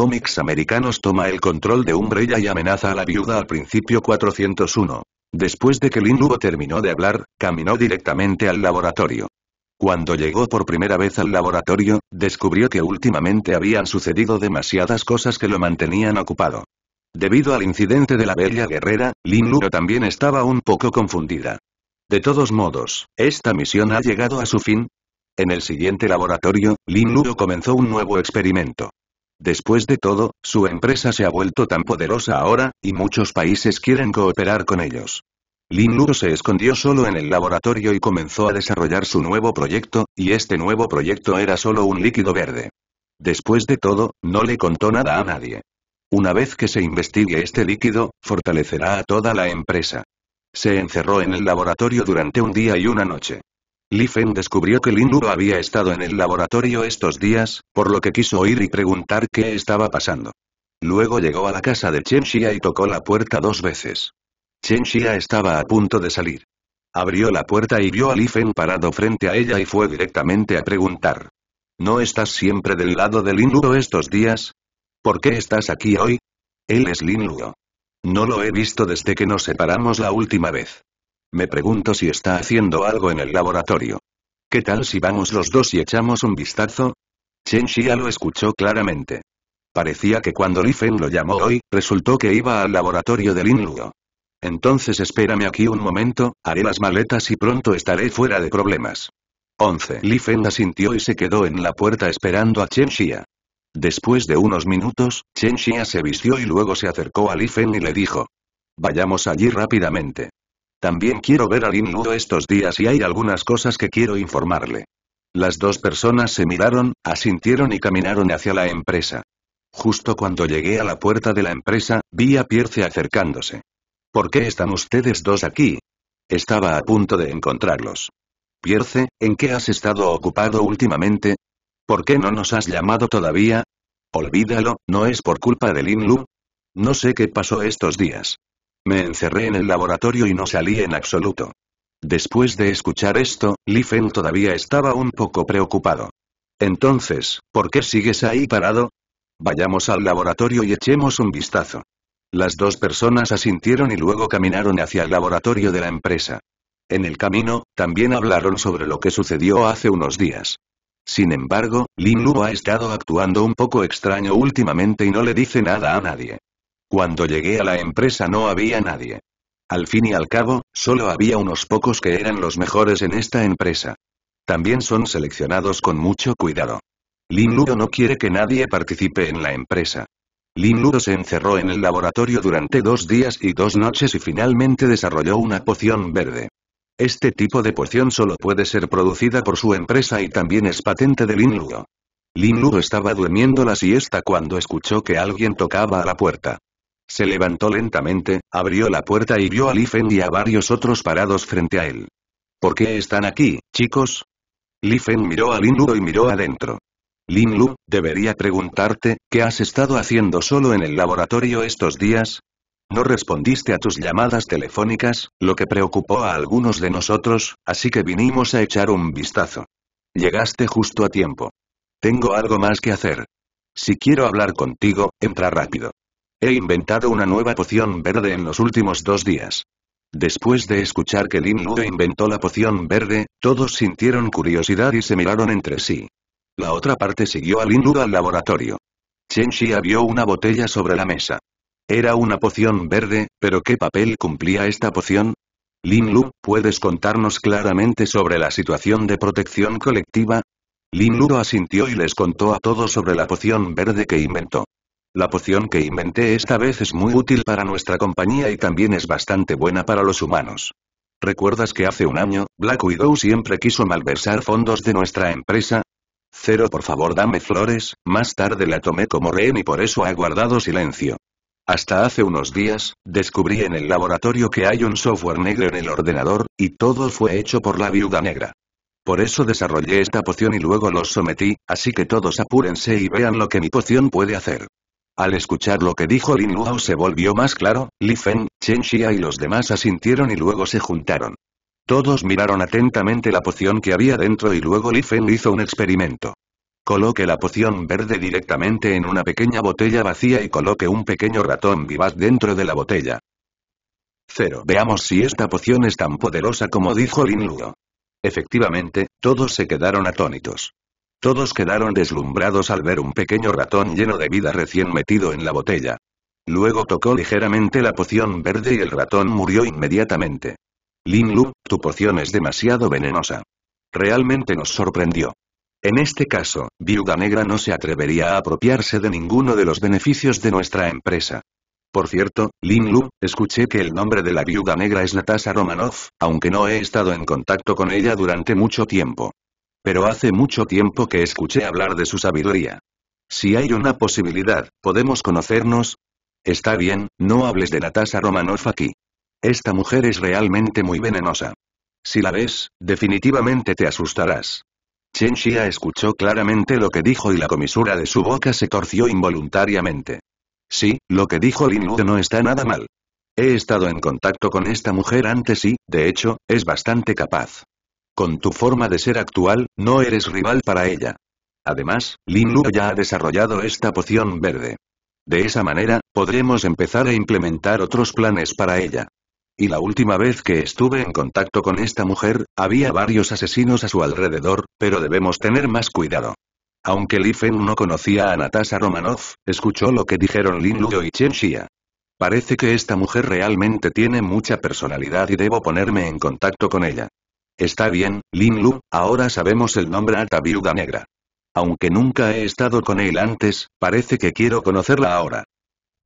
Comics americanos toma el control de Umbrella y amenaza a la viuda al principio 401. Después de que Lin Luo terminó de hablar, caminó directamente al laboratorio. Cuando llegó por primera vez al laboratorio, descubrió que últimamente habían sucedido demasiadas cosas que lo mantenían ocupado. Debido al incidente de la bella guerrera, Lin Luo también estaba un poco confundida. De todos modos, esta misión ha llegado a su fin. En el siguiente laboratorio, Lin Luo comenzó un nuevo experimento. Después de todo, su empresa se ha vuelto tan poderosa ahora, y muchos países quieren cooperar con ellos. Lin Luo se escondió solo en el laboratorio y comenzó a desarrollar su nuevo proyecto, y este nuevo proyecto era solo un líquido verde. Después de todo, no le contó nada a nadie. Una vez que se investigue este líquido, fortalecerá a toda la empresa. Se encerró en el laboratorio durante un día y una noche. Li Fen descubrió que Lin había estado en el laboratorio estos días, por lo que quiso ir y preguntar qué estaba pasando. Luego llegó a la casa de Chen Xia y tocó la puerta dos veces. Chen Xia estaba a punto de salir. Abrió la puerta y vio a Li Fen parado frente a ella y fue directamente a preguntar. ¿No estás siempre del lado de Lin estos días? ¿Por qué estás aquí hoy? Él es Lin No lo he visto desde que nos separamos la última vez. Me pregunto si está haciendo algo en el laboratorio. ¿Qué tal si vamos los dos y echamos un vistazo? Chen Xia lo escuchó claramente. Parecía que cuando Li Fen lo llamó hoy, resultó que iba al laboratorio de Lin Luo. Entonces espérame aquí un momento, haré las maletas y pronto estaré fuera de problemas. 11. Li Fen asintió y se quedó en la puerta esperando a Chen Xia. Después de unos minutos, Chen Xia se vistió y luego se acercó a Li Fen y le dijo. Vayamos allí rápidamente. También quiero ver a Lin Ludo estos días y hay algunas cosas que quiero informarle. Las dos personas se miraron, asintieron y caminaron hacia la empresa. Justo cuando llegué a la puerta de la empresa, vi a Pierce acercándose. ¿Por qué están ustedes dos aquí? Estaba a punto de encontrarlos. Pierce, ¿en qué has estado ocupado últimamente? ¿Por qué no nos has llamado todavía? Olvídalo, no es por culpa de Lin Lu. No sé qué pasó estos días. Me encerré en el laboratorio y no salí en absoluto. Después de escuchar esto, Li Fen todavía estaba un poco preocupado. Entonces, ¿por qué sigues ahí parado? Vayamos al laboratorio y echemos un vistazo. Las dos personas asintieron y luego caminaron hacia el laboratorio de la empresa. En el camino, también hablaron sobre lo que sucedió hace unos días. Sin embargo, Lin Lu ha estado actuando un poco extraño últimamente y no le dice nada a nadie. Cuando llegué a la empresa no había nadie. Al fin y al cabo, solo había unos pocos que eran los mejores en esta empresa. También son seleccionados con mucho cuidado. Lin Ludo no quiere que nadie participe en la empresa. Lin Ludo se encerró en el laboratorio durante dos días y dos noches y finalmente desarrolló una poción verde. Este tipo de poción solo puede ser producida por su empresa y también es patente de Lin Ludo. Lin Ludo estaba durmiendo la siesta cuando escuchó que alguien tocaba a la puerta. Se levantó lentamente, abrió la puerta y vio a Lifen y a varios otros parados frente a él. ¿Por qué están aquí, chicos? Lifen miró a Lin Lu y miró adentro. Lin Lu, debería preguntarte, ¿qué has estado haciendo solo en el laboratorio estos días? No respondiste a tus llamadas telefónicas, lo que preocupó a algunos de nosotros, así que vinimos a echar un vistazo. Llegaste justo a tiempo. Tengo algo más que hacer. Si quiero hablar contigo, entra rápido. He inventado una nueva poción verde en los últimos dos días. Después de escuchar que Lin Lu inventó la poción verde, todos sintieron curiosidad y se miraron entre sí. La otra parte siguió a Lin Lu al laboratorio. Chen Shi vio una botella sobre la mesa. Era una poción verde, pero ¿qué papel cumplía esta poción? Lin Lu, ¿puedes contarnos claramente sobre la situación de protección colectiva? Lin Lu asintió y les contó a todos sobre la poción verde que inventó. La poción que inventé esta vez es muy útil para nuestra compañía y también es bastante buena para los humanos. ¿Recuerdas que hace un año, Black Widow siempre quiso malversar fondos de nuestra empresa? Cero por favor dame flores, más tarde la tomé como rehén y por eso ha guardado silencio. Hasta hace unos días, descubrí en el laboratorio que hay un software negro en el ordenador, y todo fue hecho por la viuda negra. Por eso desarrollé esta poción y luego los sometí, así que todos apúrense y vean lo que mi poción puede hacer. Al escuchar lo que dijo Lin Luo se volvió más claro, Li Feng, Chen Xia y los demás asintieron y luego se juntaron. Todos miraron atentamente la poción que había dentro y luego Li Feng hizo un experimento. Coloque la poción verde directamente en una pequeña botella vacía y coloque un pequeño ratón vivaz dentro de la botella. Cero. Veamos si esta poción es tan poderosa como dijo Lin Luo. Efectivamente, todos se quedaron atónitos. Todos quedaron deslumbrados al ver un pequeño ratón lleno de vida recién metido en la botella. Luego tocó ligeramente la poción verde y el ratón murió inmediatamente. Lin Lu, tu poción es demasiado venenosa. Realmente nos sorprendió. En este caso, Viuda Negra no se atrevería a apropiarse de ninguno de los beneficios de nuestra empresa. Por cierto, Lin Lu, escuché que el nombre de la Viuda Negra es Natasha Romanov, aunque no he estado en contacto con ella durante mucho tiempo. Pero hace mucho tiempo que escuché hablar de su sabiduría. Si hay una posibilidad, ¿podemos conocernos? Está bien, no hables de la tasa Romanoff aquí. Esta mujer es realmente muy venenosa. Si la ves, definitivamente te asustarás. Chen Xia escuchó claramente lo que dijo y la comisura de su boca se torció involuntariamente. Sí, lo que dijo Lin Wu no está nada mal. He estado en contacto con esta mujer antes y, de hecho, es bastante capaz. Con tu forma de ser actual, no eres rival para ella. Además, Lin Lu ya ha desarrollado esta poción verde. De esa manera, podremos empezar a implementar otros planes para ella. Y la última vez que estuve en contacto con esta mujer, había varios asesinos a su alrededor, pero debemos tener más cuidado. Aunque Li Fen no conocía a Natasha Romanoff, escuchó lo que dijeron Lin Luo y Chen Xia. Parece que esta mujer realmente tiene mucha personalidad y debo ponerme en contacto con ella. Está bien, Lin Lu, ahora sabemos el nombre Alta Viuda Negra. Aunque nunca he estado con él antes, parece que quiero conocerla ahora.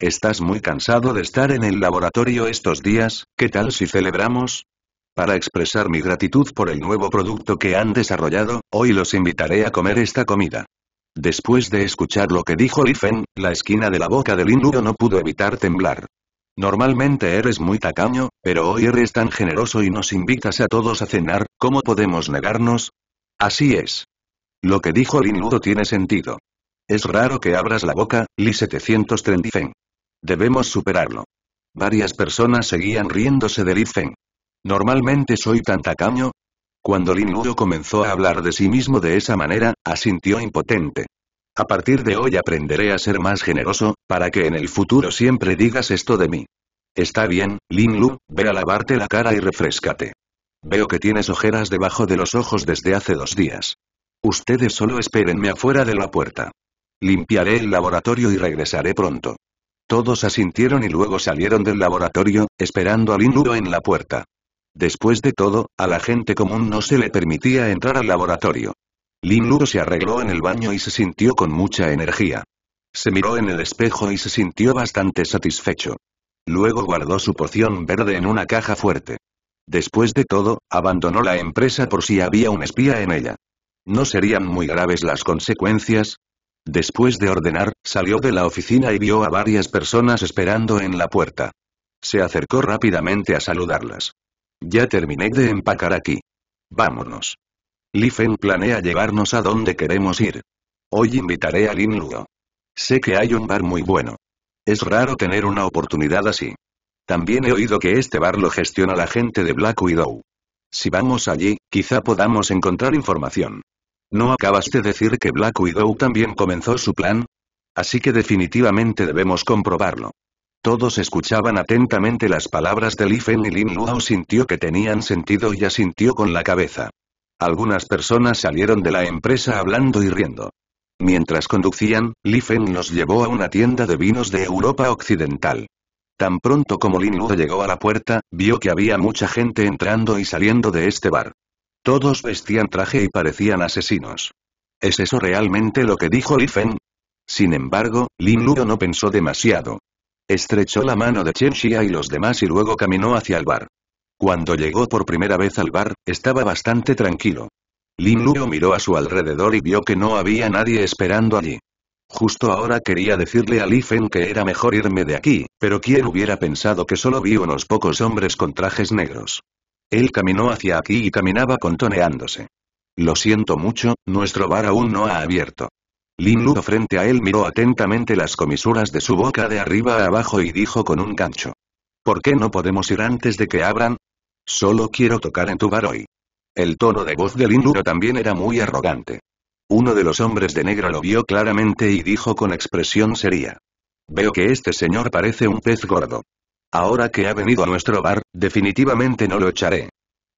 Estás muy cansado de estar en el laboratorio estos días, ¿qué tal si celebramos? Para expresar mi gratitud por el nuevo producto que han desarrollado, hoy los invitaré a comer esta comida. Después de escuchar lo que dijo Lifen, la esquina de la boca de Lin Lu no pudo evitar temblar. Normalmente eres muy tacaño, pero hoy eres tan generoso y nos invitas a todos a cenar, ¿cómo podemos negarnos? Así es. Lo que dijo Linudo tiene sentido. Es raro que abras la boca, Li 735. Debemos superarlo. Varias personas seguían riéndose de Li Feng. Normalmente soy tan tacaño. Cuando Linudo comenzó a hablar de sí mismo de esa manera, asintió impotente. A partir de hoy aprenderé a ser más generoso, para que en el futuro siempre digas esto de mí. Está bien, Lin Lu, ve a lavarte la cara y refrescate. Veo que tienes ojeras debajo de los ojos desde hace dos días. Ustedes solo espérenme afuera de la puerta. Limpiaré el laboratorio y regresaré pronto. Todos asintieron y luego salieron del laboratorio, esperando a Lin Lu en la puerta. Después de todo, a la gente común no se le permitía entrar al laboratorio. Lin Luro se arregló en el baño y se sintió con mucha energía. Se miró en el espejo y se sintió bastante satisfecho. Luego guardó su poción verde en una caja fuerte. Después de todo, abandonó la empresa por si había un espía en ella. ¿No serían muy graves las consecuencias? Después de ordenar, salió de la oficina y vio a varias personas esperando en la puerta. Se acercó rápidamente a saludarlas. Ya terminé de empacar aquí. Vámonos. Li planea llevarnos a donde queremos ir. Hoy invitaré a Lin Luo. Sé que hay un bar muy bueno. Es raro tener una oportunidad así. También he oído que este bar lo gestiona la gente de Black Widow. Si vamos allí, quizá podamos encontrar información. ¿No acabas de decir que Black Widow también comenzó su plan? Así que definitivamente debemos comprobarlo. Todos escuchaban atentamente las palabras de Li y Lin Luo sintió que tenían sentido y asintió con la cabeza. Algunas personas salieron de la empresa hablando y riendo. Mientras conducían, Li Feng los llevó a una tienda de vinos de Europa Occidental. Tan pronto como Lin Ludo llegó a la puerta, vio que había mucha gente entrando y saliendo de este bar. Todos vestían traje y parecían asesinos. ¿Es eso realmente lo que dijo Li Fen? Sin embargo, Lin Ludo no pensó demasiado. Estrechó la mano de Chen Xia y los demás y luego caminó hacia el bar. Cuando llegó por primera vez al bar, estaba bastante tranquilo. Lin Luo miró a su alrededor y vio que no había nadie esperando allí. Justo ahora quería decirle a Li Fen que era mejor irme de aquí, pero quién hubiera pensado que solo vi unos pocos hombres con trajes negros. Él caminó hacia aquí y caminaba contoneándose. Lo siento mucho, nuestro bar aún no ha abierto. Lin Luo frente a él miró atentamente las comisuras de su boca de arriba a abajo y dijo con un gancho. ¿Por qué no podemos ir antes de que abran? Solo quiero tocar en tu bar hoy. El tono de voz de Linluo también era muy arrogante. Uno de los hombres de negro lo vio claramente y dijo con expresión seria. Veo que este señor parece un pez gordo. Ahora que ha venido a nuestro bar, definitivamente no lo echaré.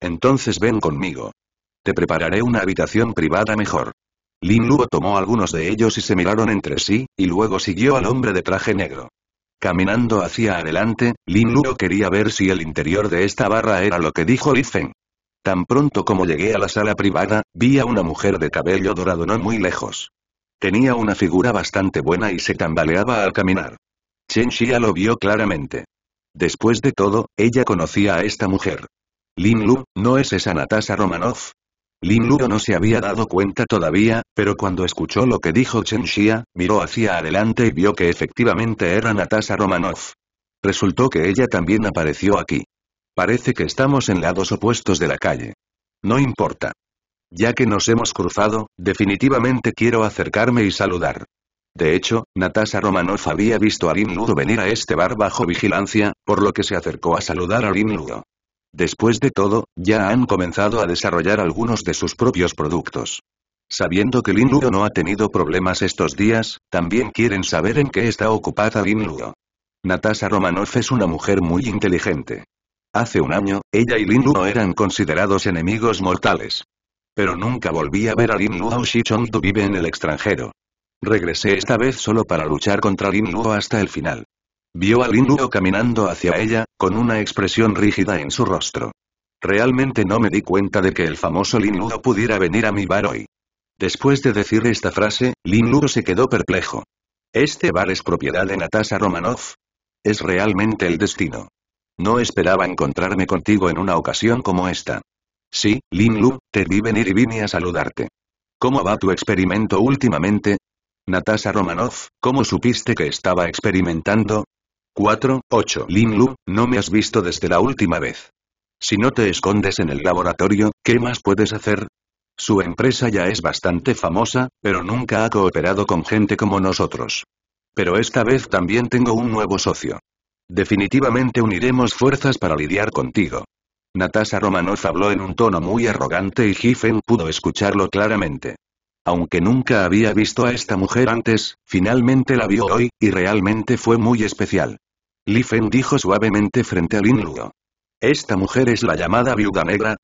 Entonces ven conmigo. Te prepararé una habitación privada mejor. Lin Luo tomó algunos de ellos y se miraron entre sí, y luego siguió al hombre de traje negro. Caminando hacia adelante, Lin Luo quería ver si el interior de esta barra era lo que dijo Li Feng. Tan pronto como llegué a la sala privada, vi a una mujer de cabello dorado no muy lejos. Tenía una figura bastante buena y se tambaleaba al caminar. Chen Xia lo vio claramente. Después de todo, ella conocía a esta mujer. Lin Lu, ¿no es esa Natasha Romanoff? Lin Ludo no se había dado cuenta todavía, pero cuando escuchó lo que dijo Chen Xia, miró hacia adelante y vio que efectivamente era Natasha Romanoff. Resultó que ella también apareció aquí. Parece que estamos en lados opuestos de la calle. No importa. Ya que nos hemos cruzado, definitivamente quiero acercarme y saludar. De hecho, Natasha Romanoff había visto a Lin Ludo venir a este bar bajo vigilancia, por lo que se acercó a saludar a Lin Ludo. Después de todo, ya han comenzado a desarrollar algunos de sus propios productos. Sabiendo que Lin Luo no ha tenido problemas estos días, también quieren saber en qué está ocupada Lin Luo. Natasha Romanoff es una mujer muy inteligente. Hace un año, ella y Lin Luo eran considerados enemigos mortales. Pero nunca volví a ver a Lin Luo Shi Chongdu vive en el extranjero. Regresé esta vez solo para luchar contra Lin Luo hasta el final. Vio Lin Ludo caminando hacia ella, con una expresión rígida en su rostro. Realmente no me di cuenta de que el famoso Lin pudiera venir a mi bar hoy. Después de decir esta frase, Lin Ludo se quedó perplejo. Este bar es propiedad de Natasha Romanov. Es realmente el destino. No esperaba encontrarme contigo en una ocasión como esta. Sí, Lin Lu, te vi venir y vine a saludarte. ¿Cómo va tu experimento últimamente? Natasha Romanoff, ¿cómo supiste que estaba experimentando? 4, 8. Lin Lu, no me has visto desde la última vez. Si no te escondes en el laboratorio, ¿qué más puedes hacer? Su empresa ya es bastante famosa, pero nunca ha cooperado con gente como nosotros. Pero esta vez también tengo un nuevo socio. Definitivamente uniremos fuerzas para lidiar contigo. Natasha Romanoff habló en un tono muy arrogante y Giffen pudo escucharlo claramente. Aunque nunca había visto a esta mujer antes, finalmente la vio hoy, y realmente fue muy especial. Li dijo suavemente frente a Lin Luo. ¿Esta mujer es la llamada viuda negra?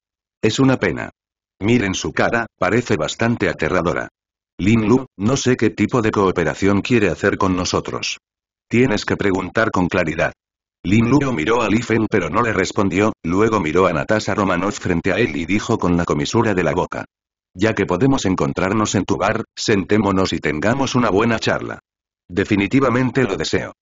Es una pena. Miren su cara, parece bastante aterradora. Lin Lu, no sé qué tipo de cooperación quiere hacer con nosotros. Tienes que preguntar con claridad. Lin Luo miró a Li pero no le respondió, luego miró a Natasha Romanov frente a él y dijo con la comisura de la boca. Ya que podemos encontrarnos en tu bar, sentémonos y tengamos una buena charla. Definitivamente lo deseo.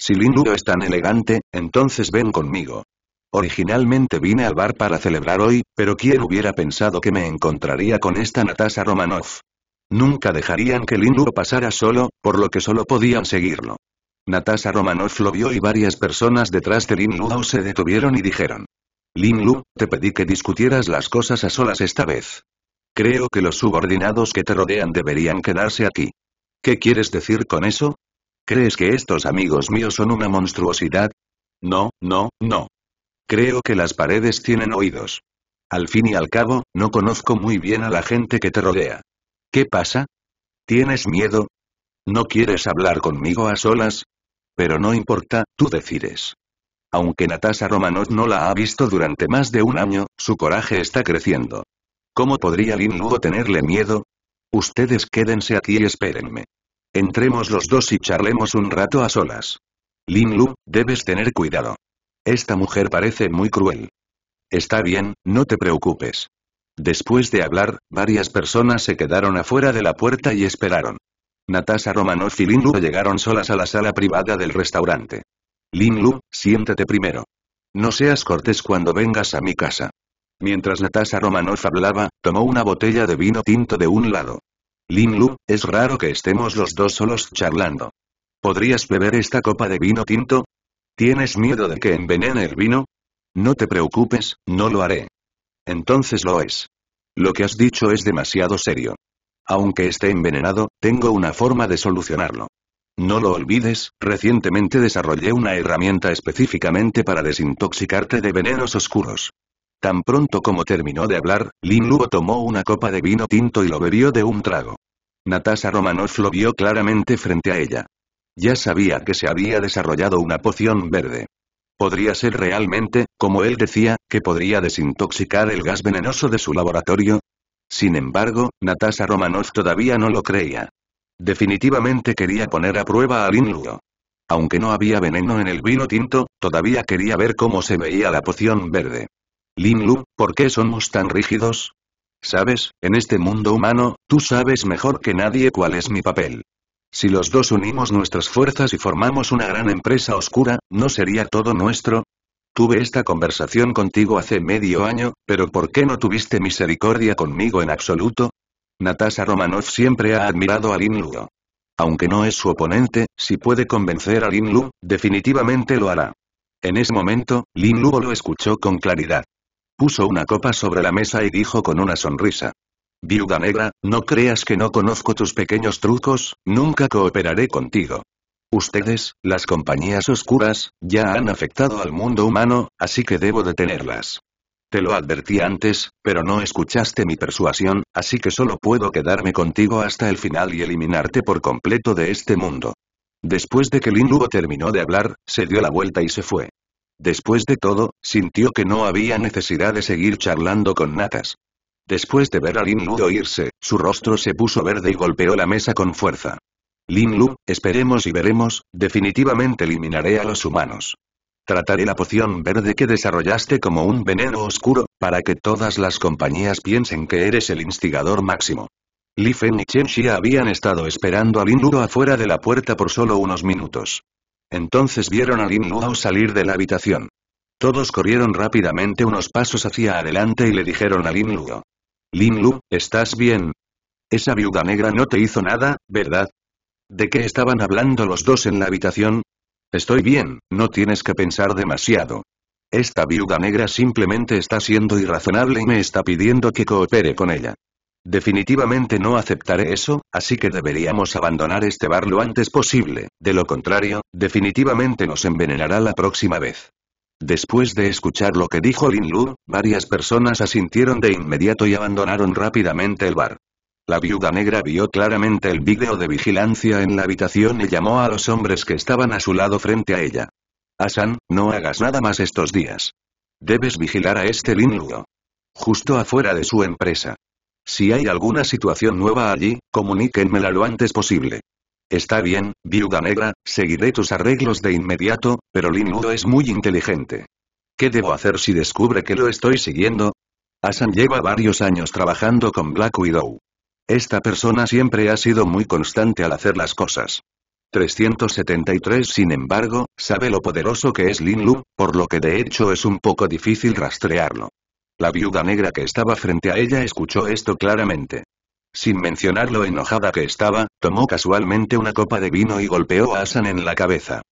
Si Lindu es tan elegante, entonces ven conmigo. Originalmente vine al bar para celebrar hoy, pero quién hubiera pensado que me encontraría con esta Natasha Romanoff. Nunca dejarían que Lindu pasara solo, por lo que solo podían seguirlo. Natasha Romanoff lo vio y varias personas detrás de Lin se detuvieron y dijeron. Lin Lu, te pedí que discutieras las cosas a solas esta vez. Creo que los subordinados que te rodean deberían quedarse aquí. ¿Qué quieres decir con eso? ¿Crees que estos amigos míos son una monstruosidad? No, no, no. Creo que las paredes tienen oídos. Al fin y al cabo, no conozco muy bien a la gente que te rodea. ¿Qué pasa? ¿Tienes miedo? ¿No quieres hablar conmigo a solas? Pero no importa, tú decides. Aunque Natasha Romanov no la ha visto durante más de un año, su coraje está creciendo. ¿Cómo podría Lin Luo tenerle miedo? Ustedes quédense aquí y espérenme. Entremos los dos y charlemos un rato a solas. Lin Lu, debes tener cuidado. Esta mujer parece muy cruel. Está bien, no te preocupes. Después de hablar, varias personas se quedaron afuera de la puerta y esperaron. Natasha Romanoff y Lin Lu llegaron solas a la sala privada del restaurante. Lin Lu, siéntate primero. No seas cortés cuando vengas a mi casa. Mientras Natasha Romanoff hablaba, tomó una botella de vino tinto de un lado. Lin Lu, es raro que estemos los dos solos charlando. ¿Podrías beber esta copa de vino tinto? ¿Tienes miedo de que envenene el vino? No te preocupes, no lo haré. Entonces lo es. Lo que has dicho es demasiado serio. Aunque esté envenenado, tengo una forma de solucionarlo. No lo olvides, recientemente desarrollé una herramienta específicamente para desintoxicarte de venenos oscuros. Tan pronto como terminó de hablar, Lin Luo tomó una copa de vino tinto y lo bebió de un trago. Natasha Romanoff lo vio claramente frente a ella. Ya sabía que se había desarrollado una poción verde. Podría ser realmente, como él decía, que podría desintoxicar el gas venenoso de su laboratorio. Sin embargo, Natasha Romanoff todavía no lo creía. Definitivamente quería poner a prueba a Lin Luo. Aunque no había veneno en el vino tinto, todavía quería ver cómo se veía la poción verde. Lin Lu, ¿por qué somos tan rígidos? Sabes, en este mundo humano, tú sabes mejor que nadie cuál es mi papel. Si los dos unimos nuestras fuerzas y formamos una gran empresa oscura, ¿no sería todo nuestro? Tuve esta conversación contigo hace medio año, pero ¿por qué no tuviste misericordia conmigo en absoluto? Natasha Romanov siempre ha admirado a Lin Lu. Aunque no es su oponente, si puede convencer a Lin Lu, definitivamente lo hará. En ese momento, Lin Lu lo escuchó con claridad. Puso una copa sobre la mesa y dijo con una sonrisa. Viuda negra, no creas que no conozco tus pequeños trucos, nunca cooperaré contigo. Ustedes, las compañías oscuras, ya han afectado al mundo humano, así que debo detenerlas. Te lo advertí antes, pero no escuchaste mi persuasión, así que solo puedo quedarme contigo hasta el final y eliminarte por completo de este mundo. Después de que Lin terminó de hablar, se dio la vuelta y se fue. Después de todo, sintió que no había necesidad de seguir charlando con Natas. Después de ver a Lin Ludo irse, su rostro se puso verde y golpeó la mesa con fuerza. Lin Lu, esperemos y veremos, definitivamente eliminaré a los humanos. Trataré la poción verde que desarrollaste como un veneno oscuro, para que todas las compañías piensen que eres el instigador máximo. Li Fen y Chen Xia habían estado esperando a Lin Lu afuera de la puerta por solo unos minutos. Entonces vieron a Lin Luo salir de la habitación. Todos corrieron rápidamente unos pasos hacia adelante y le dijeron a Lin Luo. Lin Lu, ¿estás bien? Esa viuda negra no te hizo nada, ¿verdad? ¿De qué estaban hablando los dos en la habitación? Estoy bien, no tienes que pensar demasiado. Esta viuda negra simplemente está siendo irrazonable y me está pidiendo que coopere con ella. Definitivamente no aceptaré eso, así que deberíamos abandonar este bar lo antes posible, de lo contrario, definitivamente nos envenenará la próxima vez. Después de escuchar lo que dijo Lin Lu, varias personas asintieron de inmediato y abandonaron rápidamente el bar. La viuda negra vio claramente el vídeo de vigilancia en la habitación y llamó a los hombres que estaban a su lado frente a ella. Asan, no hagas nada más estos días. Debes vigilar a este Lin Justo afuera de su empresa. Si hay alguna situación nueva allí, comuníquenmela lo antes posible. Está bien, viuda negra, seguiré tus arreglos de inmediato, pero Lin Lu es muy inteligente. ¿Qué debo hacer si descubre que lo estoy siguiendo? Asan lleva varios años trabajando con Black Widow. Esta persona siempre ha sido muy constante al hacer las cosas. 373 sin embargo, sabe lo poderoso que es Lin Lu, por lo que de hecho es un poco difícil rastrearlo. La viuda negra que estaba frente a ella escuchó esto claramente. Sin mencionar lo enojada que estaba, tomó casualmente una copa de vino y golpeó a Asan en la cabeza.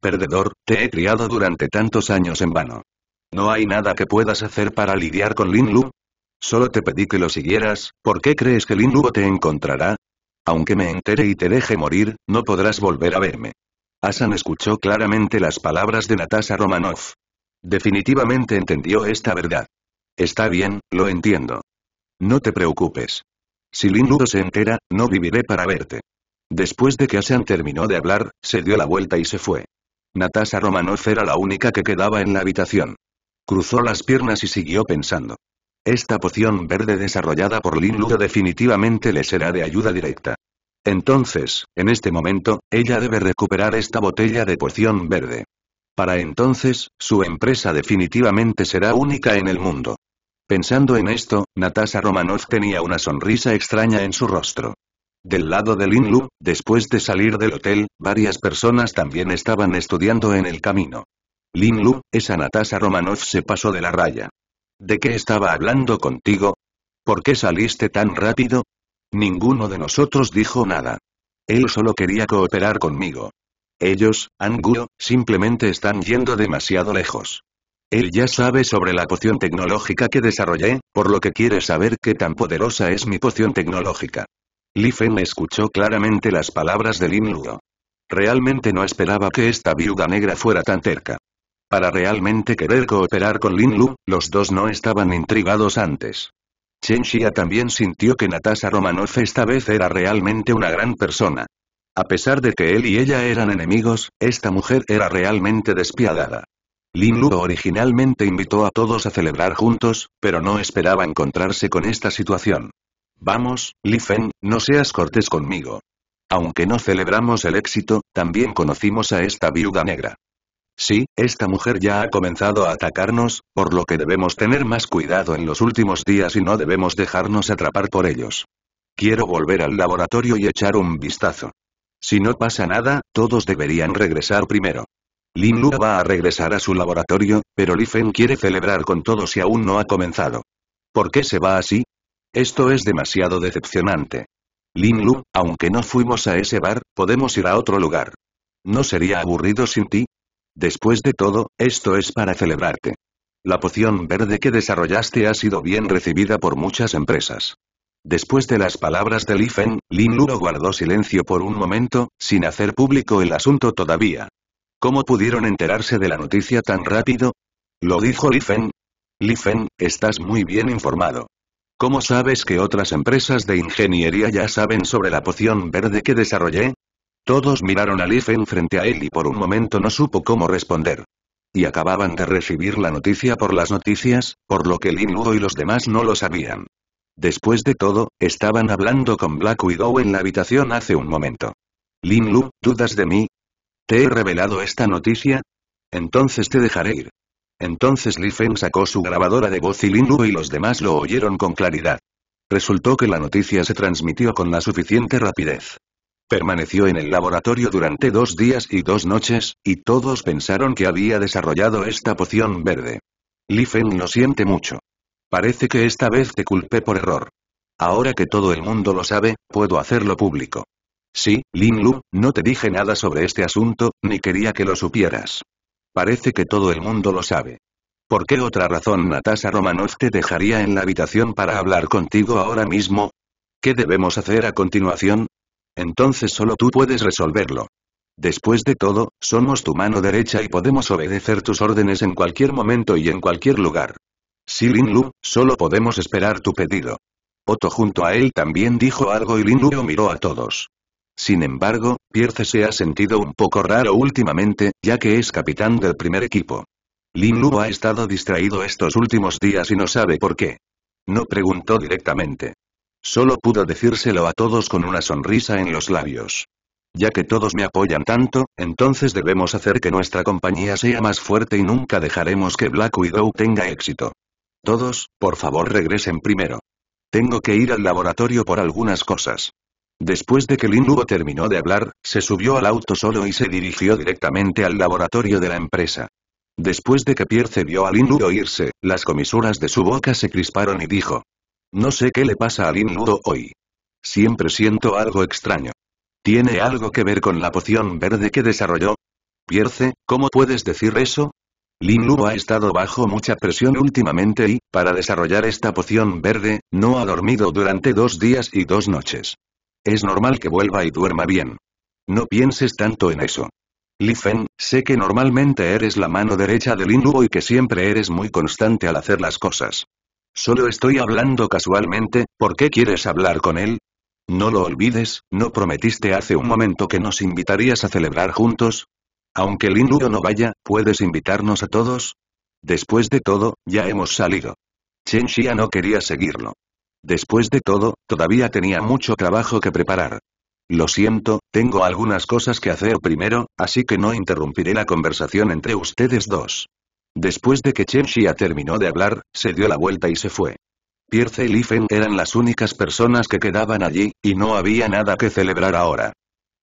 Perdedor, te he criado durante tantos años en vano. ¿No hay nada que puedas hacer para lidiar con Lin Lu? Solo te pedí que lo siguieras, ¿por qué crees que Lin Lu te encontrará? Aunque me entere y te deje morir, no podrás volver a verme. Asan escuchó claramente las palabras de Natasha Romanoff. Definitivamente entendió esta verdad. Está bien, lo entiendo. No te preocupes. Si Lin Ludo se entera, no viviré para verte. Después de que Asian terminó de hablar, se dio la vuelta y se fue. Natasha Romanoff era la única que quedaba en la habitación. Cruzó las piernas y siguió pensando. Esta poción verde desarrollada por Lin Ludo definitivamente le será de ayuda directa. Entonces, en este momento, ella debe recuperar esta botella de poción verde. Para entonces, su empresa definitivamente será única en el mundo. Pensando en esto, Natasha Romanoff tenía una sonrisa extraña en su rostro. Del lado de Lin Lu, después de salir del hotel, varias personas también estaban estudiando en el camino. Lin Lu, esa Natasha Romanoff se pasó de la raya. ¿De qué estaba hablando contigo? ¿Por qué saliste tan rápido? Ninguno de nosotros dijo nada. Él solo quería cooperar conmigo. Ellos, Angulo, simplemente están yendo demasiado lejos. Él ya sabe sobre la poción tecnológica que desarrollé, por lo que quiere saber qué tan poderosa es mi poción tecnológica. Li Fen escuchó claramente las palabras de Lin Luo. Realmente no esperaba que esta viuda negra fuera tan terca. Para realmente querer cooperar con Lin Lu, los dos no estaban intrigados antes. Chen Xia también sintió que Natasha Romanoff esta vez era realmente una gran persona. A pesar de que él y ella eran enemigos, esta mujer era realmente despiadada. Lin Lu originalmente invitó a todos a celebrar juntos, pero no esperaba encontrarse con esta situación. Vamos, Li Fen, no seas cortés conmigo. Aunque no celebramos el éxito, también conocimos a esta viuda negra. Sí, esta mujer ya ha comenzado a atacarnos, por lo que debemos tener más cuidado en los últimos días y no debemos dejarnos atrapar por ellos. Quiero volver al laboratorio y echar un vistazo. Si no pasa nada, todos deberían regresar primero. Lin Lu va a regresar a su laboratorio, pero Li Fen quiere celebrar con todos y aún no ha comenzado. ¿Por qué se va así? Esto es demasiado decepcionante. Lin Lu, aunque no fuimos a ese bar, podemos ir a otro lugar. ¿No sería aburrido sin ti? Después de todo, esto es para celebrarte. La poción verde que desarrollaste ha sido bien recibida por muchas empresas. Después de las palabras de Li Fen, Lin Lu guardó silencio por un momento, sin hacer público el asunto todavía. ¿Cómo pudieron enterarse de la noticia tan rápido? Lo dijo Li Feng, estás muy bien informado. ¿Cómo sabes que otras empresas de ingeniería ya saben sobre la poción verde que desarrollé? Todos miraron a Feng frente a él y por un momento no supo cómo responder. Y acababan de recibir la noticia por las noticias, por lo que Lin Luo y los demás no lo sabían. Después de todo, estaban hablando con Black Widow en la habitación hace un momento. Lin Lu, ¿dudas de mí? ¿Te he revelado esta noticia? Entonces te dejaré ir. Entonces Li Feng sacó su grabadora de voz y Lin y los demás lo oyeron con claridad. Resultó que la noticia se transmitió con la suficiente rapidez. Permaneció en el laboratorio durante dos días y dos noches, y todos pensaron que había desarrollado esta poción verde. Li Feng lo siente mucho. Parece que esta vez te culpé por error. Ahora que todo el mundo lo sabe, puedo hacerlo público. Sí, Lin Lu, no te dije nada sobre este asunto, ni quería que lo supieras. Parece que todo el mundo lo sabe. ¿Por qué otra razón Natasha Romanov te dejaría en la habitación para hablar contigo ahora mismo? ¿Qué debemos hacer a continuación? Entonces solo tú puedes resolverlo. Después de todo, somos tu mano derecha y podemos obedecer tus órdenes en cualquier momento y en cualquier lugar. sí, Lin Lu, solo podemos esperar tu pedido. Otto junto a él también dijo algo y Lin Lu miró a todos. Sin embargo, Pierce se ha sentido un poco raro últimamente, ya que es capitán del primer equipo. Lin Lu ha estado distraído estos últimos días y no sabe por qué. No preguntó directamente. Solo pudo decírselo a todos con una sonrisa en los labios. Ya que todos me apoyan tanto, entonces debemos hacer que nuestra compañía sea más fuerte y nunca dejaremos que Black Widow tenga éxito. Todos, por favor regresen primero. Tengo que ir al laboratorio por algunas cosas. Después de que Lin Luo terminó de hablar, se subió al auto solo y se dirigió directamente al laboratorio de la empresa. Después de que Pierce vio a Lin Luo irse, las comisuras de su boca se crisparon y dijo. No sé qué le pasa a Lin Luo hoy. Siempre siento algo extraño. ¿Tiene algo que ver con la poción verde que desarrolló? Pierce, ¿cómo puedes decir eso? Lin Luo ha estado bajo mucha presión últimamente y, para desarrollar esta poción verde, no ha dormido durante dos días y dos noches. Es normal que vuelva y duerma bien. No pienses tanto en eso. Li sé que normalmente eres la mano derecha de Lin y que siempre eres muy constante al hacer las cosas. Solo estoy hablando casualmente, ¿por qué quieres hablar con él? No lo olvides, ¿no prometiste hace un momento que nos invitarías a celebrar juntos? Aunque Lin Luo no vaya, ¿puedes invitarnos a todos? Después de todo, ya hemos salido. Chen Xia no quería seguirlo. Después de todo, todavía tenía mucho trabajo que preparar. Lo siento, tengo algunas cosas que hacer primero, así que no interrumpiré la conversación entre ustedes dos. Después de que Chen Xia terminó de hablar, se dio la vuelta y se fue. Pierce y Lifen eran las únicas personas que quedaban allí, y no había nada que celebrar ahora.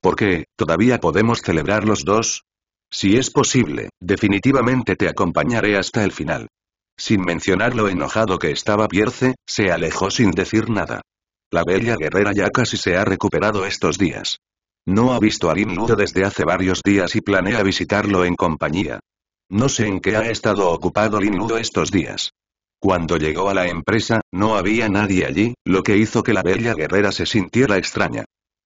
¿Por qué, todavía podemos celebrar los dos? Si es posible, definitivamente te acompañaré hasta el final. Sin mencionar lo enojado que estaba Pierce, se alejó sin decir nada. La bella guerrera ya casi se ha recuperado estos días. No ha visto a ludo desde hace varios días y planea visitarlo en compañía. No sé en qué ha estado ocupado ludo estos días. Cuando llegó a la empresa, no había nadie allí, lo que hizo que la bella guerrera se sintiera extraña.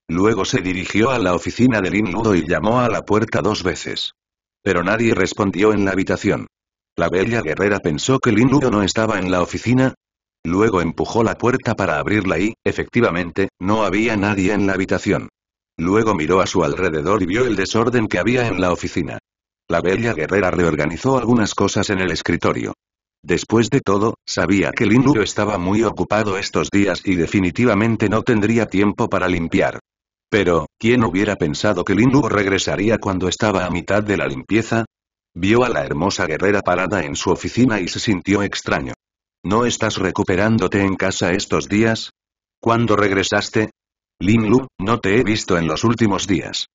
Luego se dirigió a la oficina de ludo y llamó a la puerta dos veces. Pero nadie respondió en la habitación. La bella guerrera pensó que Lin no estaba en la oficina. Luego empujó la puerta para abrirla y, efectivamente, no había nadie en la habitación. Luego miró a su alrededor y vio el desorden que había en la oficina. La bella guerrera reorganizó algunas cosas en el escritorio. Después de todo, sabía que Lin estaba muy ocupado estos días y definitivamente no tendría tiempo para limpiar. Pero, ¿quién hubiera pensado que Lin regresaría cuando estaba a mitad de la limpieza? Vio a la hermosa guerrera parada en su oficina y se sintió extraño. ¿No estás recuperándote en casa estos días? ¿Cuándo regresaste? Lin Lu, no te he visto en los últimos días.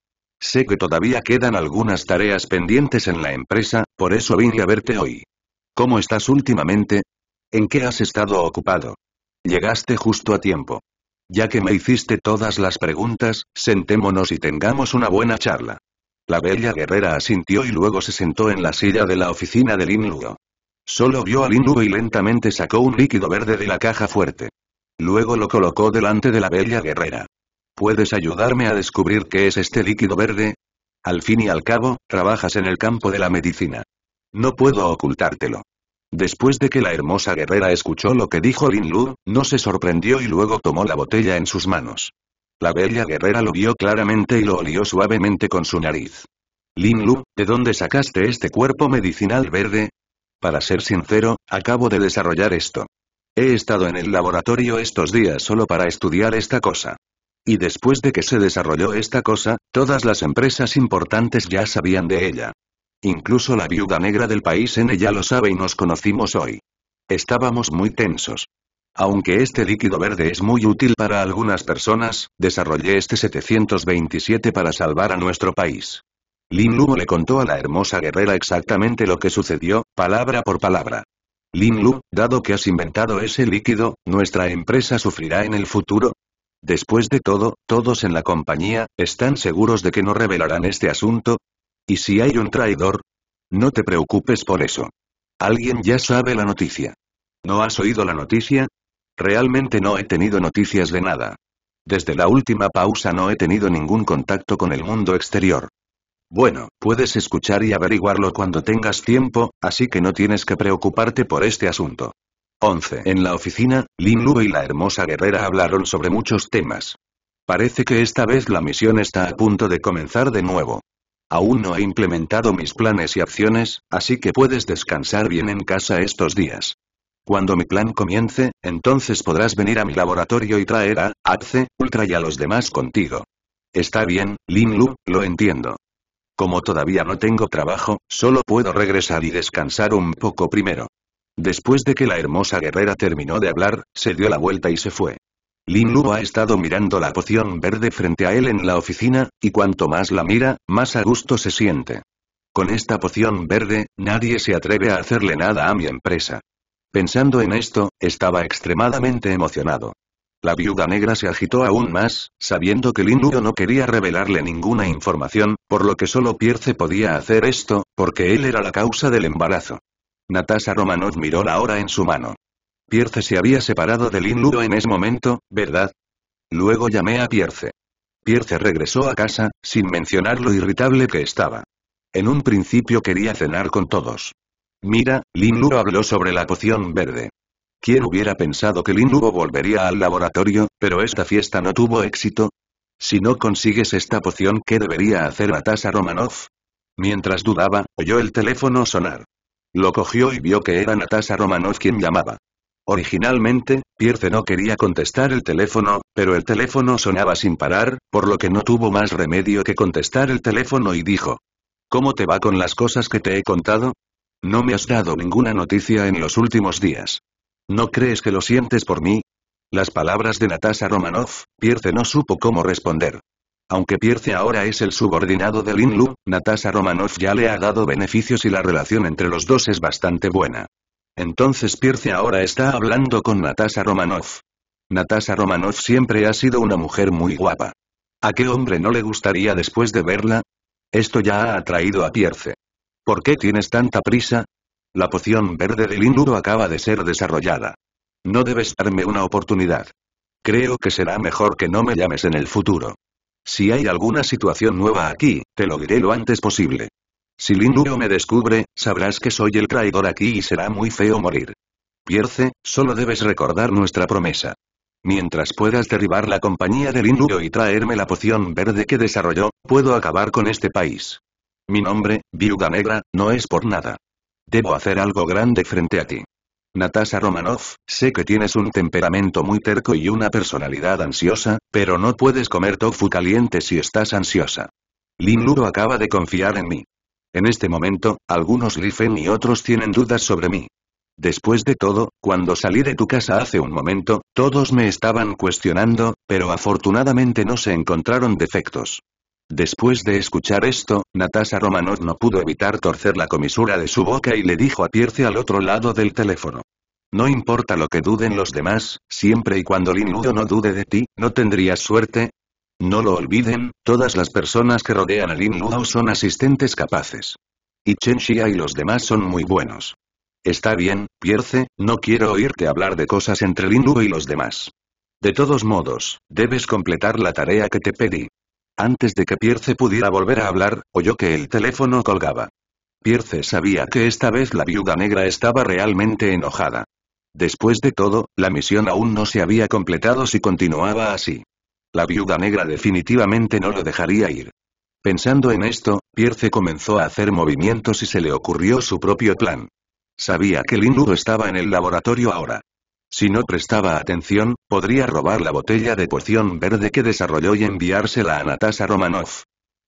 Sé que todavía quedan algunas tareas pendientes en la empresa, por eso vine a verte hoy. ¿Cómo estás últimamente? ¿En qué has estado ocupado? Llegaste justo a tiempo. Ya que me hiciste todas las preguntas, sentémonos y tengamos una buena charla. La bella guerrera asintió y luego se sentó en la silla de la oficina Lin Lu. Solo vio Lin Lu y lentamente sacó un líquido verde de la caja fuerte. Luego lo colocó delante de la bella guerrera. ¿Puedes ayudarme a descubrir qué es este líquido verde? Al fin y al cabo, trabajas en el campo de la medicina. No puedo ocultártelo. Después de que la hermosa guerrera escuchó lo que dijo Lin no se sorprendió y luego tomó la botella en sus manos. La bella guerrera lo vio claramente y lo olió suavemente con su nariz. Lin Lu, ¿de dónde sacaste este cuerpo medicinal verde? Para ser sincero, acabo de desarrollar esto. He estado en el laboratorio estos días solo para estudiar esta cosa. Y después de que se desarrolló esta cosa, todas las empresas importantes ya sabían de ella. Incluso la viuda negra del país en ella lo sabe y nos conocimos hoy. Estábamos muy tensos. Aunque este líquido verde es muy útil para algunas personas, desarrollé este 727 para salvar a nuestro país. Lin Lu le contó a la hermosa guerrera exactamente lo que sucedió, palabra por palabra. Lin Lu, dado que has inventado ese líquido, ¿nuestra empresa sufrirá en el futuro? Después de todo, todos en la compañía, ¿están seguros de que no revelarán este asunto? ¿Y si hay un traidor? No te preocupes por eso. Alguien ya sabe la noticia. ¿No has oído la noticia? Realmente no he tenido noticias de nada. Desde la última pausa no he tenido ningún contacto con el mundo exterior. Bueno, puedes escuchar y averiguarlo cuando tengas tiempo, así que no tienes que preocuparte por este asunto. 11. En la oficina, Lin Lu y la hermosa guerrera hablaron sobre muchos temas. Parece que esta vez la misión está a punto de comenzar de nuevo. Aún no he implementado mis planes y acciones, así que puedes descansar bien en casa estos días. Cuando mi plan comience, entonces podrás venir a mi laboratorio y traer a Atze, Ultra y a los demás contigo. Está bien, Lin Lu, lo entiendo. Como todavía no tengo trabajo, solo puedo regresar y descansar un poco primero. Después de que la hermosa guerrera terminó de hablar, se dio la vuelta y se fue. Lin Lu ha estado mirando la poción verde frente a él en la oficina, y cuanto más la mira, más a gusto se siente. Con esta poción verde, nadie se atreve a hacerle nada a mi empresa. Pensando en esto, estaba extremadamente emocionado. La viuda negra se agitó aún más, sabiendo que Lin Luo no quería revelarle ninguna información, por lo que solo Pierce podía hacer esto, porque él era la causa del embarazo. Natasha Romanov miró la hora en su mano. Pierce se había separado de Lin Luo en ese momento, ¿verdad? Luego llamé a Pierce. Pierce regresó a casa, sin mencionar lo irritable que estaba. En un principio quería cenar con todos. Mira, Lin Luo habló sobre la poción verde. ¿Quién hubiera pensado que Lin Luo volvería al laboratorio, pero esta fiesta no tuvo éxito? Si no consigues esta poción, ¿qué debería hacer Natasha Romanoff? Mientras dudaba, oyó el teléfono sonar. Lo cogió y vio que era Natasha Romanoff quien llamaba. Originalmente, Pierce no quería contestar el teléfono, pero el teléfono sonaba sin parar, por lo que no tuvo más remedio que contestar el teléfono y dijo. ¿Cómo te va con las cosas que te he contado? No me has dado ninguna noticia en los últimos días. ¿No crees que lo sientes por mí? Las palabras de Natasha Romanoff, Pierce no supo cómo responder. Aunque Pierce ahora es el subordinado de Lin Lu, Natasha Romanoff ya le ha dado beneficios y la relación entre los dos es bastante buena. Entonces Pierce ahora está hablando con Natasha Romanoff. Natasha Romanoff siempre ha sido una mujer muy guapa. ¿A qué hombre no le gustaría después de verla? Esto ya ha atraído a Pierce. ¿Por qué tienes tanta prisa? La poción verde del Induro acaba de ser desarrollada. No debes darme una oportunidad. Creo que será mejor que no me llames en el futuro. Si hay alguna situación nueva aquí, te lo diré lo antes posible. Si Linduro me descubre, sabrás que soy el traidor aquí y será muy feo morir. Pierce, solo debes recordar nuestra promesa. Mientras puedas derribar la compañía de Linduro y traerme la poción verde que desarrolló, puedo acabar con este país. Mi nombre, Viuda Negra, no es por nada. Debo hacer algo grande frente a ti. Natasha Romanoff, sé que tienes un temperamento muy terco y una personalidad ansiosa, pero no puedes comer tofu caliente si estás ansiosa. Lin Luro acaba de confiar en mí. En este momento, algunos Li y otros tienen dudas sobre mí. Después de todo, cuando salí de tu casa hace un momento, todos me estaban cuestionando, pero afortunadamente no se encontraron defectos. Después de escuchar esto, Natasha Romanov no pudo evitar torcer la comisura de su boca y le dijo a Pierce al otro lado del teléfono. No importa lo que duden los demás, siempre y cuando Lin Ludo no dude de ti, ¿no tendrías suerte? No lo olviden, todas las personas que rodean a Lin Ludo son asistentes capaces. Y Chen Xia y los demás son muy buenos. Está bien, Pierce, no quiero oírte hablar de cosas entre Lin Ludo y los demás. De todos modos, debes completar la tarea que te pedí. Antes de que Pierce pudiera volver a hablar, oyó que el teléfono colgaba. Pierce sabía que esta vez la viuda negra estaba realmente enojada. Después de todo, la misión aún no se había completado si continuaba así. La viuda negra definitivamente no lo dejaría ir. Pensando en esto, Pierce comenzó a hacer movimientos y se le ocurrió su propio plan. Sabía que Lin estaba en el laboratorio ahora. Si no prestaba atención, podría robar la botella de poción verde que desarrolló y enviársela a Natasha Romanoff.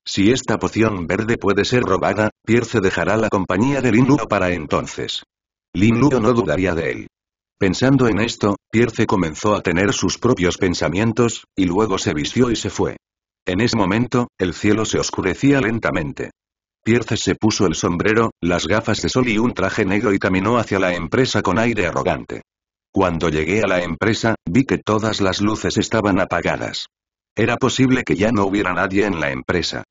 Si esta poción verde puede ser robada, Pierce dejará la compañía de Lin para entonces. Lin Luo no dudaría de él. Pensando en esto, Pierce comenzó a tener sus propios pensamientos, y luego se vistió y se fue. En ese momento, el cielo se oscurecía lentamente. Pierce se puso el sombrero, las gafas de sol y un traje negro y caminó hacia la empresa con aire arrogante. Cuando llegué a la empresa, vi que todas las luces estaban apagadas. Era posible que ya no hubiera nadie en la empresa.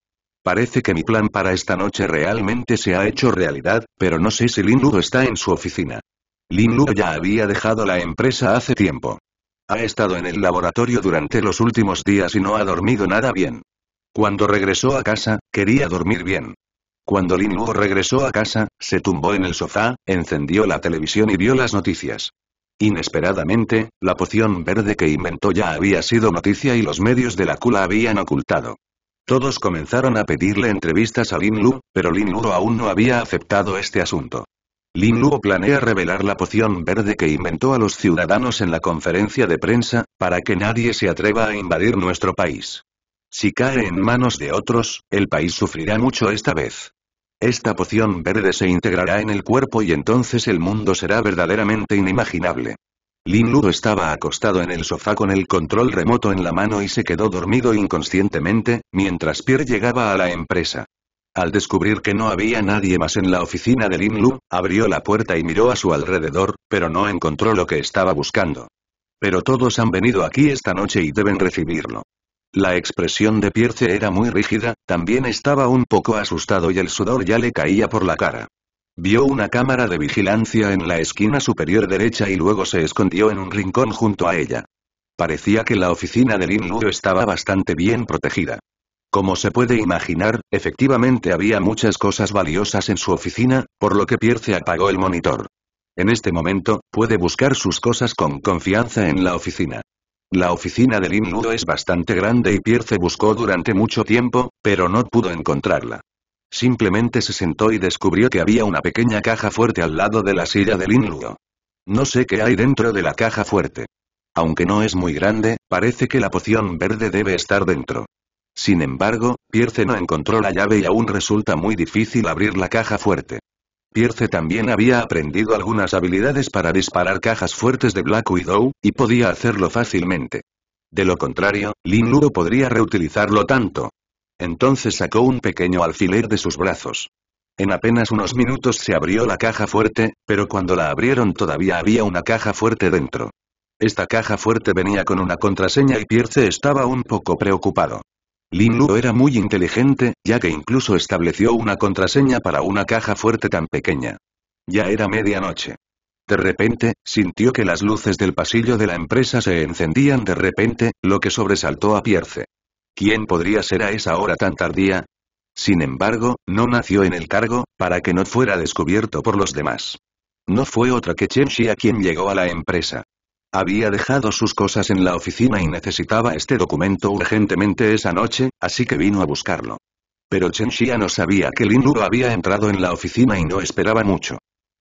Parece que mi plan para esta noche realmente se ha hecho realidad, pero no sé si Lin Lu está en su oficina. Lin Lu ya había dejado la empresa hace tiempo. Ha estado en el laboratorio durante los últimos días y no ha dormido nada bien. Cuando regresó a casa, quería dormir bien. Cuando Lin Lu regresó a casa, se tumbó en el sofá, encendió la televisión y vio las noticias. Inesperadamente, la poción verde que inventó ya había sido noticia y los medios de la cula habían ocultado. Todos comenzaron a pedirle entrevistas a Lin Lu, pero Lin Lu aún no había aceptado este asunto. Lin Lu planea revelar la poción verde que inventó a los ciudadanos en la conferencia de prensa, para que nadie se atreva a invadir nuestro país. Si cae en manos de otros, el país sufrirá mucho esta vez. Esta poción verde se integrará en el cuerpo y entonces el mundo será verdaderamente inimaginable. Lin Lu estaba acostado en el sofá con el control remoto en la mano y se quedó dormido inconscientemente, mientras Pierre llegaba a la empresa. Al descubrir que no había nadie más en la oficina de Lin Lu, abrió la puerta y miró a su alrededor, pero no encontró lo que estaba buscando. Pero todos han venido aquí esta noche y deben recibirlo. La expresión de Pierce era muy rígida, también estaba un poco asustado y el sudor ya le caía por la cara. Vio una cámara de vigilancia en la esquina superior derecha y luego se escondió en un rincón junto a ella. Parecía que la oficina de Lin estaba bastante bien protegida. Como se puede imaginar, efectivamente había muchas cosas valiosas en su oficina, por lo que Pierce apagó el monitor. En este momento, puede buscar sus cosas con confianza en la oficina. La oficina de Lin Ludo es bastante grande y Pierce buscó durante mucho tiempo, pero no pudo encontrarla. Simplemente se sentó y descubrió que había una pequeña caja fuerte al lado de la silla de Lin Ludo. No sé qué hay dentro de la caja fuerte. Aunque no es muy grande, parece que la poción verde debe estar dentro. Sin embargo, Pierce no encontró la llave y aún resulta muy difícil abrir la caja fuerte. Pierce también había aprendido algunas habilidades para disparar cajas fuertes de Black Widow, y podía hacerlo fácilmente. De lo contrario, Lin Ludo podría reutilizarlo tanto. Entonces sacó un pequeño alfiler de sus brazos. En apenas unos minutos se abrió la caja fuerte, pero cuando la abrieron todavía había una caja fuerte dentro. Esta caja fuerte venía con una contraseña y Pierce estaba un poco preocupado. Lin Lu era muy inteligente, ya que incluso estableció una contraseña para una caja fuerte tan pequeña. Ya era medianoche. De repente, sintió que las luces del pasillo de la empresa se encendían de repente, lo que sobresaltó a Pierce. ¿Quién podría ser a esa hora tan tardía? Sin embargo, no nació en el cargo, para que no fuera descubierto por los demás. No fue otra que Chen Shi a quien llegó a la empresa. Había dejado sus cosas en la oficina y necesitaba este documento urgentemente esa noche, así que vino a buscarlo. Pero Chen Xia no sabía que Lin había entrado en la oficina y no esperaba mucho.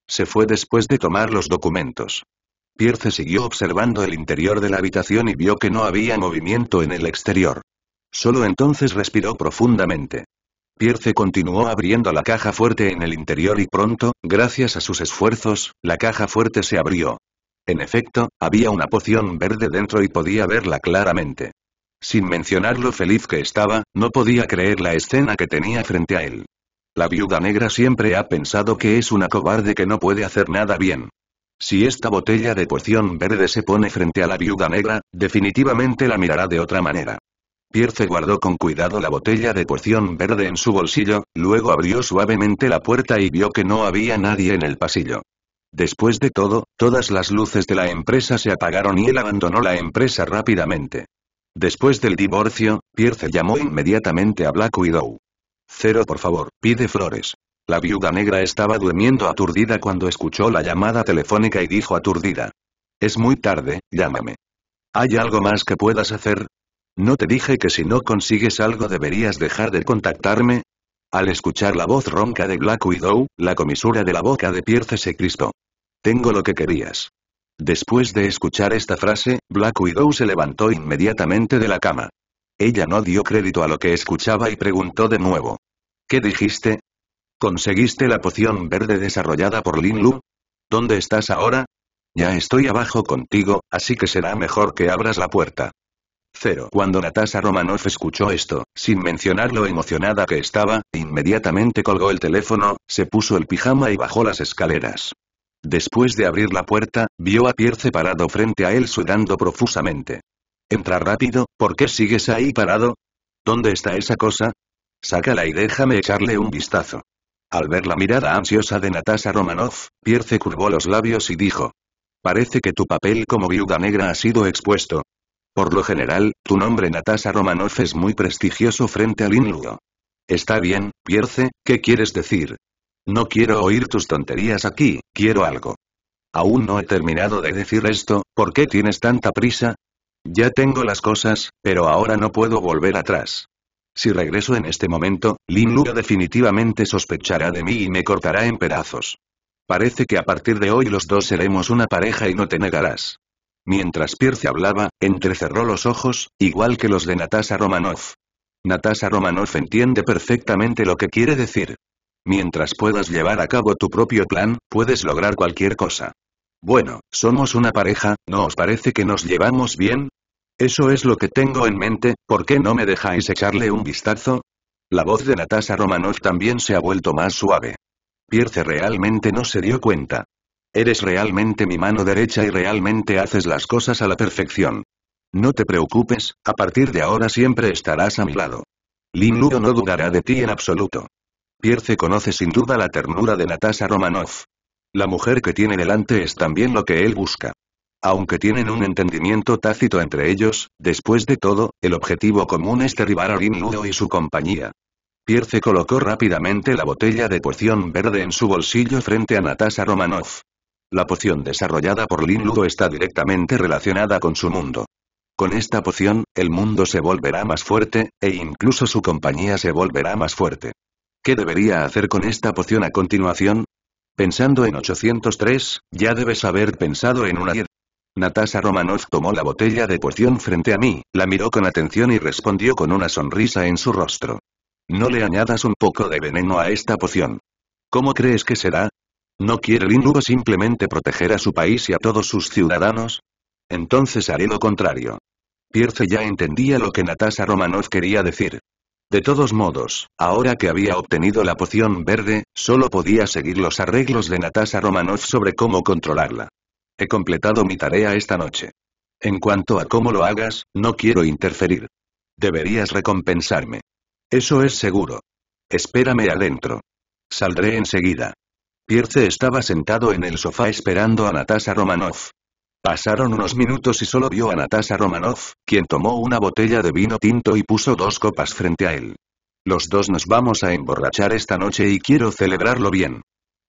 Se fue después de tomar los documentos. Pierce siguió observando el interior de la habitación y vio que no había movimiento en el exterior. Solo entonces respiró profundamente. Pierce continuó abriendo la caja fuerte en el interior y pronto, gracias a sus esfuerzos, la caja fuerte se abrió. En efecto, había una poción verde dentro y podía verla claramente. Sin mencionar lo feliz que estaba, no podía creer la escena que tenía frente a él. La viuda negra siempre ha pensado que es una cobarde que no puede hacer nada bien. Si esta botella de poción verde se pone frente a la viuda negra, definitivamente la mirará de otra manera. Pierce guardó con cuidado la botella de poción verde en su bolsillo, luego abrió suavemente la puerta y vio que no había nadie en el pasillo. Después de todo, todas las luces de la empresa se apagaron y él abandonó la empresa rápidamente. Después del divorcio, Pierce llamó inmediatamente a Black Widow. Cero por favor, pide flores. La viuda negra estaba durmiendo aturdida cuando escuchó la llamada telefónica y dijo aturdida. Es muy tarde, llámame. ¿Hay algo más que puedas hacer? ¿No te dije que si no consigues algo deberías dejar de contactarme? Al escuchar la voz ronca de Black Widow, la comisura de la boca de Pierce se crispó. Tengo lo que querías. Después de escuchar esta frase, Black Widow se levantó inmediatamente de la cama. Ella no dio crédito a lo que escuchaba y preguntó de nuevo. ¿Qué dijiste? ¿Conseguiste la poción verde desarrollada por Lin Lu? ¿Dónde estás ahora? Ya estoy abajo contigo, así que será mejor que abras la puerta. Cero. Cuando Natasha Romanoff escuchó esto, sin mencionar lo emocionada que estaba, inmediatamente colgó el teléfono, se puso el pijama y bajó las escaleras. Después de abrir la puerta, vio a Pierce parado frente a él sudando profusamente. Entra rápido, ¿por qué sigues ahí parado? ¿Dónde está esa cosa? Sácala y déjame echarle un vistazo. Al ver la mirada ansiosa de Natasha Romanov, Pierce curvó los labios y dijo. Parece que tu papel como viuda negra ha sido expuesto, por lo general, tu nombre Natasha Romanoff es muy prestigioso frente al inludo. Está bien, Pierce, ¿qué quieres decir? No quiero oír tus tonterías aquí, quiero algo. Aún no he terminado de decir esto, ¿por qué tienes tanta prisa? Ya tengo las cosas, pero ahora no puedo volver atrás. Si regreso en este momento, Lin Luo definitivamente sospechará de mí y me cortará en pedazos. Parece que a partir de hoy los dos seremos una pareja y no te negarás. Mientras Pierce hablaba, entrecerró los ojos, igual que los de Natasha Romanoff. Natasha Romanoff entiende perfectamente lo que quiere decir. Mientras puedas llevar a cabo tu propio plan, puedes lograr cualquier cosa. Bueno, somos una pareja, ¿no os parece que nos llevamos bien? Eso es lo que tengo en mente, ¿por qué no me dejáis echarle un vistazo? La voz de Natasha Romanoff también se ha vuelto más suave. Pierce realmente no se dio cuenta. Eres realmente mi mano derecha y realmente haces las cosas a la perfección. No te preocupes, a partir de ahora siempre estarás a mi lado. Lin Ludo no dudará de ti en absoluto. Pierce conoce sin duda la ternura de Natasha Romanoff. La mujer que tiene delante es también lo que él busca. Aunque tienen un entendimiento tácito entre ellos, después de todo, el objetivo común es derribar a Lin Ludo y su compañía. Pierce colocó rápidamente la botella de poción verde en su bolsillo frente a Natasha Romanoff. La poción desarrollada por Lin está directamente relacionada con su mundo. Con esta poción, el mundo se volverá más fuerte, e incluso su compañía se volverá más fuerte. ¿Qué debería hacer con esta poción a continuación? Pensando en 803, ya debes haber pensado en una idea. Natasha Romanov tomó la botella de poción frente a mí, la miró con atención y respondió con una sonrisa en su rostro. No le añadas un poco de veneno a esta poción. ¿Cómo crees que será? ¿No quiere Lin simplemente proteger a su país y a todos sus ciudadanos? Entonces haré lo contrario. Pierce ya entendía lo que Natasha Romanov quería decir. De todos modos, ahora que había obtenido la poción verde, solo podía seguir los arreglos de Natasha Romanov sobre cómo controlarla. He completado mi tarea esta noche. En cuanto a cómo lo hagas, no quiero interferir. Deberías recompensarme. Eso es seguro. Espérame adentro. Saldré enseguida. Pierce estaba sentado en el sofá esperando a Natasha Romanoff. Pasaron unos minutos y solo vio a Natasha Romanoff, quien tomó una botella de vino tinto y puso dos copas frente a él. Los dos nos vamos a emborrachar esta noche y quiero celebrarlo bien.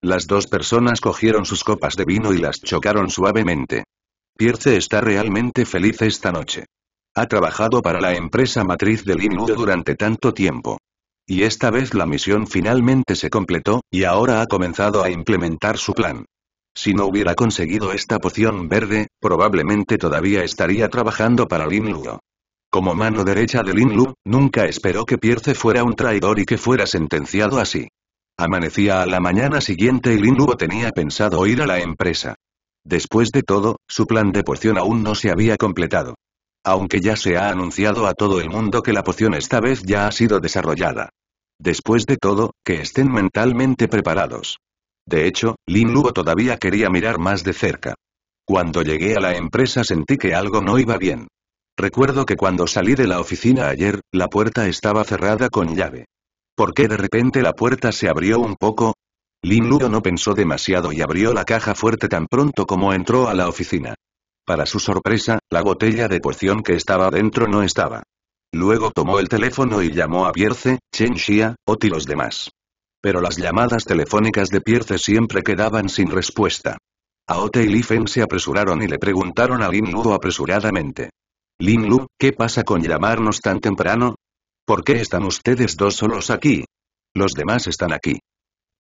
Las dos personas cogieron sus copas de vino y las chocaron suavemente. Pierce está realmente feliz esta noche. Ha trabajado para la empresa matriz de Innudo durante tanto tiempo. Y esta vez la misión finalmente se completó, y ahora ha comenzado a implementar su plan. Si no hubiera conseguido esta poción verde, probablemente todavía estaría trabajando para Lin Luo. Como mano derecha de Lin Lu, nunca esperó que Pierce fuera un traidor y que fuera sentenciado así. Amanecía a la mañana siguiente y Lin Luo tenía pensado ir a la empresa. Después de todo, su plan de poción aún no se había completado. Aunque ya se ha anunciado a todo el mundo que la poción esta vez ya ha sido desarrollada. Después de todo, que estén mentalmente preparados. De hecho, Lin Luo todavía quería mirar más de cerca. Cuando llegué a la empresa sentí que algo no iba bien. Recuerdo que cuando salí de la oficina ayer, la puerta estaba cerrada con llave. ¿Por qué de repente la puerta se abrió un poco? Lin Luo no pensó demasiado y abrió la caja fuerte tan pronto como entró a la oficina. Para su sorpresa, la botella de poción que estaba dentro no estaba. Luego tomó el teléfono y llamó a Pierce, Chen Xia, Ot y los demás. Pero las llamadas telefónicas de Pierce siempre quedaban sin respuesta. A Ote y Li se apresuraron y le preguntaron a Lin Lu apresuradamente. Lin Lu, ¿qué pasa con llamarnos tan temprano? ¿Por qué están ustedes dos solos aquí? Los demás están aquí.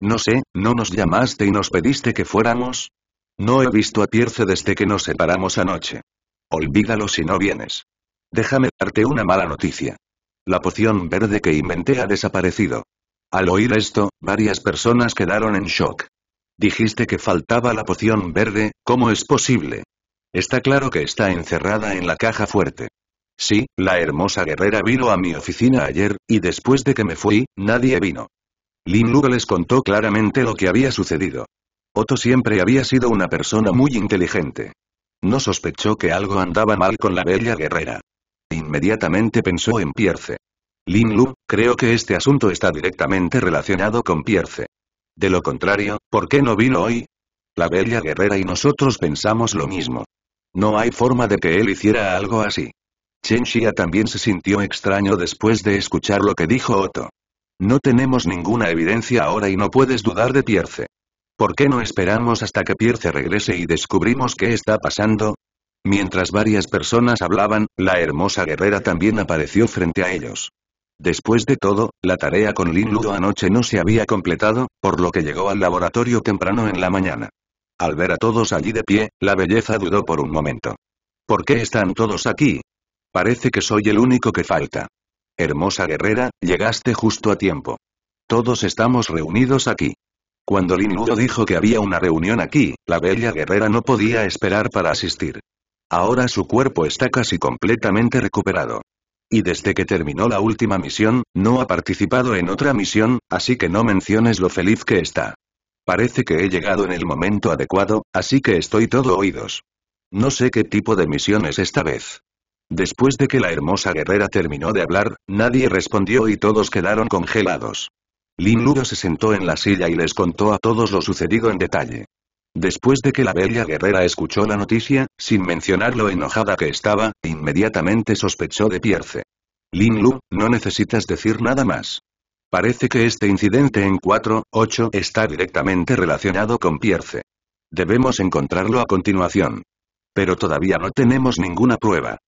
No sé, ¿no nos llamaste y nos pediste que fuéramos? No he visto a Pierce desde que nos separamos anoche. Olvídalo si no vienes. Déjame darte una mala noticia. La poción verde que inventé ha desaparecido. Al oír esto, varias personas quedaron en shock. Dijiste que faltaba la poción verde, ¿cómo es posible? Está claro que está encerrada en la caja fuerte. Sí, la hermosa guerrera vino a mi oficina ayer, y después de que me fui, nadie vino. Lin Lugo les contó claramente lo que había sucedido. Otto siempre había sido una persona muy inteligente. No sospechó que algo andaba mal con la bella guerrera. Inmediatamente pensó en Pierce. Lin Lu, creo que este asunto está directamente relacionado con Pierce. De lo contrario, ¿por qué no vino hoy? La bella guerrera y nosotros pensamos lo mismo. No hay forma de que él hiciera algo así. Chen Xia también se sintió extraño después de escuchar lo que dijo Otto. No tenemos ninguna evidencia ahora y no puedes dudar de Pierce. ¿Por qué no esperamos hasta que Pierce regrese y descubrimos qué está pasando? Mientras varias personas hablaban, la hermosa guerrera también apareció frente a ellos. Después de todo, la tarea con Lin Ludo anoche no se había completado, por lo que llegó al laboratorio temprano en la mañana. Al ver a todos allí de pie, la belleza dudó por un momento. ¿Por qué están todos aquí? Parece que soy el único que falta. Hermosa guerrera, llegaste justo a tiempo. Todos estamos reunidos aquí. Cuando Lin dijo que había una reunión aquí, la bella guerrera no podía esperar para asistir. Ahora su cuerpo está casi completamente recuperado. Y desde que terminó la última misión, no ha participado en otra misión, así que no menciones lo feliz que está. Parece que he llegado en el momento adecuado, así que estoy todo oídos. No sé qué tipo de misión es esta vez. Después de que la hermosa guerrera terminó de hablar, nadie respondió y todos quedaron congelados. Lin Lu se sentó en la silla y les contó a todos lo sucedido en detalle. Después de que la bella guerrera escuchó la noticia, sin mencionar lo enojada que estaba, inmediatamente sospechó de Pierce. Lin Lu, no necesitas decir nada más. Parece que este incidente en 4-8 está directamente relacionado con Pierce. Debemos encontrarlo a continuación. Pero todavía no tenemos ninguna prueba.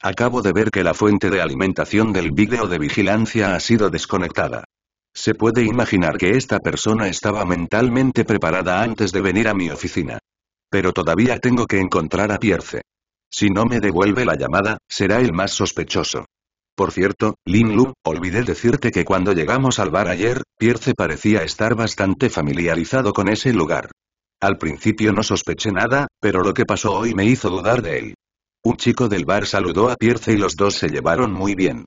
Acabo de ver que la fuente de alimentación del vídeo de vigilancia ha sido desconectada. Se puede imaginar que esta persona estaba mentalmente preparada antes de venir a mi oficina. Pero todavía tengo que encontrar a Pierce. Si no me devuelve la llamada, será el más sospechoso. Por cierto, Lin Lu, olvidé decirte que cuando llegamos al bar ayer, Pierce parecía estar bastante familiarizado con ese lugar. Al principio no sospeché nada, pero lo que pasó hoy me hizo dudar de él. Un chico del bar saludó a Pierce y los dos se llevaron muy bien.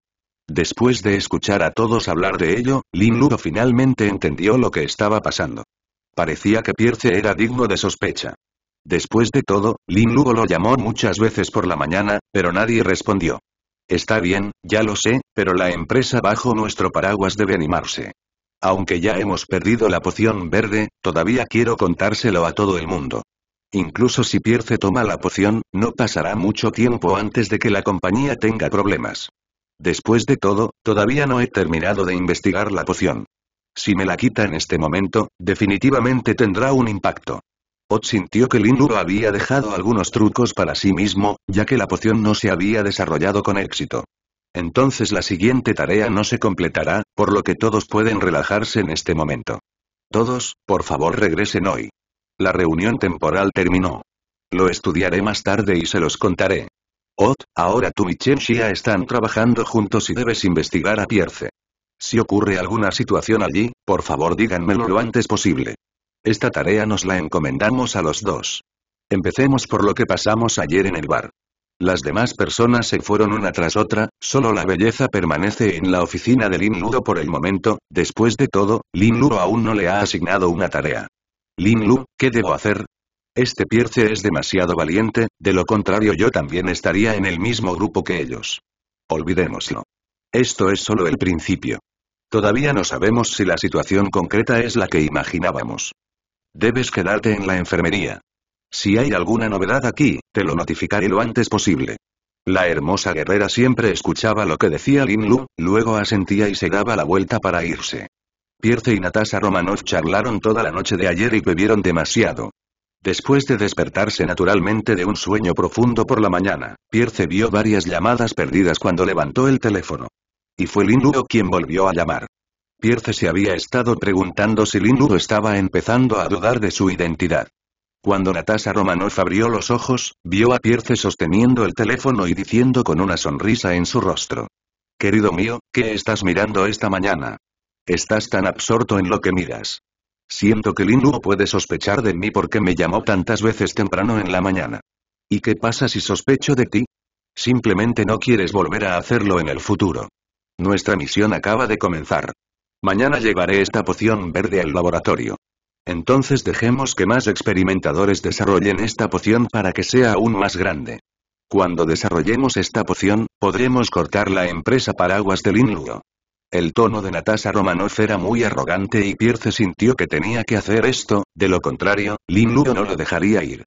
Después de escuchar a todos hablar de ello, Lin Lugo finalmente entendió lo que estaba pasando. Parecía que Pierce era digno de sospecha. Después de todo, Lin Lugo lo llamó muchas veces por la mañana, pero nadie respondió. Está bien, ya lo sé, pero la empresa bajo nuestro paraguas debe animarse. Aunque ya hemos perdido la poción verde, todavía quiero contárselo a todo el mundo. Incluso si Pierce toma la poción, no pasará mucho tiempo antes de que la compañía tenga problemas. Después de todo, todavía no he terminado de investigar la poción. Si me la quita en este momento, definitivamente tendrá un impacto. Ot sintió que Lin había dejado algunos trucos para sí mismo, ya que la poción no se había desarrollado con éxito. Entonces la siguiente tarea no se completará, por lo que todos pueden relajarse en este momento. Todos, por favor regresen hoy. La reunión temporal terminó. Lo estudiaré más tarde y se los contaré. Ot, ahora tú y Chen Xia están trabajando juntos y debes investigar a Pierce. Si ocurre alguna situación allí, por favor díganmelo lo antes posible. Esta tarea nos la encomendamos a los dos. Empecemos por lo que pasamos ayer en el bar. Las demás personas se fueron una tras otra, solo la belleza permanece en la oficina de Lin Luo por el momento, después de todo, Lin Luo aún no le ha asignado una tarea. Lin Lu, ¿qué debo hacer? Este Pierce es demasiado valiente, de lo contrario yo también estaría en el mismo grupo que ellos. Olvidémoslo. Esto es solo el principio. Todavía no sabemos si la situación concreta es la que imaginábamos. Debes quedarte en la enfermería. Si hay alguna novedad aquí, te lo notificaré lo antes posible. La hermosa guerrera siempre escuchaba lo que decía Lin Lu, luego asentía y se daba la vuelta para irse. Pierce y Natasha Romanov charlaron toda la noche de ayer y bebieron demasiado. Después de despertarse naturalmente de un sueño profundo por la mañana, Pierce vio varias llamadas perdidas cuando levantó el teléfono. Y fue Lin quien volvió a llamar. Pierce se había estado preguntando si Lindo estaba empezando a dudar de su identidad. Cuando Natasha Romanoff abrió los ojos, vio a Pierce sosteniendo el teléfono y diciendo con una sonrisa en su rostro. Querido mío, ¿qué estás mirando esta mañana? Estás tan absorto en lo que miras. Siento que Lin puede sospechar de mí porque me llamó tantas veces temprano en la mañana. ¿Y qué pasa si sospecho de ti? Simplemente no quieres volver a hacerlo en el futuro. Nuestra misión acaba de comenzar. Mañana llevaré esta poción verde al laboratorio. Entonces dejemos que más experimentadores desarrollen esta poción para que sea aún más grande. Cuando desarrollemos esta poción, podremos cortar la empresa paraguas del Inluo. El tono de Natasha Romanoff era muy arrogante y Pierce sintió que tenía que hacer esto, de lo contrario, Lin Ludo no lo dejaría ir.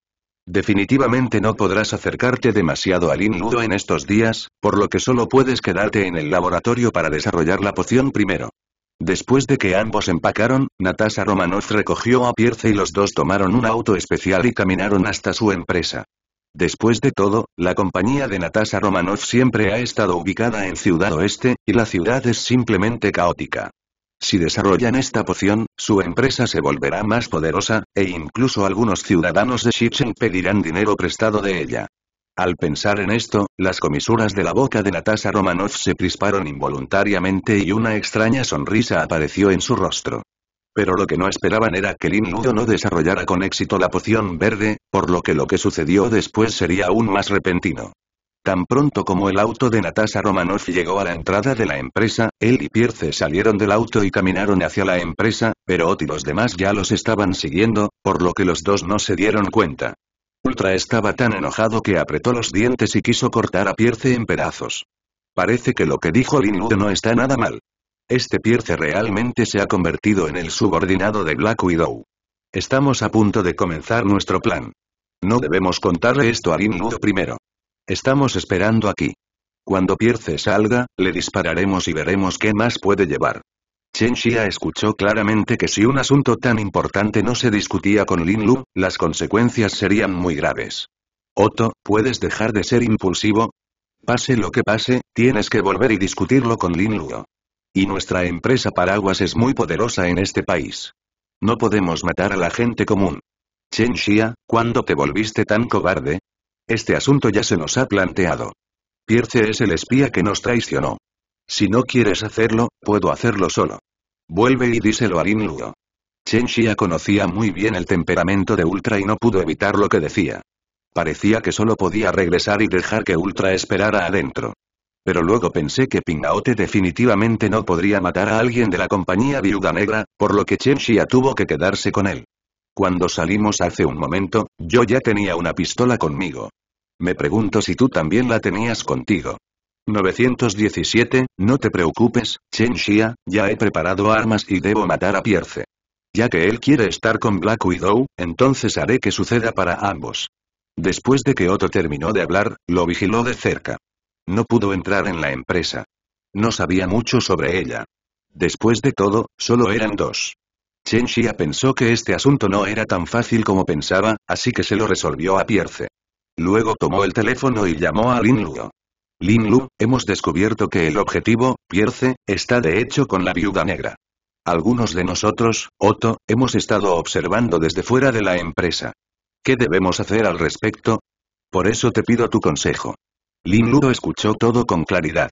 Definitivamente no podrás acercarte demasiado a Lin Ludo en estos días, por lo que solo puedes quedarte en el laboratorio para desarrollar la poción primero. Después de que ambos empacaron, Natasha Romanoff recogió a Pierce y los dos tomaron un auto especial y caminaron hasta su empresa. Después de todo, la compañía de Natasha Romanov siempre ha estado ubicada en Ciudad Oeste, y la ciudad es simplemente caótica. Si desarrollan esta poción, su empresa se volverá más poderosa, e incluso algunos ciudadanos de Shichen pedirán dinero prestado de ella. Al pensar en esto, las comisuras de la boca de Natasha Romanov se crisparon involuntariamente y una extraña sonrisa apareció en su rostro. Pero lo que no esperaban era que Lin Ludo no desarrollara con éxito la poción verde, por lo que lo que sucedió después sería aún más repentino. Tan pronto como el auto de Natasha Romanoff llegó a la entrada de la empresa, él y Pierce salieron del auto y caminaron hacia la empresa, pero Oti y los demás ya los estaban siguiendo, por lo que los dos no se dieron cuenta. Ultra estaba tan enojado que apretó los dientes y quiso cortar a Pierce en pedazos. Parece que lo que dijo Lin Ludo no está nada mal. Este Pierce realmente se ha convertido en el subordinado de Black Widow. Estamos a punto de comenzar nuestro plan. No debemos contarle esto a Luo primero. Estamos esperando aquí. Cuando Pierce salga, le dispararemos y veremos qué más puede llevar. Chen Xia escuchó claramente que si un asunto tan importante no se discutía con Lin Lu, las consecuencias serían muy graves. Otto, ¿puedes dejar de ser impulsivo? Pase lo que pase, tienes que volver y discutirlo con Lin Lu. Y nuestra empresa paraguas es muy poderosa en este país. No podemos matar a la gente común. Chen Xia, ¿cuándo te volviste tan cobarde? Este asunto ya se nos ha planteado. Pierce es el espía que nos traicionó. Si no quieres hacerlo, puedo hacerlo solo. Vuelve y díselo a Lin Luo. Chen Xia conocía muy bien el temperamento de Ultra y no pudo evitar lo que decía. Parecía que solo podía regresar y dejar que Ultra esperara adentro. Pero luego pensé que Pingaote definitivamente no podría matar a alguien de la compañía Viuda Negra, por lo que Chen Xia tuvo que quedarse con él. Cuando salimos hace un momento, yo ya tenía una pistola conmigo. Me pregunto si tú también la tenías contigo. 917, no te preocupes, Chen Xia, ya he preparado armas y debo matar a Pierce. Ya que él quiere estar con Black Widow, entonces haré que suceda para ambos. Después de que Otto terminó de hablar, lo vigiló de cerca. No pudo entrar en la empresa. No sabía mucho sobre ella. Después de todo, solo eran dos. Chen Xia pensó que este asunto no era tan fácil como pensaba, así que se lo resolvió a Pierce. Luego tomó el teléfono y llamó a Lin Lu. Lin Lu, hemos descubierto que el objetivo, Pierce, está de hecho con la viuda negra. Algunos de nosotros, Otto, hemos estado observando desde fuera de la empresa. ¿Qué debemos hacer al respecto? Por eso te pido tu consejo. Lin Luro escuchó todo con claridad.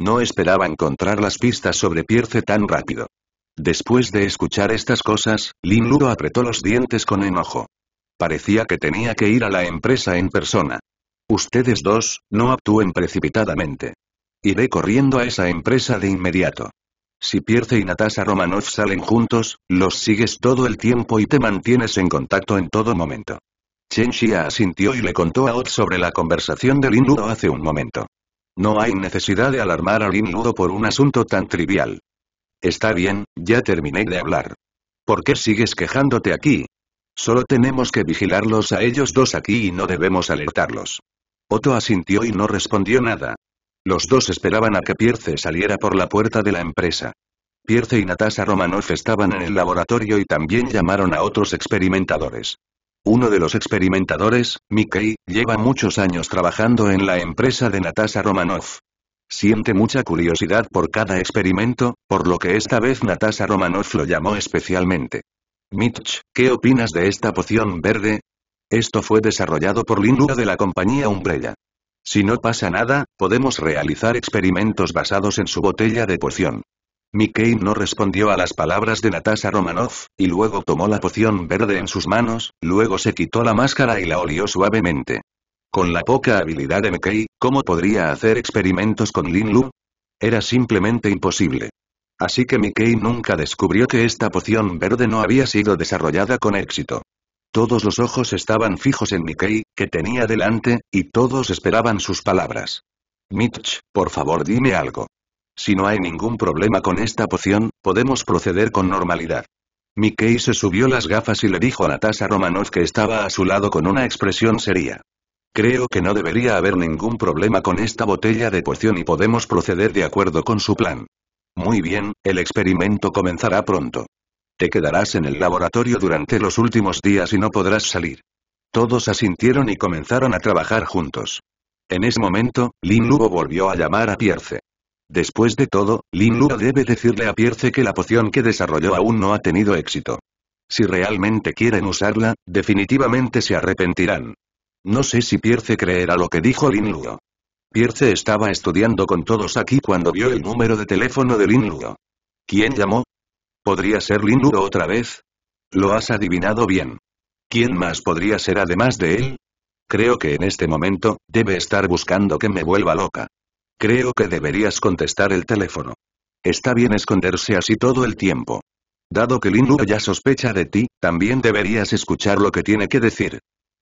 No esperaba encontrar las pistas sobre Pierce tan rápido. Después de escuchar estas cosas, Lin Ludo apretó los dientes con enojo. Parecía que tenía que ir a la empresa en persona. Ustedes dos, no actúen precipitadamente. Iré corriendo a esa empresa de inmediato. Si Pierce y Natasha Romanov salen juntos, los sigues todo el tiempo y te mantienes en contacto en todo momento. Chen Xia asintió y le contó a Ot sobre la conversación del Lin Ludo hace un momento. No hay necesidad de alarmar a Lin Ludo por un asunto tan trivial. Está bien, ya terminé de hablar. ¿Por qué sigues quejándote aquí? Solo tenemos que vigilarlos a ellos dos aquí y no debemos alertarlos. Otto asintió y no respondió nada. Los dos esperaban a que Pierce saliera por la puerta de la empresa. Pierce y Natasha Romanoff estaban en el laboratorio y también llamaron a otros experimentadores. Uno de los experimentadores, Mickey, lleva muchos años trabajando en la empresa de Natasha Romanoff. Siente mucha curiosidad por cada experimento, por lo que esta vez Natasha Romanoff lo llamó especialmente. Mitch, ¿qué opinas de esta poción verde? Esto fue desarrollado por Lin de la compañía Umbrella. Si no pasa nada, podemos realizar experimentos basados en su botella de poción. Mickey no respondió a las palabras de Natasha Romanoff, y luego tomó la poción verde en sus manos, luego se quitó la máscara y la olió suavemente. Con la poca habilidad de Mickey, ¿cómo podría hacer experimentos con Lin Lu? Era simplemente imposible. Así que Mickey nunca descubrió que esta poción verde no había sido desarrollada con éxito. Todos los ojos estaban fijos en Mickey, que tenía delante, y todos esperaban sus palabras. Mitch, por favor dime algo. Si no hay ningún problema con esta poción, podemos proceder con normalidad. Mickey se subió las gafas y le dijo a Natasha Romanov que estaba a su lado con una expresión seria. Creo que no debería haber ningún problema con esta botella de poción y podemos proceder de acuerdo con su plan. Muy bien, el experimento comenzará pronto. Te quedarás en el laboratorio durante los últimos días y no podrás salir. Todos asintieron y comenzaron a trabajar juntos. En ese momento, Lin Lubo volvió a llamar a Pierce. Después de todo, Lin Luo debe decirle a Pierce que la poción que desarrolló aún no ha tenido éxito. Si realmente quieren usarla, definitivamente se arrepentirán. No sé si Pierce creerá lo que dijo Lin Luo. Pierce estaba estudiando con todos aquí cuando vio el número de teléfono de Lin Luo. ¿Quién llamó? ¿Podría ser Lin Luo otra vez? Lo has adivinado bien. ¿Quién más podría ser además de él? Creo que en este momento, debe estar buscando que me vuelva loca. Creo que deberías contestar el teléfono. Está bien esconderse así todo el tiempo. Dado que Lin Lu ya sospecha de ti, también deberías escuchar lo que tiene que decir.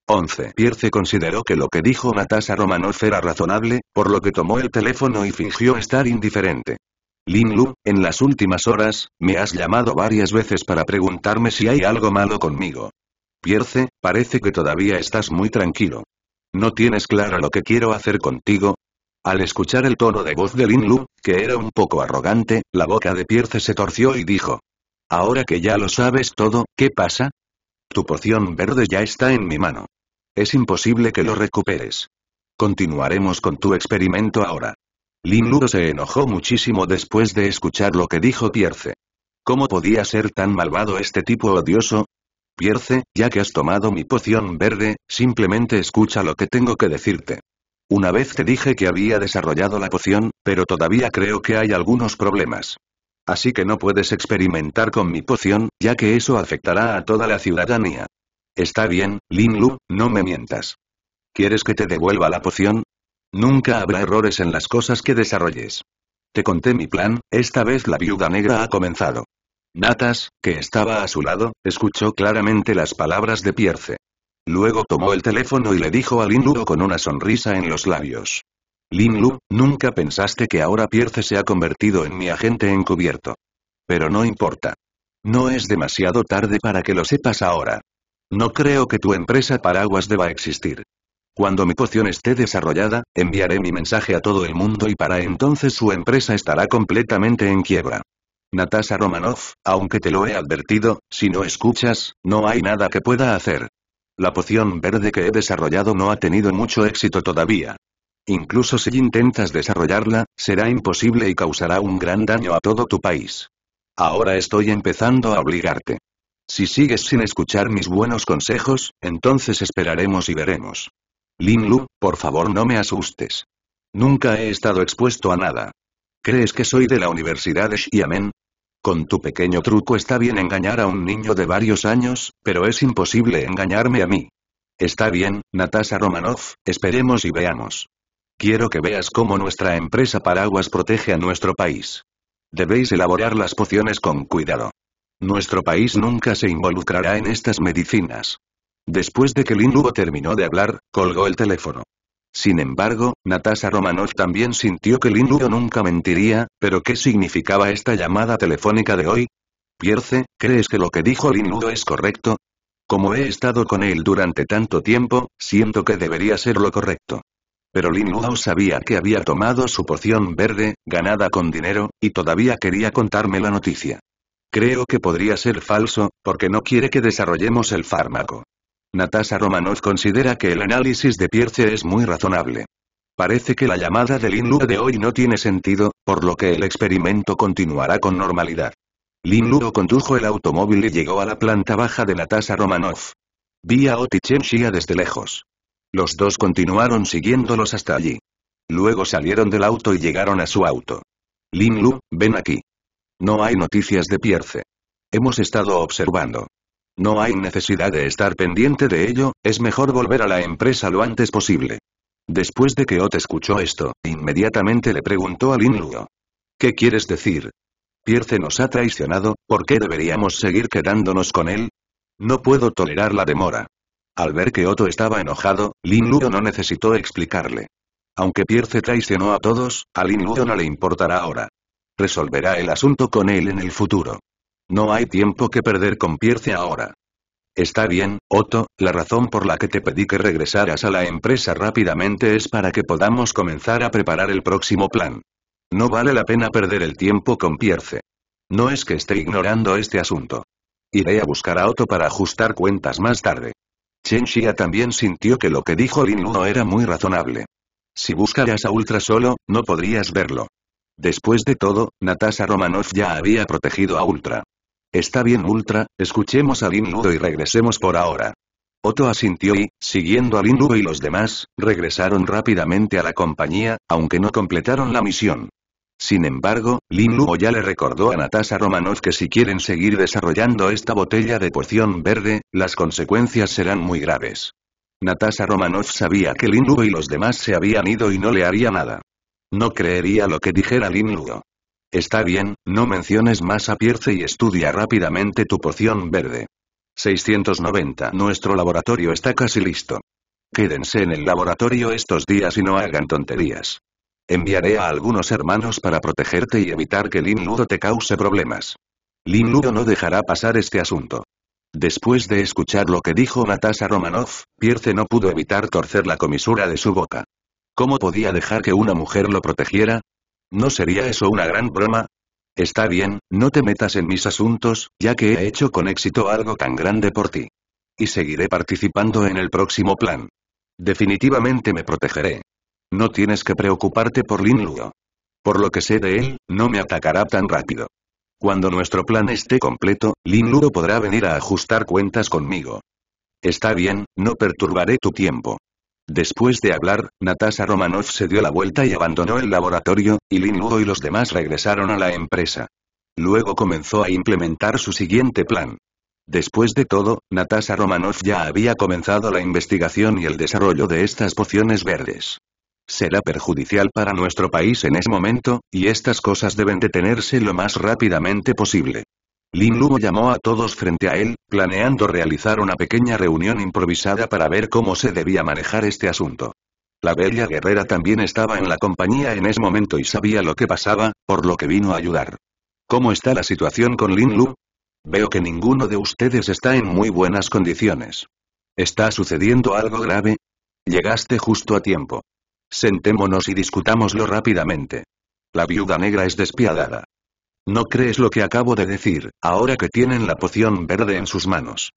11. Pierce consideró que lo que dijo Natasha Romanoff era razonable, por lo que tomó el teléfono y fingió estar indiferente. Lin Lu, en las últimas horas, me has llamado varias veces para preguntarme si hay algo malo conmigo. Pierce, parece que todavía estás muy tranquilo. ¿No tienes claro lo que quiero hacer contigo? Al escuchar el tono de voz de Lin Lu, que era un poco arrogante, la boca de Pierce se torció y dijo. Ahora que ya lo sabes todo, ¿qué pasa? Tu poción verde ya está en mi mano. Es imposible que lo recuperes. Continuaremos con tu experimento ahora. Lin Lu se enojó muchísimo después de escuchar lo que dijo Pierce. ¿Cómo podía ser tan malvado este tipo odioso? Pierce, ya que has tomado mi poción verde, simplemente escucha lo que tengo que decirte. Una vez te dije que había desarrollado la poción, pero todavía creo que hay algunos problemas. Así que no puedes experimentar con mi poción, ya que eso afectará a toda la ciudadanía. Está bien, Lin Lu, no me mientas. ¿Quieres que te devuelva la poción? Nunca habrá errores en las cosas que desarrolles. Te conté mi plan, esta vez la viuda negra ha comenzado. Natas, que estaba a su lado, escuchó claramente las palabras de Pierce. Luego tomó el teléfono y le dijo a Lin con una sonrisa en los labios. Lin Lu, nunca pensaste que ahora Pierce se ha convertido en mi agente encubierto. Pero no importa. No es demasiado tarde para que lo sepas ahora. No creo que tu empresa paraguas deba existir. Cuando mi poción esté desarrollada, enviaré mi mensaje a todo el mundo y para entonces su empresa estará completamente en quiebra. Natasha Romanoff, aunque te lo he advertido, si no escuchas, no hay nada que pueda hacer. La poción verde que he desarrollado no ha tenido mucho éxito todavía. Incluso si intentas desarrollarla, será imposible y causará un gran daño a todo tu país. Ahora estoy empezando a obligarte. Si sigues sin escuchar mis buenos consejos, entonces esperaremos y veremos. Lin Lu, por favor no me asustes. Nunca he estado expuesto a nada. ¿Crees que soy de la Universidad de Xiamen? Con tu pequeño truco está bien engañar a un niño de varios años, pero es imposible engañarme a mí. Está bien, Natasha Romanoff, esperemos y veamos. Quiero que veas cómo nuestra empresa Paraguas protege a nuestro país. Debéis elaborar las pociones con cuidado. Nuestro país nunca se involucrará en estas medicinas. Después de que Lin terminó de hablar, colgó el teléfono. Sin embargo, Natasha Romanov también sintió que Lin nunca mentiría, pero ¿qué significaba esta llamada telefónica de hoy? Pierce, ¿crees que lo que dijo Lin es correcto? Como he estado con él durante tanto tiempo, siento que debería ser lo correcto. Pero Lin Luo sabía que había tomado su poción verde, ganada con dinero, y todavía quería contarme la noticia. Creo que podría ser falso, porque no quiere que desarrollemos el fármaco. Natasha Romanov considera que el análisis de Pierce es muy razonable. Parece que la llamada de Lin Lu de hoy no tiene sentido, por lo que el experimento continuará con normalidad. Lin Lu condujo el automóvil y llegó a la planta baja de Natasha Romanov. Vi a desde lejos. Los dos continuaron siguiéndolos hasta allí. Luego salieron del auto y llegaron a su auto. Lin Lu, ven aquí. No hay noticias de Pierce. Hemos estado observando. No hay necesidad de estar pendiente de ello, es mejor volver a la empresa lo antes posible. Después de que Ot escuchó esto, inmediatamente le preguntó a Lin ¿Qué quieres decir? Pierce nos ha traicionado, ¿por qué deberíamos seguir quedándonos con él? No puedo tolerar la demora. Al ver que Otto estaba enojado, Lin Luo no necesitó explicarle. Aunque Pierce traicionó a todos, a Lin no le importará ahora. Resolverá el asunto con él en el futuro. No hay tiempo que perder con Pierce ahora. Está bien, Otto, la razón por la que te pedí que regresaras a la empresa rápidamente es para que podamos comenzar a preparar el próximo plan. No vale la pena perder el tiempo con Pierce. No es que esté ignorando este asunto. Iré a buscar a Otto para ajustar cuentas más tarde. Chen Xia también sintió que lo que dijo Lin no era muy razonable. Si buscaras a Ultra solo, no podrías verlo. Después de todo, Natasha Romanoff ya había protegido a Ultra. Está bien Ultra, escuchemos a Lin y regresemos por ahora. Otto asintió y, siguiendo a Lin y los demás, regresaron rápidamente a la compañía, aunque no completaron la misión. Sin embargo, Lin ya le recordó a Natasha Romanov que si quieren seguir desarrollando esta botella de poción verde, las consecuencias serán muy graves. Natasha Romanov sabía que Lin y los demás se habían ido y no le haría nada. No creería lo que dijera Lin Está bien, no menciones más a Pierce y estudia rápidamente tu poción verde. 690 Nuestro laboratorio está casi listo. Quédense en el laboratorio estos días y no hagan tonterías. Enviaré a algunos hermanos para protegerte y evitar que Lin Ludo te cause problemas. Lin Ludo no dejará pasar este asunto. Después de escuchar lo que dijo Natasha Romanoff, Pierce no pudo evitar torcer la comisura de su boca. ¿Cómo podía dejar que una mujer lo protegiera? ¿No sería eso una gran broma? Está bien, no te metas en mis asuntos, ya que he hecho con éxito algo tan grande por ti. Y seguiré participando en el próximo plan. Definitivamente me protegeré. No tienes que preocuparte por Lin Luo. Por lo que sé de él, no me atacará tan rápido. Cuando nuestro plan esté completo, Lin Luo podrá venir a ajustar cuentas conmigo. Está bien, no perturbaré tu tiempo. Después de hablar, Natasha Romanov se dio la vuelta y abandonó el laboratorio, y Lin y los demás regresaron a la empresa. Luego comenzó a implementar su siguiente plan. Después de todo, Natasha Romanov ya había comenzado la investigación y el desarrollo de estas pociones verdes. Será perjudicial para nuestro país en ese momento, y estas cosas deben detenerse lo más rápidamente posible. Lin Lu llamó a todos frente a él, planeando realizar una pequeña reunión improvisada para ver cómo se debía manejar este asunto. La bella guerrera también estaba en la compañía en ese momento y sabía lo que pasaba, por lo que vino a ayudar. ¿Cómo está la situación con Lin Lu? Veo que ninguno de ustedes está en muy buenas condiciones. ¿Está sucediendo algo grave? Llegaste justo a tiempo. Sentémonos y discutámoslo rápidamente. La viuda negra es despiadada. ¿No crees lo que acabo de decir, ahora que tienen la poción verde en sus manos?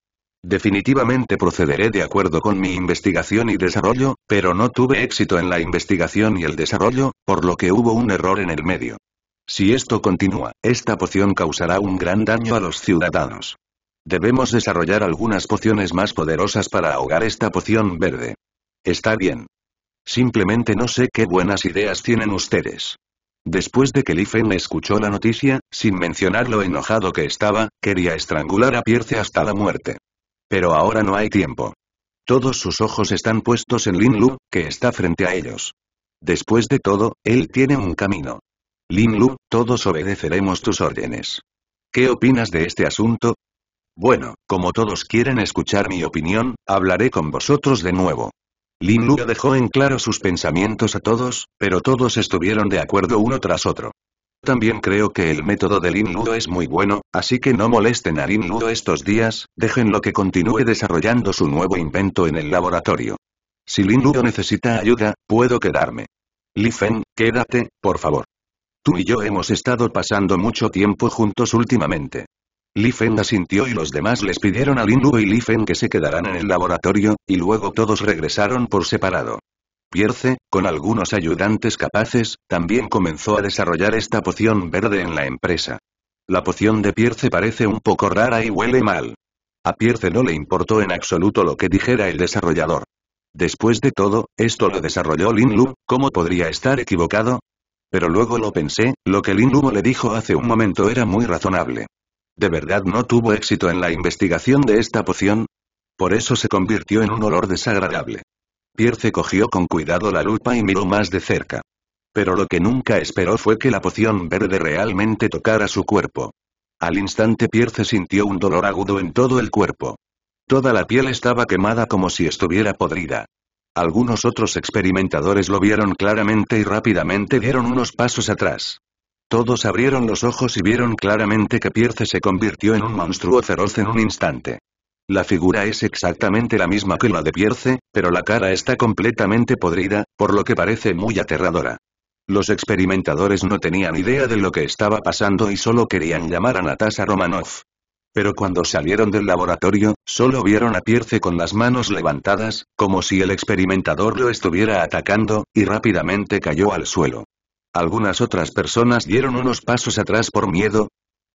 Definitivamente procederé de acuerdo con mi investigación y desarrollo, pero no tuve éxito en la investigación y el desarrollo, por lo que hubo un error en el medio. Si esto continúa, esta poción causará un gran daño a los ciudadanos. Debemos desarrollar algunas pociones más poderosas para ahogar esta poción verde. Está bien. Simplemente no sé qué buenas ideas tienen ustedes. Después de que Li Fen escuchó la noticia, sin mencionar lo enojado que estaba, quería estrangular a Pierce hasta la muerte. Pero ahora no hay tiempo. Todos sus ojos están puestos en Lin Lu, que está frente a ellos. Después de todo, él tiene un camino. Lin Lu, todos obedeceremos tus órdenes. ¿Qué opinas de este asunto? Bueno, como todos quieren escuchar mi opinión, hablaré con vosotros de nuevo. Lin Ludo dejó en claro sus pensamientos a todos, pero todos estuvieron de acuerdo uno tras otro. También creo que el método de Lin Luo es muy bueno, así que no molesten a Lin Luo estos días, déjenlo que continúe desarrollando su nuevo invento en el laboratorio. Si Lin Ludo necesita ayuda, puedo quedarme. Li Fen, quédate, por favor. Tú y yo hemos estado pasando mucho tiempo juntos últimamente. Li asintió y los demás les pidieron a Lin y Lifen que se quedaran en el laboratorio, y luego todos regresaron por separado. Pierce, con algunos ayudantes capaces, también comenzó a desarrollar esta poción verde en la empresa. La poción de Pierce parece un poco rara y huele mal. A Pierce no le importó en absoluto lo que dijera el desarrollador. Después de todo, esto lo desarrolló Lin Lu, ¿cómo podría estar equivocado? Pero luego lo pensé, lo que Lin le dijo hace un momento era muy razonable. ¿De verdad no tuvo éxito en la investigación de esta poción? Por eso se convirtió en un olor desagradable. Pierce cogió con cuidado la lupa y miró más de cerca. Pero lo que nunca esperó fue que la poción verde realmente tocara su cuerpo. Al instante Pierce sintió un dolor agudo en todo el cuerpo. Toda la piel estaba quemada como si estuviera podrida. Algunos otros experimentadores lo vieron claramente y rápidamente dieron unos pasos atrás. Todos abrieron los ojos y vieron claramente que Pierce se convirtió en un monstruo feroz en un instante. La figura es exactamente la misma que la de Pierce, pero la cara está completamente podrida, por lo que parece muy aterradora. Los experimentadores no tenían idea de lo que estaba pasando y solo querían llamar a Natasha Romanoff. Pero cuando salieron del laboratorio, solo vieron a Pierce con las manos levantadas, como si el experimentador lo estuviera atacando, y rápidamente cayó al suelo. Algunas otras personas dieron unos pasos atrás por miedo.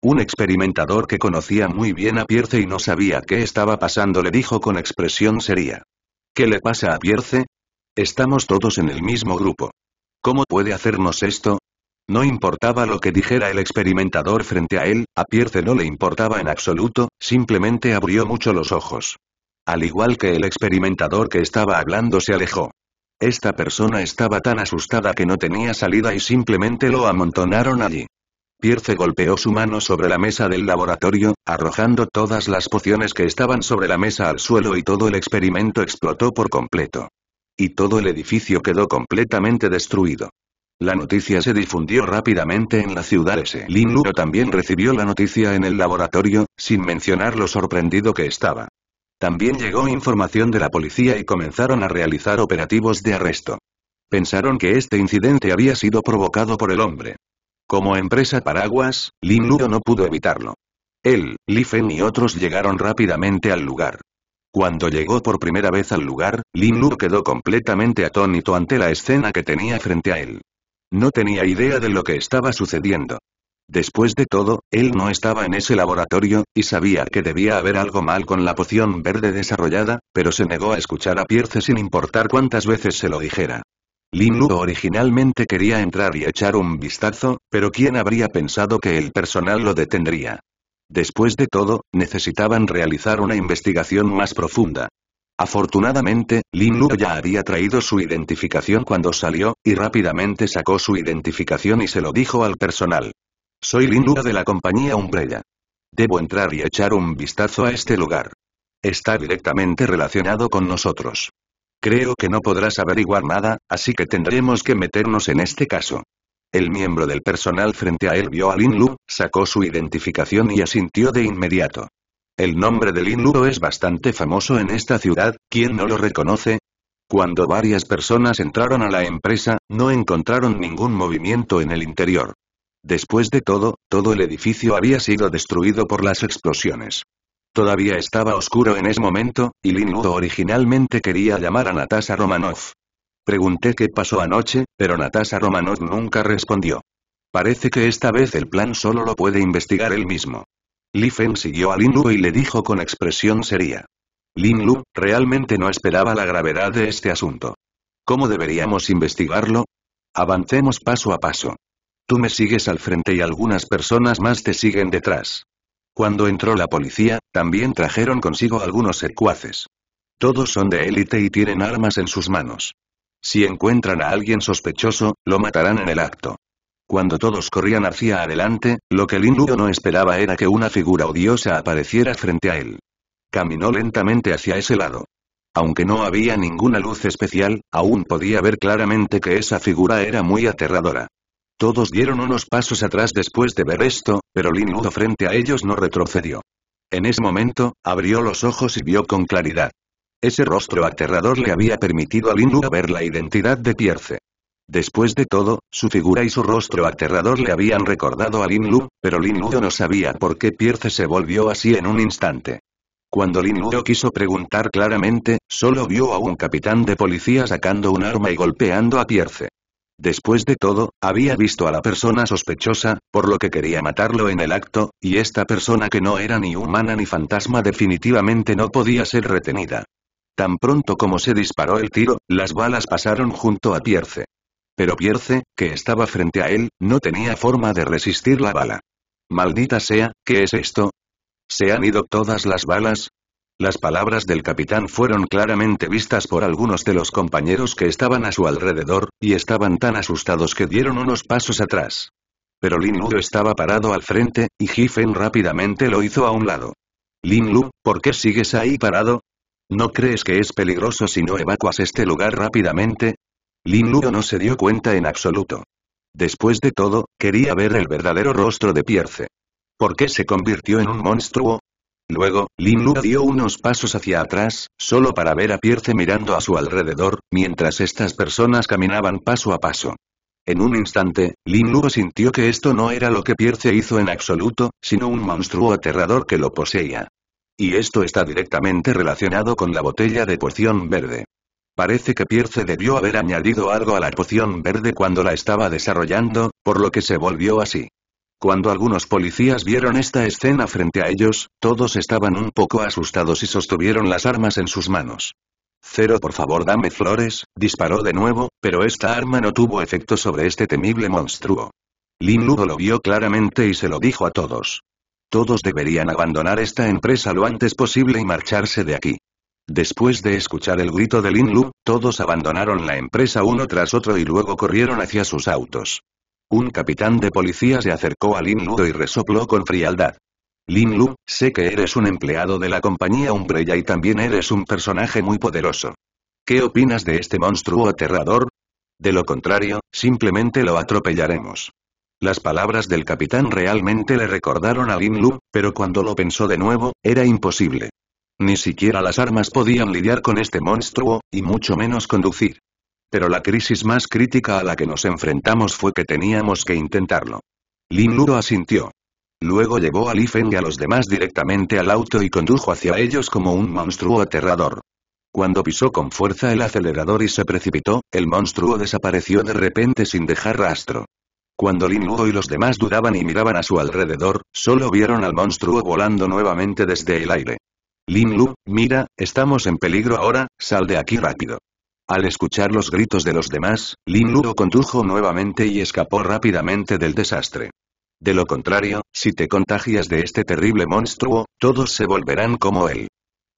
Un experimentador que conocía muy bien a Pierce y no sabía qué estaba pasando le dijo con expresión seria. ¿Qué le pasa a Pierce? Estamos todos en el mismo grupo. ¿Cómo puede hacernos esto? No importaba lo que dijera el experimentador frente a él, a Pierce no le importaba en absoluto, simplemente abrió mucho los ojos. Al igual que el experimentador que estaba hablando se alejó. Esta persona estaba tan asustada que no tenía salida y simplemente lo amontonaron allí. Pierce golpeó su mano sobre la mesa del laboratorio, arrojando todas las pociones que estaban sobre la mesa al suelo y todo el experimento explotó por completo. Y todo el edificio quedó completamente destruido. La noticia se difundió rápidamente en la ciudad S. Lin Luo también recibió la noticia en el laboratorio, sin mencionar lo sorprendido que estaba. También llegó información de la policía y comenzaron a realizar operativos de arresto. Pensaron que este incidente había sido provocado por el hombre. Como empresa paraguas, Lin Luo no pudo evitarlo. Él, Li Fen y otros llegaron rápidamente al lugar. Cuando llegó por primera vez al lugar, Lin Lu quedó completamente atónito ante la escena que tenía frente a él. No tenía idea de lo que estaba sucediendo. Después de todo, él no estaba en ese laboratorio, y sabía que debía haber algo mal con la poción verde desarrollada, pero se negó a escuchar a Pierce sin importar cuántas veces se lo dijera. Lin Lu originalmente quería entrar y echar un vistazo, pero ¿quién habría pensado que el personal lo detendría? Después de todo, necesitaban realizar una investigación más profunda. Afortunadamente, Lin Lu ya había traído su identificación cuando salió, y rápidamente sacó su identificación y se lo dijo al personal. Soy Lin de la compañía Umbrella. Debo entrar y echar un vistazo a este lugar. Está directamente relacionado con nosotros. Creo que no podrás averiguar nada, así que tendremos que meternos en este caso. El miembro del personal frente a él vio a Lin Lu, sacó su identificación y asintió de inmediato. El nombre de Lin Lu es bastante famoso en esta ciudad, ¿quién no lo reconoce? Cuando varias personas entraron a la empresa, no encontraron ningún movimiento en el interior. Después de todo, todo el edificio había sido destruido por las explosiones. Todavía estaba oscuro en ese momento, y Lin Lu originalmente quería llamar a Natasha Romanov. Pregunté qué pasó anoche, pero Natasha Romanov nunca respondió. Parece que esta vez el plan solo lo puede investigar él mismo. Li Feng siguió a Lin Lu y le dijo con expresión seria. Lin Lu, realmente no esperaba la gravedad de este asunto. ¿Cómo deberíamos investigarlo? Avancemos paso a paso. Tú me sigues al frente y algunas personas más te siguen detrás. Cuando entró la policía, también trajeron consigo algunos secuaces. Todos son de élite y tienen armas en sus manos. Si encuentran a alguien sospechoso, lo matarán en el acto. Cuando todos corrían hacia adelante, lo que el Luo no esperaba era que una figura odiosa apareciera frente a él. Caminó lentamente hacia ese lado. Aunque no había ninguna luz especial, aún podía ver claramente que esa figura era muy aterradora. Todos dieron unos pasos atrás después de ver esto, pero Linudo frente a ellos no retrocedió. En ese momento, abrió los ojos y vio con claridad. Ese rostro aterrador le había permitido a Linwood ver la identidad de Pierce. Después de todo, su figura y su rostro aterrador le habían recordado a Lin pero Lin no sabía por qué Pierce se volvió así en un instante. Cuando Lin quiso preguntar claramente, solo vio a un capitán de policía sacando un arma y golpeando a Pierce. Después de todo, había visto a la persona sospechosa, por lo que quería matarlo en el acto, y esta persona que no era ni humana ni fantasma definitivamente no podía ser retenida. Tan pronto como se disparó el tiro, las balas pasaron junto a Pierce. Pero Pierce, que estaba frente a él, no tenía forma de resistir la bala. Maldita sea, ¿qué es esto? ¿Se han ido todas las balas? Las palabras del capitán fueron claramente vistas por algunos de los compañeros que estaban a su alrededor, y estaban tan asustados que dieron unos pasos atrás. Pero Lin Lu estaba parado al frente, y Gifen rápidamente lo hizo a un lado. Lin Lu, ¿por qué sigues ahí parado? ¿No crees que es peligroso si no evacuas este lugar rápidamente? Lin Lu no se dio cuenta en absoluto. Después de todo, quería ver el verdadero rostro de Pierce. ¿Por qué se convirtió en un monstruo? Luego, Lin Lu dio unos pasos hacia atrás, solo para ver a Pierce mirando a su alrededor, mientras estas personas caminaban paso a paso. En un instante, Lin Lu sintió que esto no era lo que Pierce hizo en absoluto, sino un monstruo aterrador que lo poseía. Y esto está directamente relacionado con la botella de poción verde. Parece que Pierce debió haber añadido algo a la poción verde cuando la estaba desarrollando, por lo que se volvió así. Cuando algunos policías vieron esta escena frente a ellos, todos estaban un poco asustados y sostuvieron las armas en sus manos. Cero por favor dame flores, disparó de nuevo, pero esta arma no tuvo efecto sobre este temible monstruo. Lin Lu lo vio claramente y se lo dijo a todos. Todos deberían abandonar esta empresa lo antes posible y marcharse de aquí. Después de escuchar el grito de Lin Lu, todos abandonaron la empresa uno tras otro y luego corrieron hacia sus autos. Un capitán de policía se acercó a Lin Lu y resopló con frialdad. Lin Lu, sé que eres un empleado de la compañía Umbrella y también eres un personaje muy poderoso. ¿Qué opinas de este monstruo aterrador? De lo contrario, simplemente lo atropellaremos. Las palabras del capitán realmente le recordaron a Lin Lu, pero cuando lo pensó de nuevo, era imposible. Ni siquiera las armas podían lidiar con este monstruo, y mucho menos conducir. Pero la crisis más crítica a la que nos enfrentamos fue que teníamos que intentarlo. Lin Lu asintió. Luego llevó a Li Feng y a los demás directamente al auto y condujo hacia ellos como un monstruo aterrador. Cuando pisó con fuerza el acelerador y se precipitó, el monstruo desapareció de repente sin dejar rastro. Cuando Lin Lu y los demás dudaban y miraban a su alrededor, solo vieron al monstruo volando nuevamente desde el aire. Lin Lu, mira, estamos en peligro ahora, sal de aquí rápido. Al escuchar los gritos de los demás, Lin Lu lo condujo nuevamente y escapó rápidamente del desastre. De lo contrario, si te contagias de este terrible monstruo, todos se volverán como él.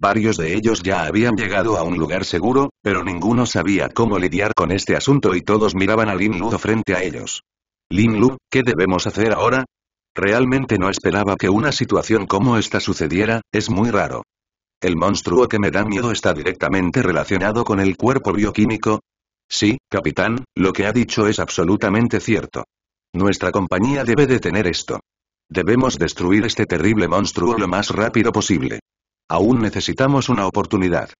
Varios de ellos ya habían llegado a un lugar seguro, pero ninguno sabía cómo lidiar con este asunto y todos miraban a Lin Lu frente a ellos. Lin Lu, ¿qué debemos hacer ahora? Realmente no esperaba que una situación como esta sucediera, es muy raro. ¿El monstruo que me da miedo está directamente relacionado con el cuerpo bioquímico? Sí, capitán, lo que ha dicho es absolutamente cierto. Nuestra compañía debe detener esto. Debemos destruir este terrible monstruo lo más rápido posible. Aún necesitamos una oportunidad.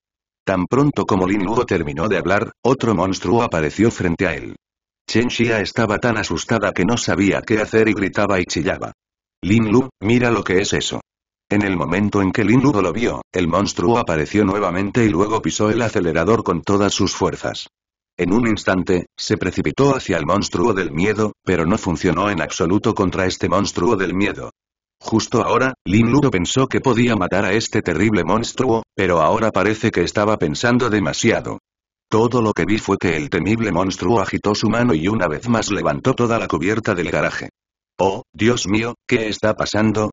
Tan pronto como Lin Luo terminó de hablar, otro monstruo apareció frente a él. Chen Xia estaba tan asustada que no sabía qué hacer y gritaba y chillaba. Lin Lu, mira lo que es eso. En el momento en que Lin Ludo lo vio, el monstruo apareció nuevamente y luego pisó el acelerador con todas sus fuerzas. En un instante, se precipitó hacia el monstruo del miedo, pero no funcionó en absoluto contra este monstruo del miedo. Justo ahora, Lin Ludo pensó que podía matar a este terrible monstruo, pero ahora parece que estaba pensando demasiado. Todo lo que vi fue que el temible monstruo agitó su mano y una vez más levantó toda la cubierta del garaje. Oh, Dios mío, ¿qué está pasando?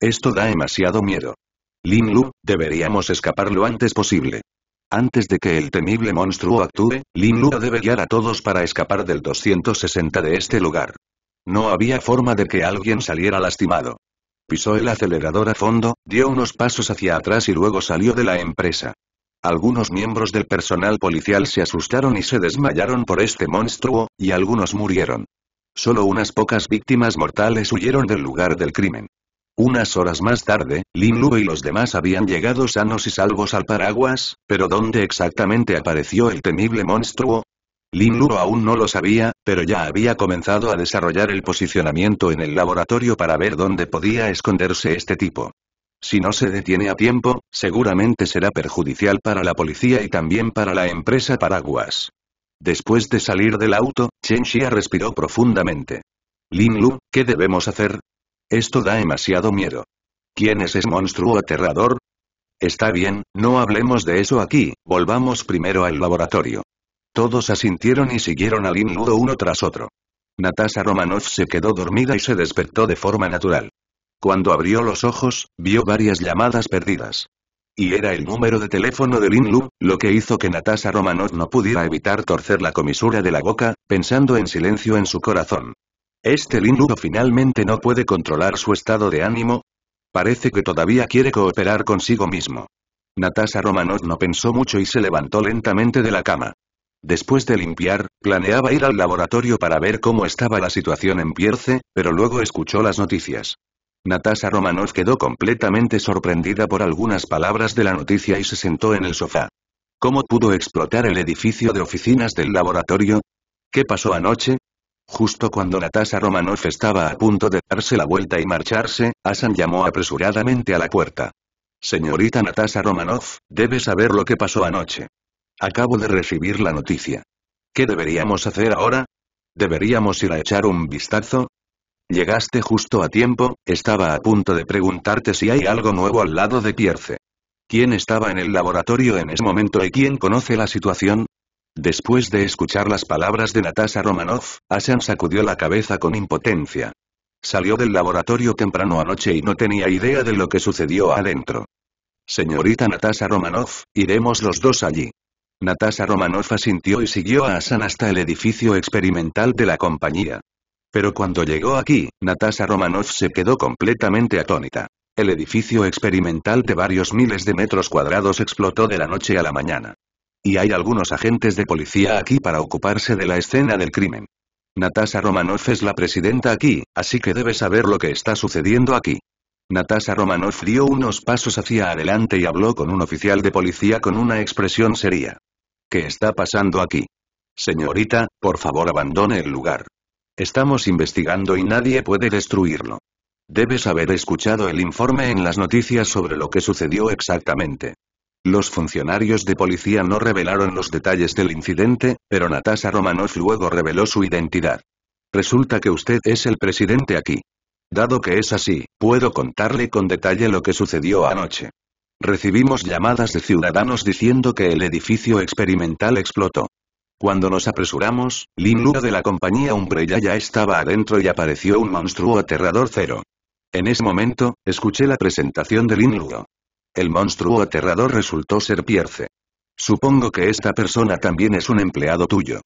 Esto da demasiado miedo. Lin Lu, deberíamos escapar lo antes posible. Antes de que el temible monstruo actúe, Lin Lu debe guiar a todos para escapar del 260 de este lugar. No había forma de que alguien saliera lastimado. Pisó el acelerador a fondo, dio unos pasos hacia atrás y luego salió de la empresa. Algunos miembros del personal policial se asustaron y se desmayaron por este monstruo, y algunos murieron. Solo unas pocas víctimas mortales huyeron del lugar del crimen. Unas horas más tarde, Lin Lu y los demás habían llegado sanos y salvos al paraguas, pero ¿dónde exactamente apareció el temible monstruo? Lin Lu aún no lo sabía, pero ya había comenzado a desarrollar el posicionamiento en el laboratorio para ver dónde podía esconderse este tipo. Si no se detiene a tiempo, seguramente será perjudicial para la policía y también para la empresa Paraguas. Después de salir del auto, Chen Xia respiró profundamente. Lin Lu, ¿qué debemos hacer? Esto da demasiado miedo. ¿Quién es ese monstruo aterrador? Está bien, no hablemos de eso aquí, volvamos primero al laboratorio. Todos asintieron y siguieron al inludo uno tras otro. Natasha Romanov se quedó dormida y se despertó de forma natural. Cuando abrió los ojos, vio varias llamadas perdidas. Y era el número de teléfono de Lin lo que hizo que Natasha Romanov no pudiera evitar torcer la comisura de la boca, pensando en silencio en su corazón. Este lindo finalmente no puede controlar su estado de ánimo. Parece que todavía quiere cooperar consigo mismo. Natasha Romanov no pensó mucho y se levantó lentamente de la cama. Después de limpiar, planeaba ir al laboratorio para ver cómo estaba la situación en Pierce, pero luego escuchó las noticias. Natasha Romanov quedó completamente sorprendida por algunas palabras de la noticia y se sentó en el sofá. ¿Cómo pudo explotar el edificio de oficinas del laboratorio? ¿Qué pasó anoche? Justo cuando Natasha Romanoff estaba a punto de darse la vuelta y marcharse, Asan llamó apresuradamente a la puerta. Señorita Natasha Romanoff, debe saber lo que pasó anoche. Acabo de recibir la noticia. ¿Qué deberíamos hacer ahora? ¿Deberíamos ir a echar un vistazo? Llegaste justo a tiempo, estaba a punto de preguntarte si hay algo nuevo al lado de Pierce. ¿Quién estaba en el laboratorio en ese momento y quién conoce la situación? Después de escuchar las palabras de Natasha Romanoff, Asan sacudió la cabeza con impotencia. Salió del laboratorio temprano anoche y no tenía idea de lo que sucedió adentro. Señorita Natasha Romanoff, iremos los dos allí. Natasha Romanoff asintió y siguió a Asan hasta el edificio experimental de la compañía. Pero cuando llegó aquí, Natasha Romanoff se quedó completamente atónita. El edificio experimental de varios miles de metros cuadrados explotó de la noche a la mañana. Y hay algunos agentes de policía aquí para ocuparse de la escena del crimen. Natasha Romanoff es la presidenta aquí, así que debe saber lo que está sucediendo aquí. Natasha Romanoff dio unos pasos hacia adelante y habló con un oficial de policía con una expresión seria. ¿Qué está pasando aquí? Señorita, por favor abandone el lugar. Estamos investigando y nadie puede destruirlo. Debes haber escuchado el informe en las noticias sobre lo que sucedió exactamente. Los funcionarios de policía no revelaron los detalles del incidente, pero Natasha Romanoff luego reveló su identidad. Resulta que usted es el presidente aquí. Dado que es así, puedo contarle con detalle lo que sucedió anoche. Recibimos llamadas de ciudadanos diciendo que el edificio experimental explotó. Cuando nos apresuramos, Lin Luo de la compañía Umbrella ya estaba adentro y apareció un monstruo aterrador cero. En ese momento, escuché la presentación de Lin Luo. El monstruo aterrador resultó ser Pierce. Supongo que esta persona también es un empleado tuyo.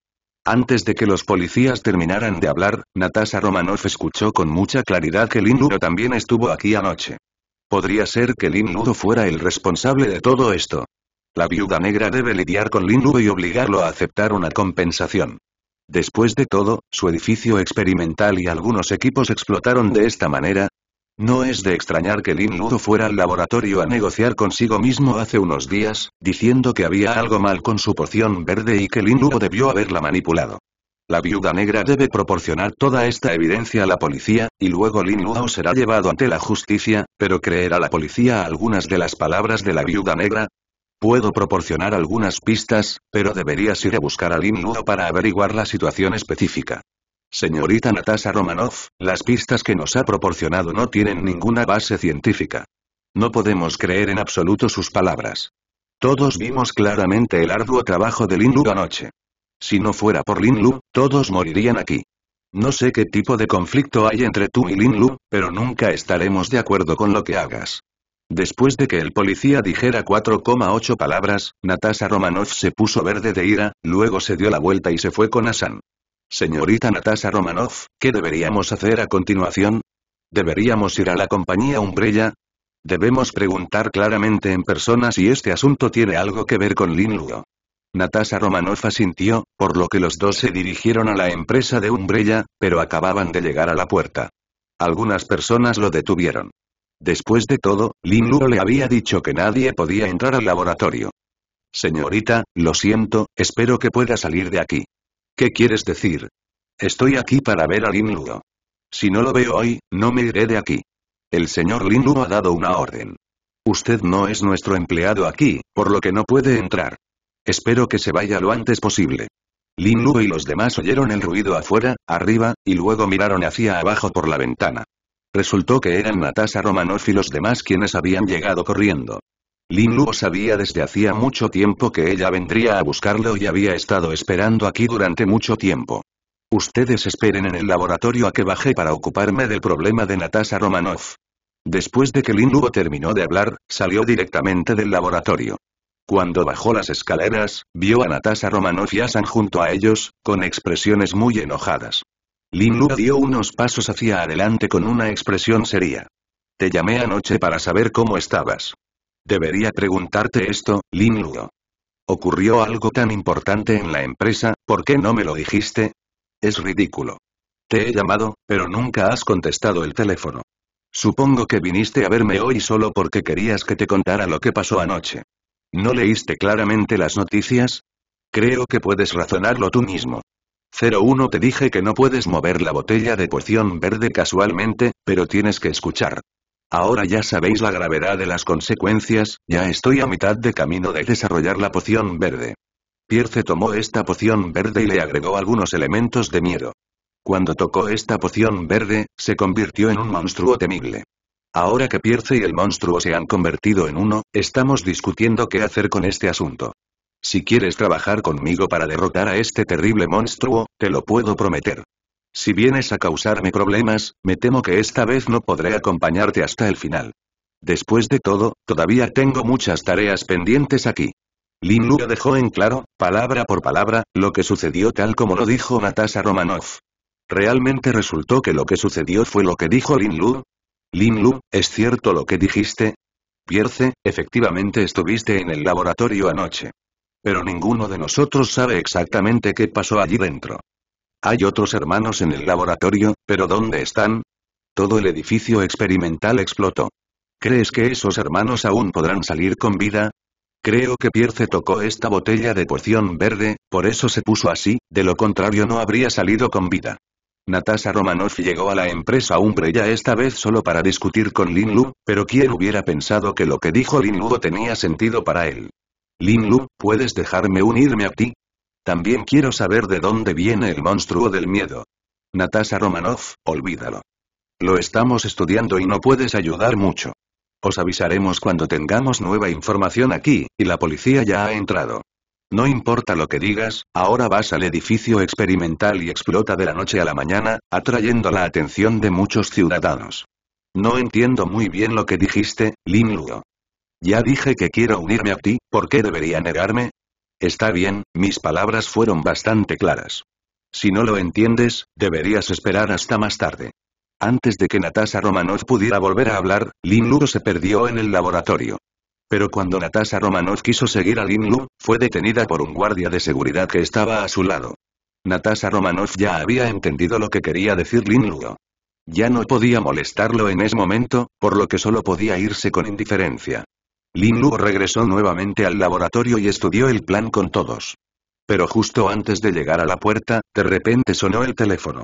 Antes de que los policías terminaran de hablar, Natasha Romanoff escuchó con mucha claridad que Lin Ludo también estuvo aquí anoche. Podría ser que Lin Ludo fuera el responsable de todo esto. La viuda negra debe lidiar con Lin Ludo y obligarlo a aceptar una compensación. Después de todo, su edificio experimental y algunos equipos explotaron de esta manera, no es de extrañar que Lin Ludo fuera al laboratorio a negociar consigo mismo hace unos días, diciendo que había algo mal con su porción verde y que Lin Ludo debió haberla manipulado. La viuda negra debe proporcionar toda esta evidencia a la policía, y luego Lin Luo será llevado ante la justicia, pero ¿creerá la policía algunas de las palabras de la viuda negra? Puedo proporcionar algunas pistas, pero deberías ir a buscar a Lin Luo para averiguar la situación específica. Señorita Natasha Romanoff, las pistas que nos ha proporcionado no tienen ninguna base científica. No podemos creer en absoluto sus palabras. Todos vimos claramente el arduo trabajo de Lin anoche. Si no fuera por Lin todos morirían aquí. No sé qué tipo de conflicto hay entre tú y Lin pero nunca estaremos de acuerdo con lo que hagas. Después de que el policía dijera 4,8 palabras, Natasha Romanoff se puso verde de ira, luego se dio la vuelta y se fue con Asan. Señorita Natasha romanov ¿qué deberíamos hacer a continuación? ¿Deberíamos ir a la compañía Umbrella? Debemos preguntar claramente en persona si este asunto tiene algo que ver con Lin Luo. Natasha romanov asintió, por lo que los dos se dirigieron a la empresa de Umbrella, pero acababan de llegar a la puerta. Algunas personas lo detuvieron. Después de todo, Lin Luo le había dicho que nadie podía entrar al laboratorio. Señorita, lo siento, espero que pueda salir de aquí. ¿Qué quieres decir? Estoy aquí para ver a Lin Si no lo veo hoy, no me iré de aquí. El señor Lin ha dado una orden. Usted no es nuestro empleado aquí, por lo que no puede entrar. Espero que se vaya lo antes posible. Lin Luo y los demás oyeron el ruido afuera, arriba, y luego miraron hacia abajo por la ventana. Resultó que eran Natasha Romanoff y los demás quienes habían llegado corriendo. Lin sabía desde hacía mucho tiempo que ella vendría a buscarlo y había estado esperando aquí durante mucho tiempo. Ustedes esperen en el laboratorio a que baje para ocuparme del problema de Natasha Romanoff. Después de que Lin terminó de hablar, salió directamente del laboratorio. Cuando bajó las escaleras, vio a Natasha Romanoff y a junto a ellos, con expresiones muy enojadas. Lin dio unos pasos hacia adelante con una expresión seria. Te llamé anoche para saber cómo estabas. Debería preguntarte esto, Lin Luo. Ocurrió algo tan importante en la empresa, ¿por qué no me lo dijiste? Es ridículo. Te he llamado, pero nunca has contestado el teléfono. Supongo que viniste a verme hoy solo porque querías que te contara lo que pasó anoche. ¿No leíste claramente las noticias? Creo que puedes razonarlo tú mismo. 01 Te dije que no puedes mover la botella de poción verde casualmente, pero tienes que escuchar. Ahora ya sabéis la gravedad de las consecuencias, ya estoy a mitad de camino de desarrollar la poción verde. Pierce tomó esta poción verde y le agregó algunos elementos de miedo. Cuando tocó esta poción verde, se convirtió en un monstruo temible. Ahora que Pierce y el monstruo se han convertido en uno, estamos discutiendo qué hacer con este asunto. Si quieres trabajar conmigo para derrotar a este terrible monstruo, te lo puedo prometer. Si vienes a causarme problemas, me temo que esta vez no podré acompañarte hasta el final. Después de todo, todavía tengo muchas tareas pendientes aquí. Lin Lu dejó en claro, palabra por palabra, lo que sucedió tal como lo dijo Natasha Romanoff. ¿Realmente resultó que lo que sucedió fue lo que dijo Lin Lu? Lin Lu, ¿es cierto lo que dijiste? Pierce, efectivamente estuviste en el laboratorio anoche. Pero ninguno de nosotros sabe exactamente qué pasó allí dentro. Hay otros hermanos en el laboratorio, pero ¿dónde están? Todo el edificio experimental explotó. ¿Crees que esos hermanos aún podrán salir con vida? Creo que Pierce tocó esta botella de poción verde, por eso se puso así, de lo contrario no habría salido con vida. Natasha Romanoff llegó a la empresa Umbrella esta vez solo para discutir con Lin Lu, pero quién hubiera pensado que lo que dijo Lin Lu tenía sentido para él. Lin Lu, ¿puedes dejarme unirme a ti? También quiero saber de dónde viene el monstruo del miedo. Natasha Romanoff, olvídalo. Lo estamos estudiando y no puedes ayudar mucho. Os avisaremos cuando tengamos nueva información aquí, y la policía ya ha entrado. No importa lo que digas, ahora vas al edificio experimental y explota de la noche a la mañana, atrayendo la atención de muchos ciudadanos. No entiendo muy bien lo que dijiste, Lin Luo. Ya dije que quiero unirme a ti, ¿por qué debería negarme? Está bien, mis palabras fueron bastante claras. Si no lo entiendes, deberías esperar hasta más tarde. Antes de que Natasha Romanov pudiera volver a hablar, Lin Lu se perdió en el laboratorio. Pero cuando Natasha Romanov quiso seguir a Lin Lu, fue detenida por un guardia de seguridad que estaba a su lado. Natasha Romanov ya había entendido lo que quería decir Lin Lu. Ya no podía molestarlo en ese momento, por lo que solo podía irse con indiferencia. Lin Luo regresó nuevamente al laboratorio y estudió el plan con todos. Pero justo antes de llegar a la puerta, de repente sonó el teléfono.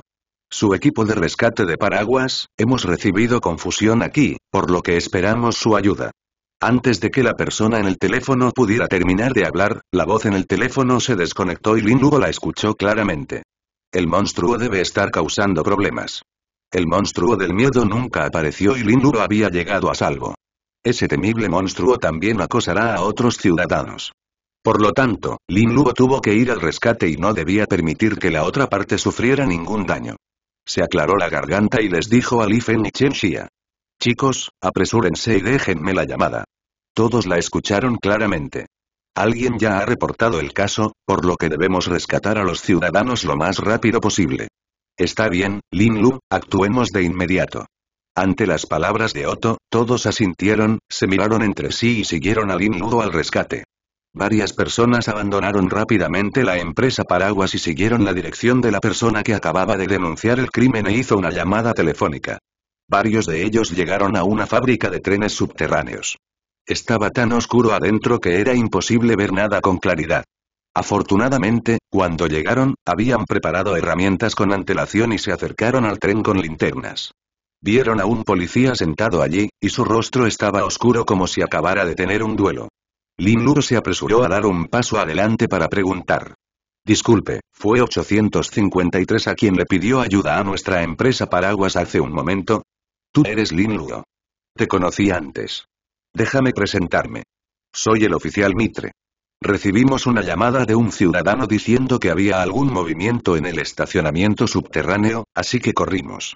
Su equipo de rescate de paraguas, hemos recibido confusión aquí, por lo que esperamos su ayuda. Antes de que la persona en el teléfono pudiera terminar de hablar, la voz en el teléfono se desconectó y Lin Luo la escuchó claramente. El monstruo debe estar causando problemas. El monstruo del miedo nunca apareció y Lin Luo había llegado a salvo. Ese temible monstruo también acosará a otros ciudadanos. Por lo tanto, Lin Luo tuvo que ir al rescate y no debía permitir que la otra parte sufriera ningún daño. Se aclaró la garganta y les dijo a Li y Chen Xia. Chicos, apresúrense y déjenme la llamada. Todos la escucharon claramente. Alguien ya ha reportado el caso, por lo que debemos rescatar a los ciudadanos lo más rápido posible. Está bien, Lin Lu, actuemos de inmediato. Ante las palabras de Otto, todos asintieron, se miraron entre sí y siguieron al innudo al rescate. Varias personas abandonaron rápidamente la empresa Paraguas y siguieron la dirección de la persona que acababa de denunciar el crimen e hizo una llamada telefónica. Varios de ellos llegaron a una fábrica de trenes subterráneos. Estaba tan oscuro adentro que era imposible ver nada con claridad. Afortunadamente, cuando llegaron, habían preparado herramientas con antelación y se acercaron al tren con linternas. Vieron a un policía sentado allí, y su rostro estaba oscuro como si acabara de tener un duelo. Lin Lur se apresuró a dar un paso adelante para preguntar. Disculpe, ¿fue 853 a quien le pidió ayuda a nuestra empresa Paraguas hace un momento? Tú eres Lin Luo. Te conocí antes. Déjame presentarme. Soy el oficial Mitre. Recibimos una llamada de un ciudadano diciendo que había algún movimiento en el estacionamiento subterráneo, así que corrimos.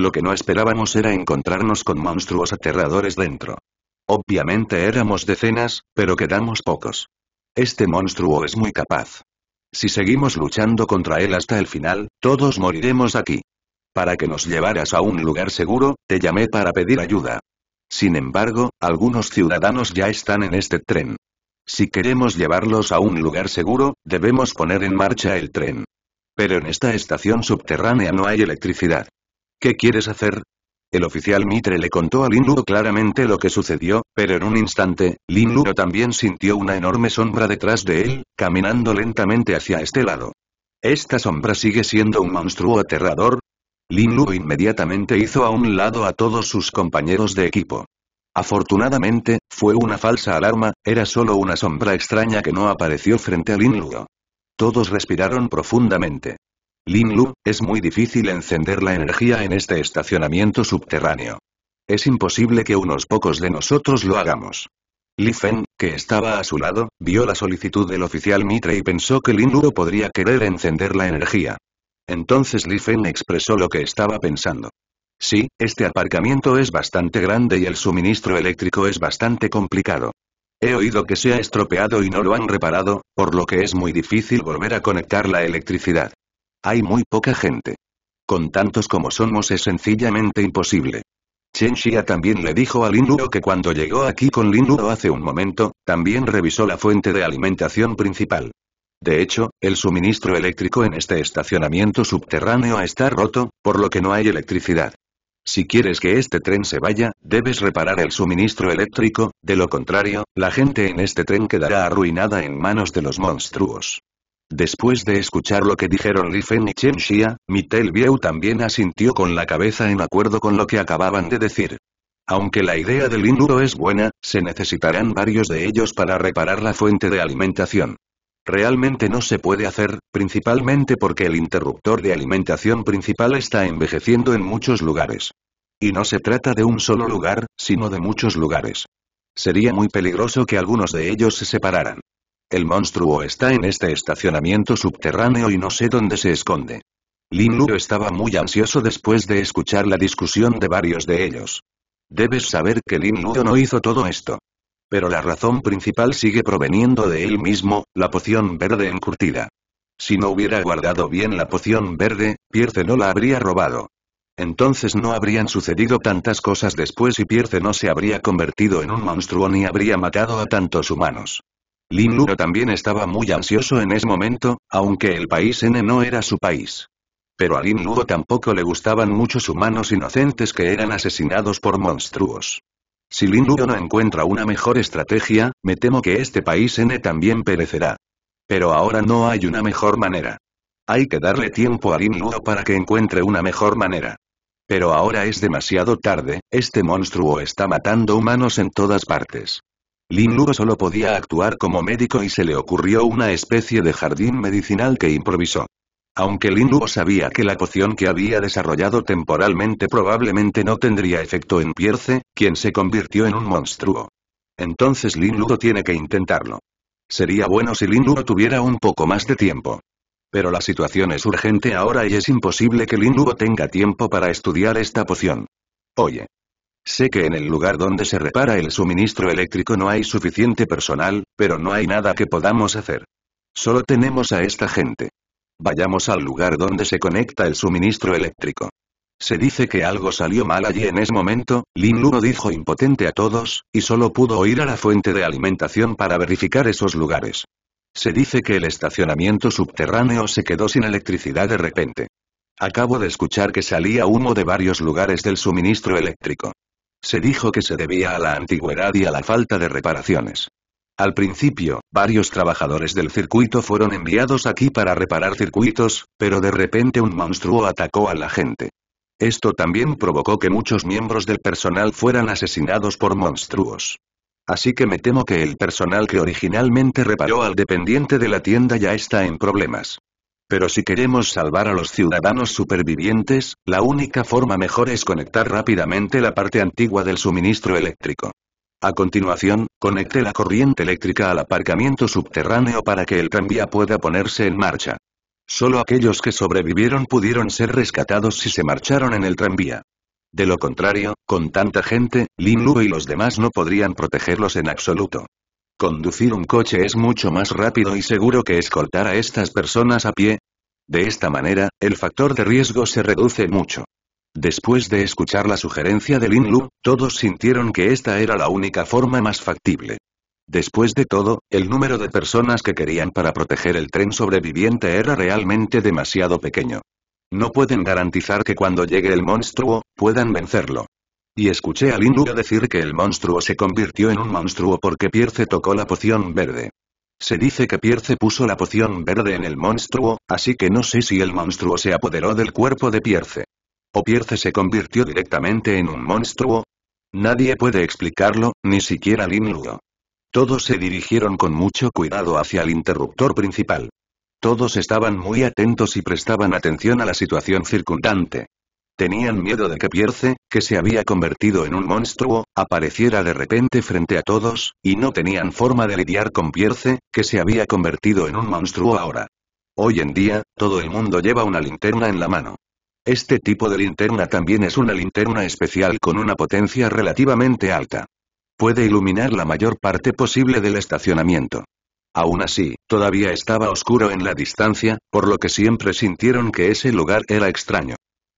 Lo que no esperábamos era encontrarnos con monstruos aterradores dentro. Obviamente éramos decenas, pero quedamos pocos. Este monstruo es muy capaz. Si seguimos luchando contra él hasta el final, todos moriremos aquí. Para que nos llevaras a un lugar seguro, te llamé para pedir ayuda. Sin embargo, algunos ciudadanos ya están en este tren. Si queremos llevarlos a un lugar seguro, debemos poner en marcha el tren. Pero en esta estación subterránea no hay electricidad. ¿Qué quieres hacer? El oficial Mitre le contó a Lin Luo claramente lo que sucedió, pero en un instante, Lin Luo también sintió una enorme sombra detrás de él, caminando lentamente hacia este lado. ¿Esta sombra sigue siendo un monstruo aterrador? Lin Luo inmediatamente hizo a un lado a todos sus compañeros de equipo. Afortunadamente, fue una falsa alarma, era solo una sombra extraña que no apareció frente a Lin Luo. Todos respiraron profundamente. Lin Lu, es muy difícil encender la energía en este estacionamiento subterráneo. Es imposible que unos pocos de nosotros lo hagamos. Li Fen, que estaba a su lado, vio la solicitud del oficial Mitre y pensó que Lin Lu podría querer encender la energía. Entonces Li Fen expresó lo que estaba pensando. Sí, este aparcamiento es bastante grande y el suministro eléctrico es bastante complicado. He oído que se ha estropeado y no lo han reparado, por lo que es muy difícil volver a conectar la electricidad. Hay muy poca gente. Con tantos como somos es sencillamente imposible. Chen Xia también le dijo a Lin Luo que cuando llegó aquí con Lin Luo hace un momento, también revisó la fuente de alimentación principal. De hecho, el suministro eléctrico en este estacionamiento subterráneo está roto, por lo que no hay electricidad. Si quieres que este tren se vaya, debes reparar el suministro eléctrico, de lo contrario, la gente en este tren quedará arruinada en manos de los monstruos. Después de escuchar lo que dijeron Li Fen y Chen Xia, Mitel también asintió con la cabeza en acuerdo con lo que acababan de decir. Aunque la idea del Induro es buena, se necesitarán varios de ellos para reparar la fuente de alimentación. Realmente no se puede hacer, principalmente porque el interruptor de alimentación principal está envejeciendo en muchos lugares. Y no se trata de un solo lugar, sino de muchos lugares. Sería muy peligroso que algunos de ellos se separaran. El monstruo está en este estacionamiento subterráneo y no sé dónde se esconde. Lin Lu estaba muy ansioso después de escuchar la discusión de varios de ellos. Debes saber que Lin Lu no hizo todo esto. Pero la razón principal sigue proveniendo de él mismo, la poción verde encurtida. Si no hubiera guardado bien la poción verde, Pierce no la habría robado. Entonces no habrían sucedido tantas cosas después y Pierce no se habría convertido en un monstruo ni habría matado a tantos humanos. Lin Luo también estaba muy ansioso en ese momento, aunque el país N no era su país. Pero a Lin Luo tampoco le gustaban muchos humanos inocentes que eran asesinados por monstruos. Si Lin Luo no encuentra una mejor estrategia, me temo que este país N también perecerá. Pero ahora no hay una mejor manera. Hay que darle tiempo a Lin Luo para que encuentre una mejor manera. Pero ahora es demasiado tarde, este monstruo está matando humanos en todas partes. Lin Luo solo podía actuar como médico y se le ocurrió una especie de jardín medicinal que improvisó. Aunque Lin Luo sabía que la poción que había desarrollado temporalmente probablemente no tendría efecto en Pierce, quien se convirtió en un monstruo. Entonces Lin Luo tiene que intentarlo. Sería bueno si Lin Luo tuviera un poco más de tiempo. Pero la situación es urgente ahora y es imposible que Lin Luo tenga tiempo para estudiar esta poción. Oye, Sé que en el lugar donde se repara el suministro eléctrico no hay suficiente personal, pero no hay nada que podamos hacer. Solo tenemos a esta gente. Vayamos al lugar donde se conecta el suministro eléctrico. Se dice que algo salió mal allí en ese momento, Lin Luno dijo impotente a todos, y solo pudo ir a la fuente de alimentación para verificar esos lugares. Se dice que el estacionamiento subterráneo se quedó sin electricidad de repente. Acabo de escuchar que salía humo de varios lugares del suministro eléctrico. Se dijo que se debía a la antigüedad y a la falta de reparaciones. Al principio, varios trabajadores del circuito fueron enviados aquí para reparar circuitos, pero de repente un monstruo atacó a la gente. Esto también provocó que muchos miembros del personal fueran asesinados por monstruos. Así que me temo que el personal que originalmente reparó al dependiente de la tienda ya está en problemas. Pero si queremos salvar a los ciudadanos supervivientes, la única forma mejor es conectar rápidamente la parte antigua del suministro eléctrico. A continuación, conecte la corriente eléctrica al aparcamiento subterráneo para que el tranvía pueda ponerse en marcha. Solo aquellos que sobrevivieron pudieron ser rescatados si se marcharon en el tranvía. De lo contrario, con tanta gente, Lin Lu y los demás no podrían protegerlos en absoluto. Conducir un coche es mucho más rápido y seguro que escoltar a estas personas a pie. De esta manera, el factor de riesgo se reduce mucho. Después de escuchar la sugerencia de Lin Lu, todos sintieron que esta era la única forma más factible. Después de todo, el número de personas que querían para proteger el tren sobreviviente era realmente demasiado pequeño. No pueden garantizar que cuando llegue el monstruo, puedan vencerlo. Y escuché al Lugo decir que el monstruo se convirtió en un monstruo porque Pierce tocó la poción verde. Se dice que Pierce puso la poción verde en el monstruo, así que no sé si el monstruo se apoderó del cuerpo de Pierce. ¿O Pierce se convirtió directamente en un monstruo? Nadie puede explicarlo, ni siquiera el Todos se dirigieron con mucho cuidado hacia el interruptor principal. Todos estaban muy atentos y prestaban atención a la situación circundante. Tenían miedo de que Pierce, que se había convertido en un monstruo, apareciera de repente frente a todos, y no tenían forma de lidiar con Pierce, que se había convertido en un monstruo ahora. Hoy en día, todo el mundo lleva una linterna en la mano. Este tipo de linterna también es una linterna especial con una potencia relativamente alta. Puede iluminar la mayor parte posible del estacionamiento. Aún así, todavía estaba oscuro en la distancia, por lo que siempre sintieron que ese lugar era extraño.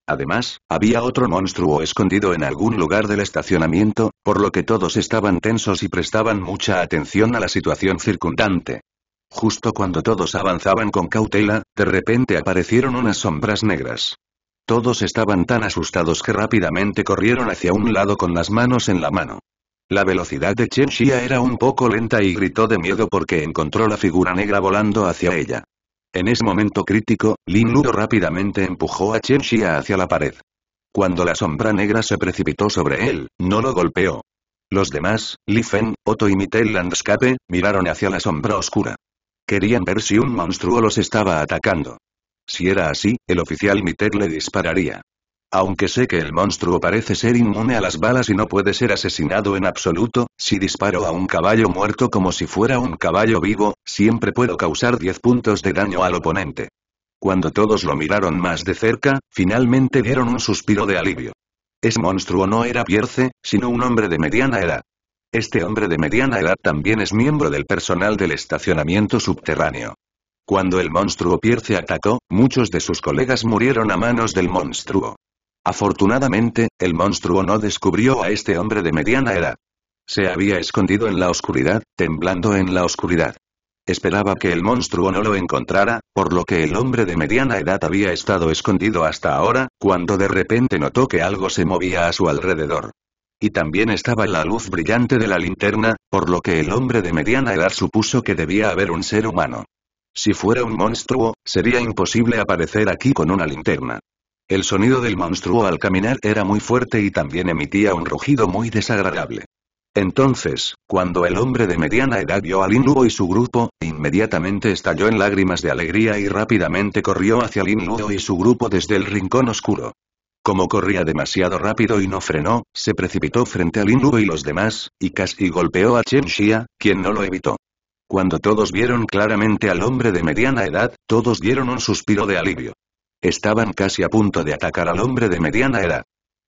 Además, había otro monstruo escondido en algún lugar del estacionamiento, por lo que todos estaban tensos y prestaban mucha atención a la situación circundante. Justo cuando todos avanzaban con cautela, de repente aparecieron unas sombras negras. Todos estaban tan asustados que rápidamente corrieron hacia un lado con las manos en la mano. La velocidad de Chen Xia era un poco lenta y gritó de miedo porque encontró la figura negra volando hacia ella. En ese momento crítico, Lin Ludo rápidamente empujó a Chen Xia hacia la pared. Cuando la sombra negra se precipitó sobre él, no lo golpeó. Los demás, Li Fen, Otto y Mitel Landscape, miraron hacia la sombra oscura. Querían ver si un monstruo los estaba atacando. Si era así, el oficial Mitel le dispararía. Aunque sé que el monstruo parece ser inmune a las balas y no puede ser asesinado en absoluto, si disparo a un caballo muerto como si fuera un caballo vivo, siempre puedo causar 10 puntos de daño al oponente. Cuando todos lo miraron más de cerca, finalmente dieron un suspiro de alivio. Ese monstruo no era Pierce, sino un hombre de mediana edad. Este hombre de mediana edad también es miembro del personal del estacionamiento subterráneo. Cuando el monstruo Pierce atacó, muchos de sus colegas murieron a manos del monstruo. Afortunadamente, el monstruo no descubrió a este hombre de mediana edad. Se había escondido en la oscuridad, temblando en la oscuridad. Esperaba que el monstruo no lo encontrara, por lo que el hombre de mediana edad había estado escondido hasta ahora, cuando de repente notó que algo se movía a su alrededor. Y también estaba la luz brillante de la linterna, por lo que el hombre de mediana edad supuso que debía haber un ser humano. Si fuera un monstruo, sería imposible aparecer aquí con una linterna. El sonido del monstruo al caminar era muy fuerte y también emitía un rugido muy desagradable. Entonces, cuando el hombre de mediana edad vio a Lin y su grupo, inmediatamente estalló en lágrimas de alegría y rápidamente corrió hacia Lin Luo y su grupo desde el rincón oscuro. Como corría demasiado rápido y no frenó, se precipitó frente a Lin y los demás, y casi golpeó a Chen quien no lo evitó. Cuando todos vieron claramente al hombre de mediana edad, todos dieron un suspiro de alivio. Estaban casi a punto de atacar al hombre de mediana edad.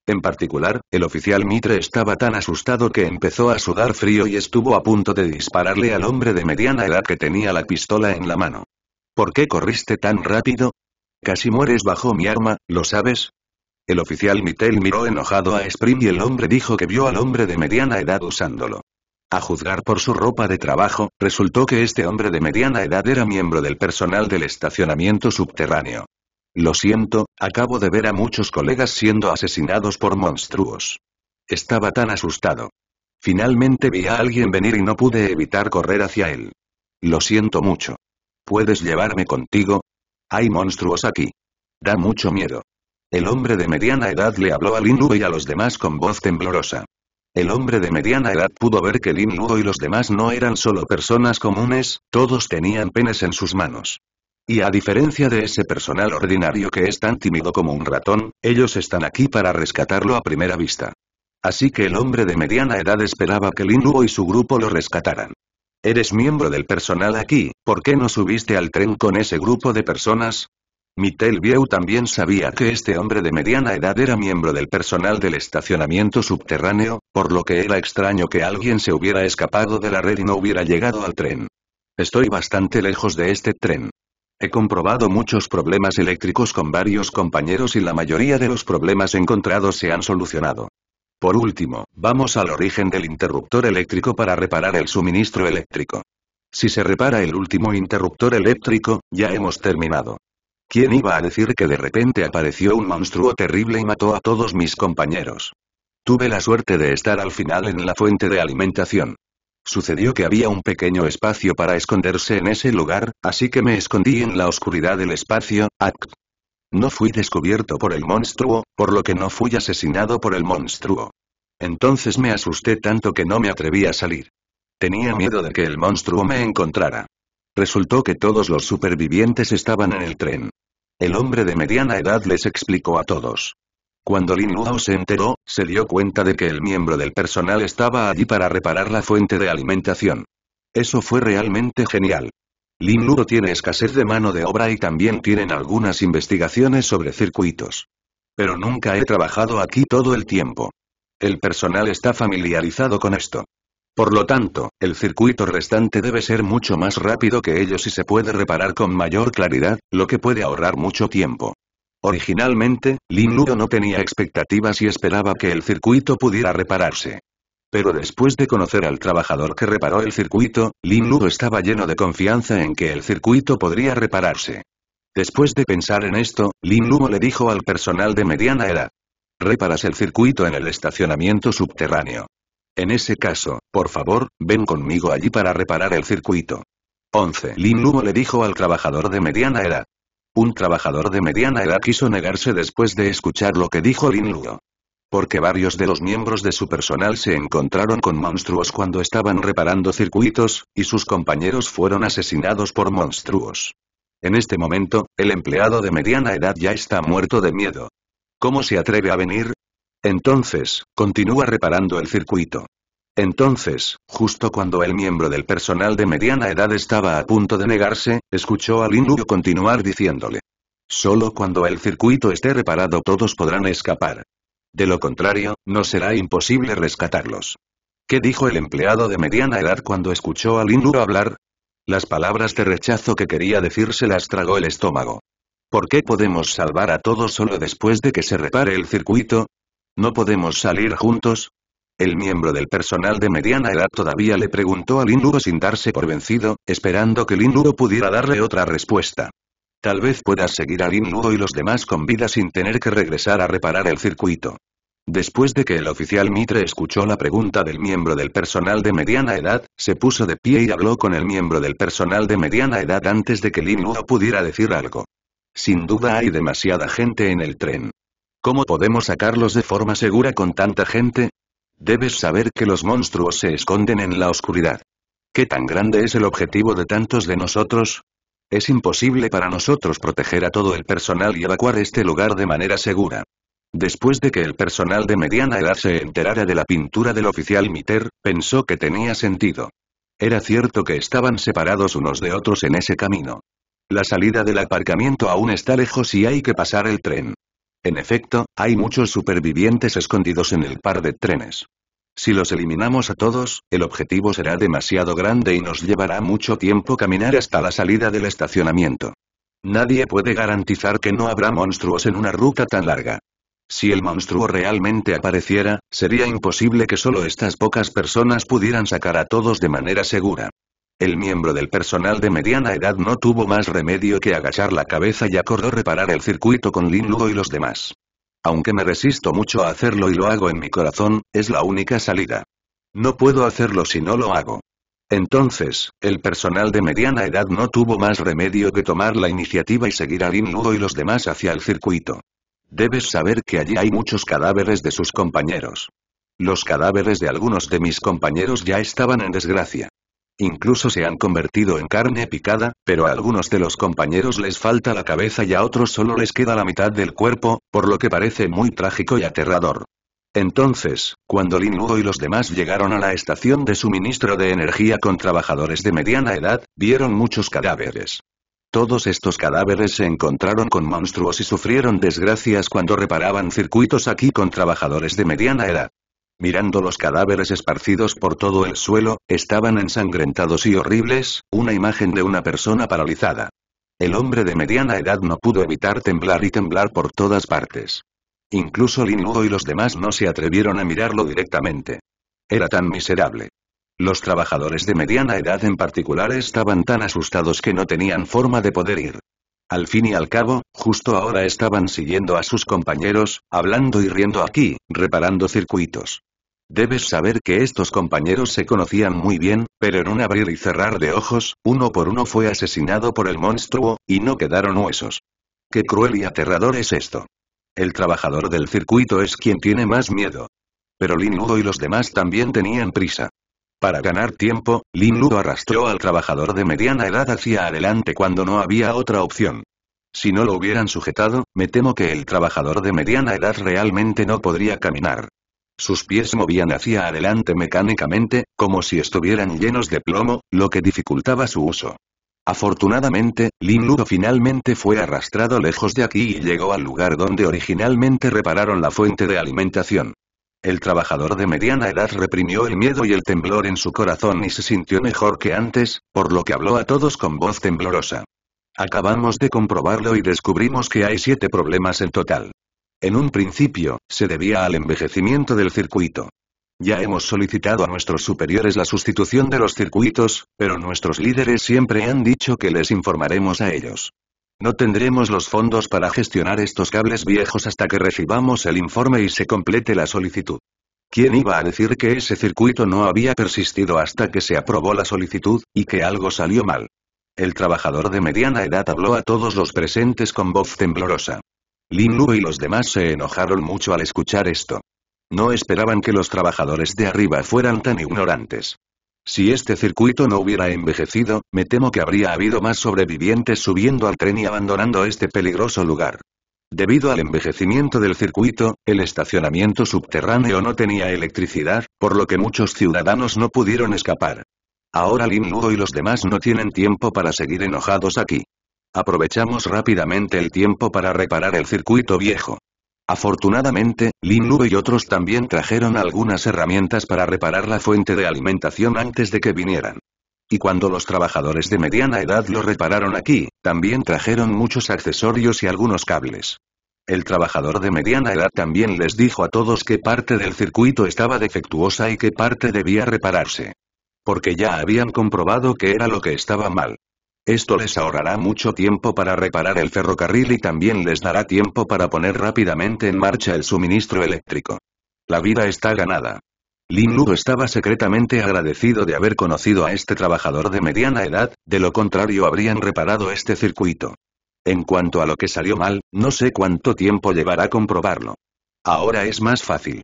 En particular, el oficial Mitre estaba tan asustado que empezó a sudar frío y estuvo a punto de dispararle al hombre de mediana edad que tenía la pistola en la mano. ¿Por qué corriste tan rápido? Casi mueres bajo mi arma, ¿lo sabes? El oficial Mitel miró enojado a Spring y el hombre dijo que vio al hombre de mediana edad usándolo. A juzgar por su ropa de trabajo, resultó que este hombre de mediana edad era miembro del personal del estacionamiento subterráneo. Lo siento, acabo de ver a muchos colegas siendo asesinados por monstruos. Estaba tan asustado. Finalmente vi a alguien venir y no pude evitar correr hacia él. Lo siento mucho. ¿Puedes llevarme contigo? Hay monstruos aquí. Da mucho miedo. El hombre de mediana edad le habló a Lin y a los demás con voz temblorosa. El hombre de mediana edad pudo ver que Lin Lu y los demás no eran solo personas comunes, todos tenían penes en sus manos. Y a diferencia de ese personal ordinario que es tan tímido como un ratón, ellos están aquí para rescatarlo a primera vista. Así que el hombre de mediana edad esperaba que Lin y su grupo lo rescataran. Eres miembro del personal aquí, ¿por qué no subiste al tren con ese grupo de personas? Mitel Bieu también sabía que este hombre de mediana edad era miembro del personal del estacionamiento subterráneo, por lo que era extraño que alguien se hubiera escapado de la red y no hubiera llegado al tren. Estoy bastante lejos de este tren. He comprobado muchos problemas eléctricos con varios compañeros y la mayoría de los problemas encontrados se han solucionado. Por último, vamos al origen del interruptor eléctrico para reparar el suministro eléctrico. Si se repara el último interruptor eléctrico, ya hemos terminado. ¿Quién iba a decir que de repente apareció un monstruo terrible y mató a todos mis compañeros? Tuve la suerte de estar al final en la fuente de alimentación. Sucedió que había un pequeño espacio para esconderse en ese lugar, así que me escondí en la oscuridad del espacio, act. No fui descubierto por el monstruo, por lo que no fui asesinado por el monstruo. Entonces me asusté tanto que no me atreví a salir. Tenía miedo de que el monstruo me encontrara. Resultó que todos los supervivientes estaban en el tren. El hombre de mediana edad les explicó a todos. Cuando Lin Luo se enteró, se dio cuenta de que el miembro del personal estaba allí para reparar la fuente de alimentación. Eso fue realmente genial. Lin Luo tiene escasez de mano de obra y también tienen algunas investigaciones sobre circuitos. Pero nunca he trabajado aquí todo el tiempo. El personal está familiarizado con esto. Por lo tanto, el circuito restante debe ser mucho más rápido que ellos y se puede reparar con mayor claridad, lo que puede ahorrar mucho tiempo. Originalmente, Lin Luo no tenía expectativas y esperaba que el circuito pudiera repararse. Pero después de conocer al trabajador que reparó el circuito, Lin Luo estaba lleno de confianza en que el circuito podría repararse. Después de pensar en esto, Lin Luo le dijo al personal de mediana Era. Reparas el circuito en el estacionamiento subterráneo. En ese caso, por favor, ven conmigo allí para reparar el circuito. 11. Lin Luo le dijo al trabajador de mediana edad. Un trabajador de mediana edad quiso negarse después de escuchar lo que dijo Lin Luo. Porque varios de los miembros de su personal se encontraron con monstruos cuando estaban reparando circuitos, y sus compañeros fueron asesinados por monstruos. En este momento, el empleado de mediana edad ya está muerto de miedo. ¿Cómo se atreve a venir? Entonces, continúa reparando el circuito. Entonces, justo cuando el miembro del personal de mediana edad estaba a punto de negarse, escuchó al Lin continuar diciéndole. Solo cuando el circuito esté reparado todos podrán escapar. De lo contrario, no será imposible rescatarlos. ¿Qué dijo el empleado de mediana edad cuando escuchó al Lin hablar? Las palabras de rechazo que quería decir se las tragó el estómago. ¿Por qué podemos salvar a todos solo después de que se repare el circuito? ¿No podemos salir juntos? El miembro del personal de mediana edad todavía le preguntó a Lin Luo sin darse por vencido, esperando que Lin Luo pudiera darle otra respuesta. Tal vez puedas seguir a Lin Luo y los demás con vida sin tener que regresar a reparar el circuito. Después de que el oficial Mitre escuchó la pregunta del miembro del personal de mediana edad, se puso de pie y habló con el miembro del personal de mediana edad antes de que Lin Luo pudiera decir algo. Sin duda hay demasiada gente en el tren. ¿Cómo podemos sacarlos de forma segura con tanta gente? Debes saber que los monstruos se esconden en la oscuridad. ¿Qué tan grande es el objetivo de tantos de nosotros? Es imposible para nosotros proteger a todo el personal y evacuar este lugar de manera segura. Después de que el personal de mediana edad se enterara de la pintura del oficial Mitter, pensó que tenía sentido. Era cierto que estaban separados unos de otros en ese camino. La salida del aparcamiento aún está lejos y hay que pasar el tren. En efecto, hay muchos supervivientes escondidos en el par de trenes. Si los eliminamos a todos, el objetivo será demasiado grande y nos llevará mucho tiempo caminar hasta la salida del estacionamiento. Nadie puede garantizar que no habrá monstruos en una ruta tan larga. Si el monstruo realmente apareciera, sería imposible que solo estas pocas personas pudieran sacar a todos de manera segura. El miembro del personal de mediana edad no tuvo más remedio que agachar la cabeza y acordó reparar el circuito con Lin Lugo y los demás. Aunque me resisto mucho a hacerlo y lo hago en mi corazón, es la única salida. No puedo hacerlo si no lo hago. Entonces, el personal de mediana edad no tuvo más remedio que tomar la iniciativa y seguir a Lin Lugo y los demás hacia el circuito. Debes saber que allí hay muchos cadáveres de sus compañeros. Los cadáveres de algunos de mis compañeros ya estaban en desgracia. Incluso se han convertido en carne picada, pero a algunos de los compañeros les falta la cabeza y a otros solo les queda la mitad del cuerpo, por lo que parece muy trágico y aterrador. Entonces, cuando Lin y los demás llegaron a la estación de suministro de energía con trabajadores de mediana edad, vieron muchos cadáveres. Todos estos cadáveres se encontraron con monstruos y sufrieron desgracias cuando reparaban circuitos aquí con trabajadores de mediana edad. Mirando los cadáveres esparcidos por todo el suelo, estaban ensangrentados y horribles, una imagen de una persona paralizada. El hombre de mediana edad no pudo evitar temblar y temblar por todas partes. Incluso Lin y los demás no se atrevieron a mirarlo directamente. Era tan miserable. Los trabajadores de mediana edad en particular estaban tan asustados que no tenían forma de poder ir. Al fin y al cabo, justo ahora estaban siguiendo a sus compañeros, hablando y riendo aquí, reparando circuitos. Debes saber que estos compañeros se conocían muy bien, pero en un abrir y cerrar de ojos, uno por uno fue asesinado por el monstruo, y no quedaron huesos. Qué cruel y aterrador es esto. El trabajador del circuito es quien tiene más miedo. Pero Linudo y los demás también tenían prisa. Para ganar tiempo, Lin Ludo arrastró al trabajador de mediana edad hacia adelante cuando no había otra opción. Si no lo hubieran sujetado, me temo que el trabajador de mediana edad realmente no podría caminar. Sus pies movían hacia adelante mecánicamente, como si estuvieran llenos de plomo, lo que dificultaba su uso. Afortunadamente, Lin Ludo finalmente fue arrastrado lejos de aquí y llegó al lugar donde originalmente repararon la fuente de alimentación. El trabajador de mediana edad reprimió el miedo y el temblor en su corazón y se sintió mejor que antes, por lo que habló a todos con voz temblorosa. Acabamos de comprobarlo y descubrimos que hay siete problemas en total. En un principio, se debía al envejecimiento del circuito. Ya hemos solicitado a nuestros superiores la sustitución de los circuitos, pero nuestros líderes siempre han dicho que les informaremos a ellos. No tendremos los fondos para gestionar estos cables viejos hasta que recibamos el informe y se complete la solicitud. ¿Quién iba a decir que ese circuito no había persistido hasta que se aprobó la solicitud, y que algo salió mal? El trabajador de mediana edad habló a todos los presentes con voz temblorosa. Lin Lu y los demás se enojaron mucho al escuchar esto. No esperaban que los trabajadores de arriba fueran tan ignorantes. Si este circuito no hubiera envejecido, me temo que habría habido más sobrevivientes subiendo al tren y abandonando este peligroso lugar. Debido al envejecimiento del circuito, el estacionamiento subterráneo no tenía electricidad, por lo que muchos ciudadanos no pudieron escapar. Ahora Lin y los demás no tienen tiempo para seguir enojados aquí. Aprovechamos rápidamente el tiempo para reparar el circuito viejo. Afortunadamente, Lin Lu y otros también trajeron algunas herramientas para reparar la fuente de alimentación antes de que vinieran. Y cuando los trabajadores de mediana edad lo repararon aquí, también trajeron muchos accesorios y algunos cables. El trabajador de mediana edad también les dijo a todos que parte del circuito estaba defectuosa y que parte debía repararse. Porque ya habían comprobado que era lo que estaba mal. Esto les ahorrará mucho tiempo para reparar el ferrocarril y también les dará tiempo para poner rápidamente en marcha el suministro eléctrico. La vida está ganada. Lin Lu estaba secretamente agradecido de haber conocido a este trabajador de mediana edad, de lo contrario habrían reparado este circuito. En cuanto a lo que salió mal, no sé cuánto tiempo llevará comprobarlo. Ahora es más fácil.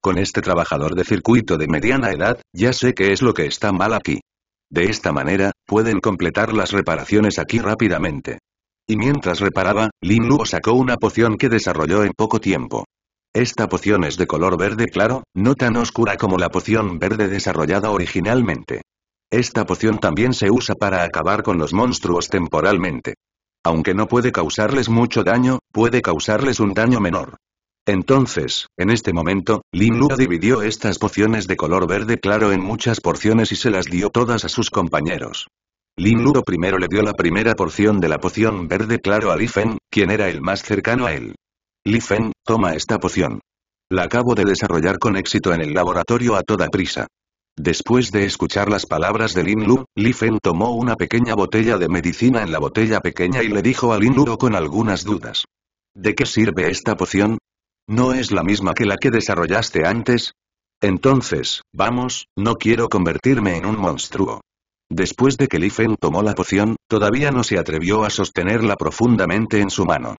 Con este trabajador de circuito de mediana edad, ya sé qué es lo que está mal aquí. De esta manera, pueden completar las reparaciones aquí rápidamente. Y mientras reparaba, Lin Luo sacó una poción que desarrolló en poco tiempo. Esta poción es de color verde claro, no tan oscura como la poción verde desarrollada originalmente. Esta poción también se usa para acabar con los monstruos temporalmente. Aunque no puede causarles mucho daño, puede causarles un daño menor. Entonces, en este momento, Lin Lu dividió estas pociones de color verde claro en muchas porciones y se las dio todas a sus compañeros. Lin Luo primero le dio la primera porción de la poción verde claro a Li Fen, quien era el más cercano a él. Li Fen, toma esta poción. La acabo de desarrollar con éxito en el laboratorio a toda prisa. Después de escuchar las palabras de Lin Lu, Li Fen tomó una pequeña botella de medicina en la botella pequeña y le dijo a Lin Luo con algunas dudas. ¿De qué sirve esta poción? ¿No es la misma que la que desarrollaste antes? Entonces, vamos, no quiero convertirme en un monstruo. Después de que Li tomó la poción, todavía no se atrevió a sostenerla profundamente en su mano.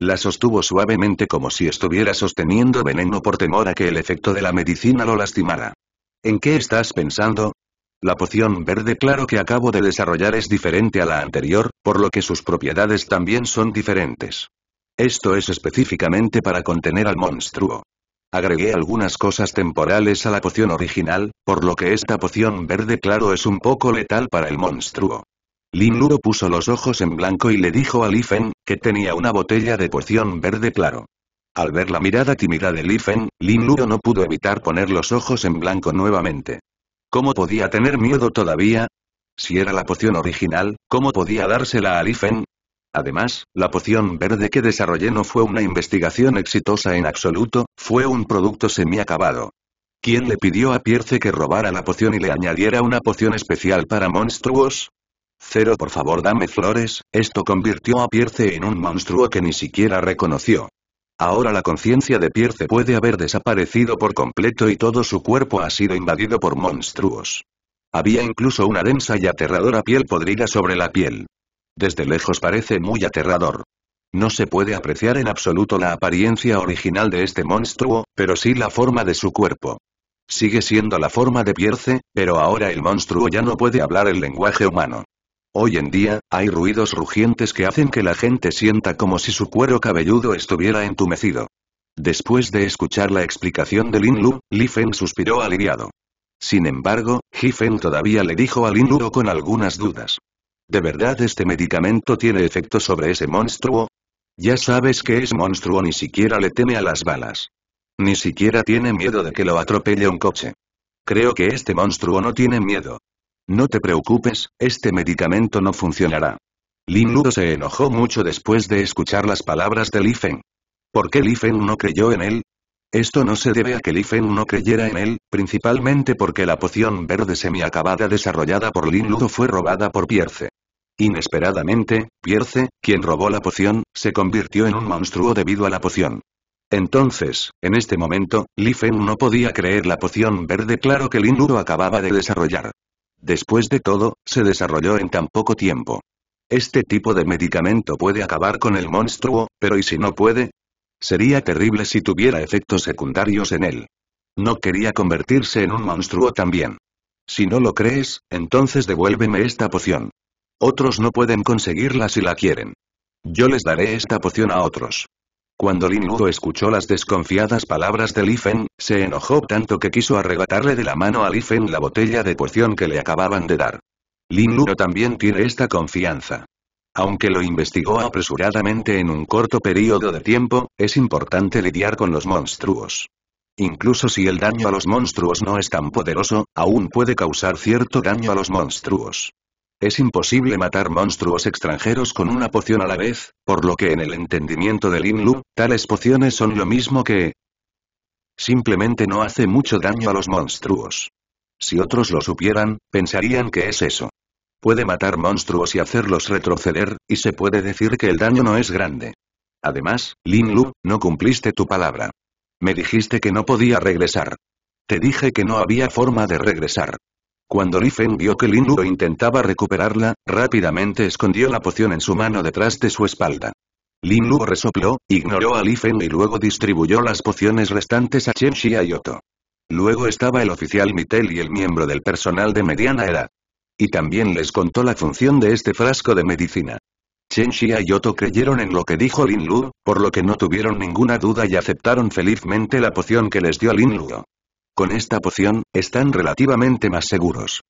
La sostuvo suavemente como si estuviera sosteniendo veneno por temor a que el efecto de la medicina lo lastimara. ¿En qué estás pensando? La poción verde claro que acabo de desarrollar es diferente a la anterior, por lo que sus propiedades también son diferentes. Esto es específicamente para contener al monstruo. Agregué algunas cosas temporales a la poción original, por lo que esta poción verde claro es un poco letal para el monstruo. Lin Luro puso los ojos en blanco y le dijo a Lifen, que tenía una botella de poción verde claro. Al ver la mirada tímida de Lifen, Lin Luro no pudo evitar poner los ojos en blanco nuevamente. ¿Cómo podía tener miedo todavía? Si era la poción original, ¿cómo podía dársela a Lifen? Además, la poción verde que desarrollé no fue una investigación exitosa en absoluto, fue un producto semiacabado. ¿Quién le pidió a Pierce que robara la poción y le añadiera una poción especial para monstruos? Cero por favor dame flores, esto convirtió a Pierce en un monstruo que ni siquiera reconoció. Ahora la conciencia de Pierce puede haber desaparecido por completo y todo su cuerpo ha sido invadido por monstruos. Había incluso una densa y aterradora piel podrida sobre la piel. Desde lejos parece muy aterrador. No se puede apreciar en absoluto la apariencia original de este monstruo, pero sí la forma de su cuerpo. Sigue siendo la forma de Pierce, pero ahora el monstruo ya no puede hablar el lenguaje humano. Hoy en día, hay ruidos rugientes que hacen que la gente sienta como si su cuero cabelludo estuviera entumecido. Después de escuchar la explicación de Lin Lu, Li Fen suspiró aliviado. Sin embargo, Ji Fen todavía le dijo a Lin Lu con algunas dudas. ¿De verdad este medicamento tiene efecto sobre ese monstruo? Ya sabes que es monstruo ni siquiera le teme a las balas. Ni siquiera tiene miedo de que lo atropelle un coche. Creo que este monstruo no tiene miedo. No te preocupes, este medicamento no funcionará. Lin Ludo se enojó mucho después de escuchar las palabras de Li Feng. ¿Por qué Li no creyó en él? Esto no se debe a que Li Feng no creyera en él, principalmente porque la poción verde semiacabada desarrollada por Lin Ludo fue robada por Pierce. Inesperadamente, Pierce, quien robó la poción, se convirtió en un monstruo debido a la poción. Entonces, en este momento, Li no podía creer la poción verde claro que Lin acababa de desarrollar. Después de todo, se desarrolló en tan poco tiempo. Este tipo de medicamento puede acabar con el monstruo, pero ¿y si no puede? Sería terrible si tuviera efectos secundarios en él. No quería convertirse en un monstruo también. Si no lo crees, entonces devuélveme esta poción. Otros no pueden conseguirla si la quieren. Yo les daré esta poción a otros. Cuando Lin Ludo escuchó las desconfiadas palabras de Lifen, se enojó tanto que quiso arrebatarle de la mano a Li la botella de poción que le acababan de dar. Lin Ludo también tiene esta confianza. Aunque lo investigó apresuradamente en un corto periodo de tiempo, es importante lidiar con los monstruos. Incluso si el daño a los monstruos no es tan poderoso, aún puede causar cierto daño a los monstruos. Es imposible matar monstruos extranjeros con una poción a la vez, por lo que en el entendimiento de Lin Lu, tales pociones son lo mismo que... Simplemente no hace mucho daño a los monstruos. Si otros lo supieran, pensarían que es eso. Puede matar monstruos y hacerlos retroceder, y se puede decir que el daño no es grande. Además, Lin Lu, no cumpliste tu palabra. Me dijiste que no podía regresar. Te dije que no había forma de regresar. Cuando Li vio que Lin Luo intentaba recuperarla, rápidamente escondió la poción en su mano detrás de su espalda. Lin Luo resopló, ignoró a Li y luego distribuyó las pociones restantes a Chen y Luego estaba el oficial Mitel y el miembro del personal de mediana edad. Y también les contó la función de este frasco de medicina. Chen Xia y Otto creyeron en lo que dijo Lin Luo, por lo que no tuvieron ninguna duda y aceptaron felizmente la poción que les dio Lin Luo. Con esta poción, están relativamente más seguros.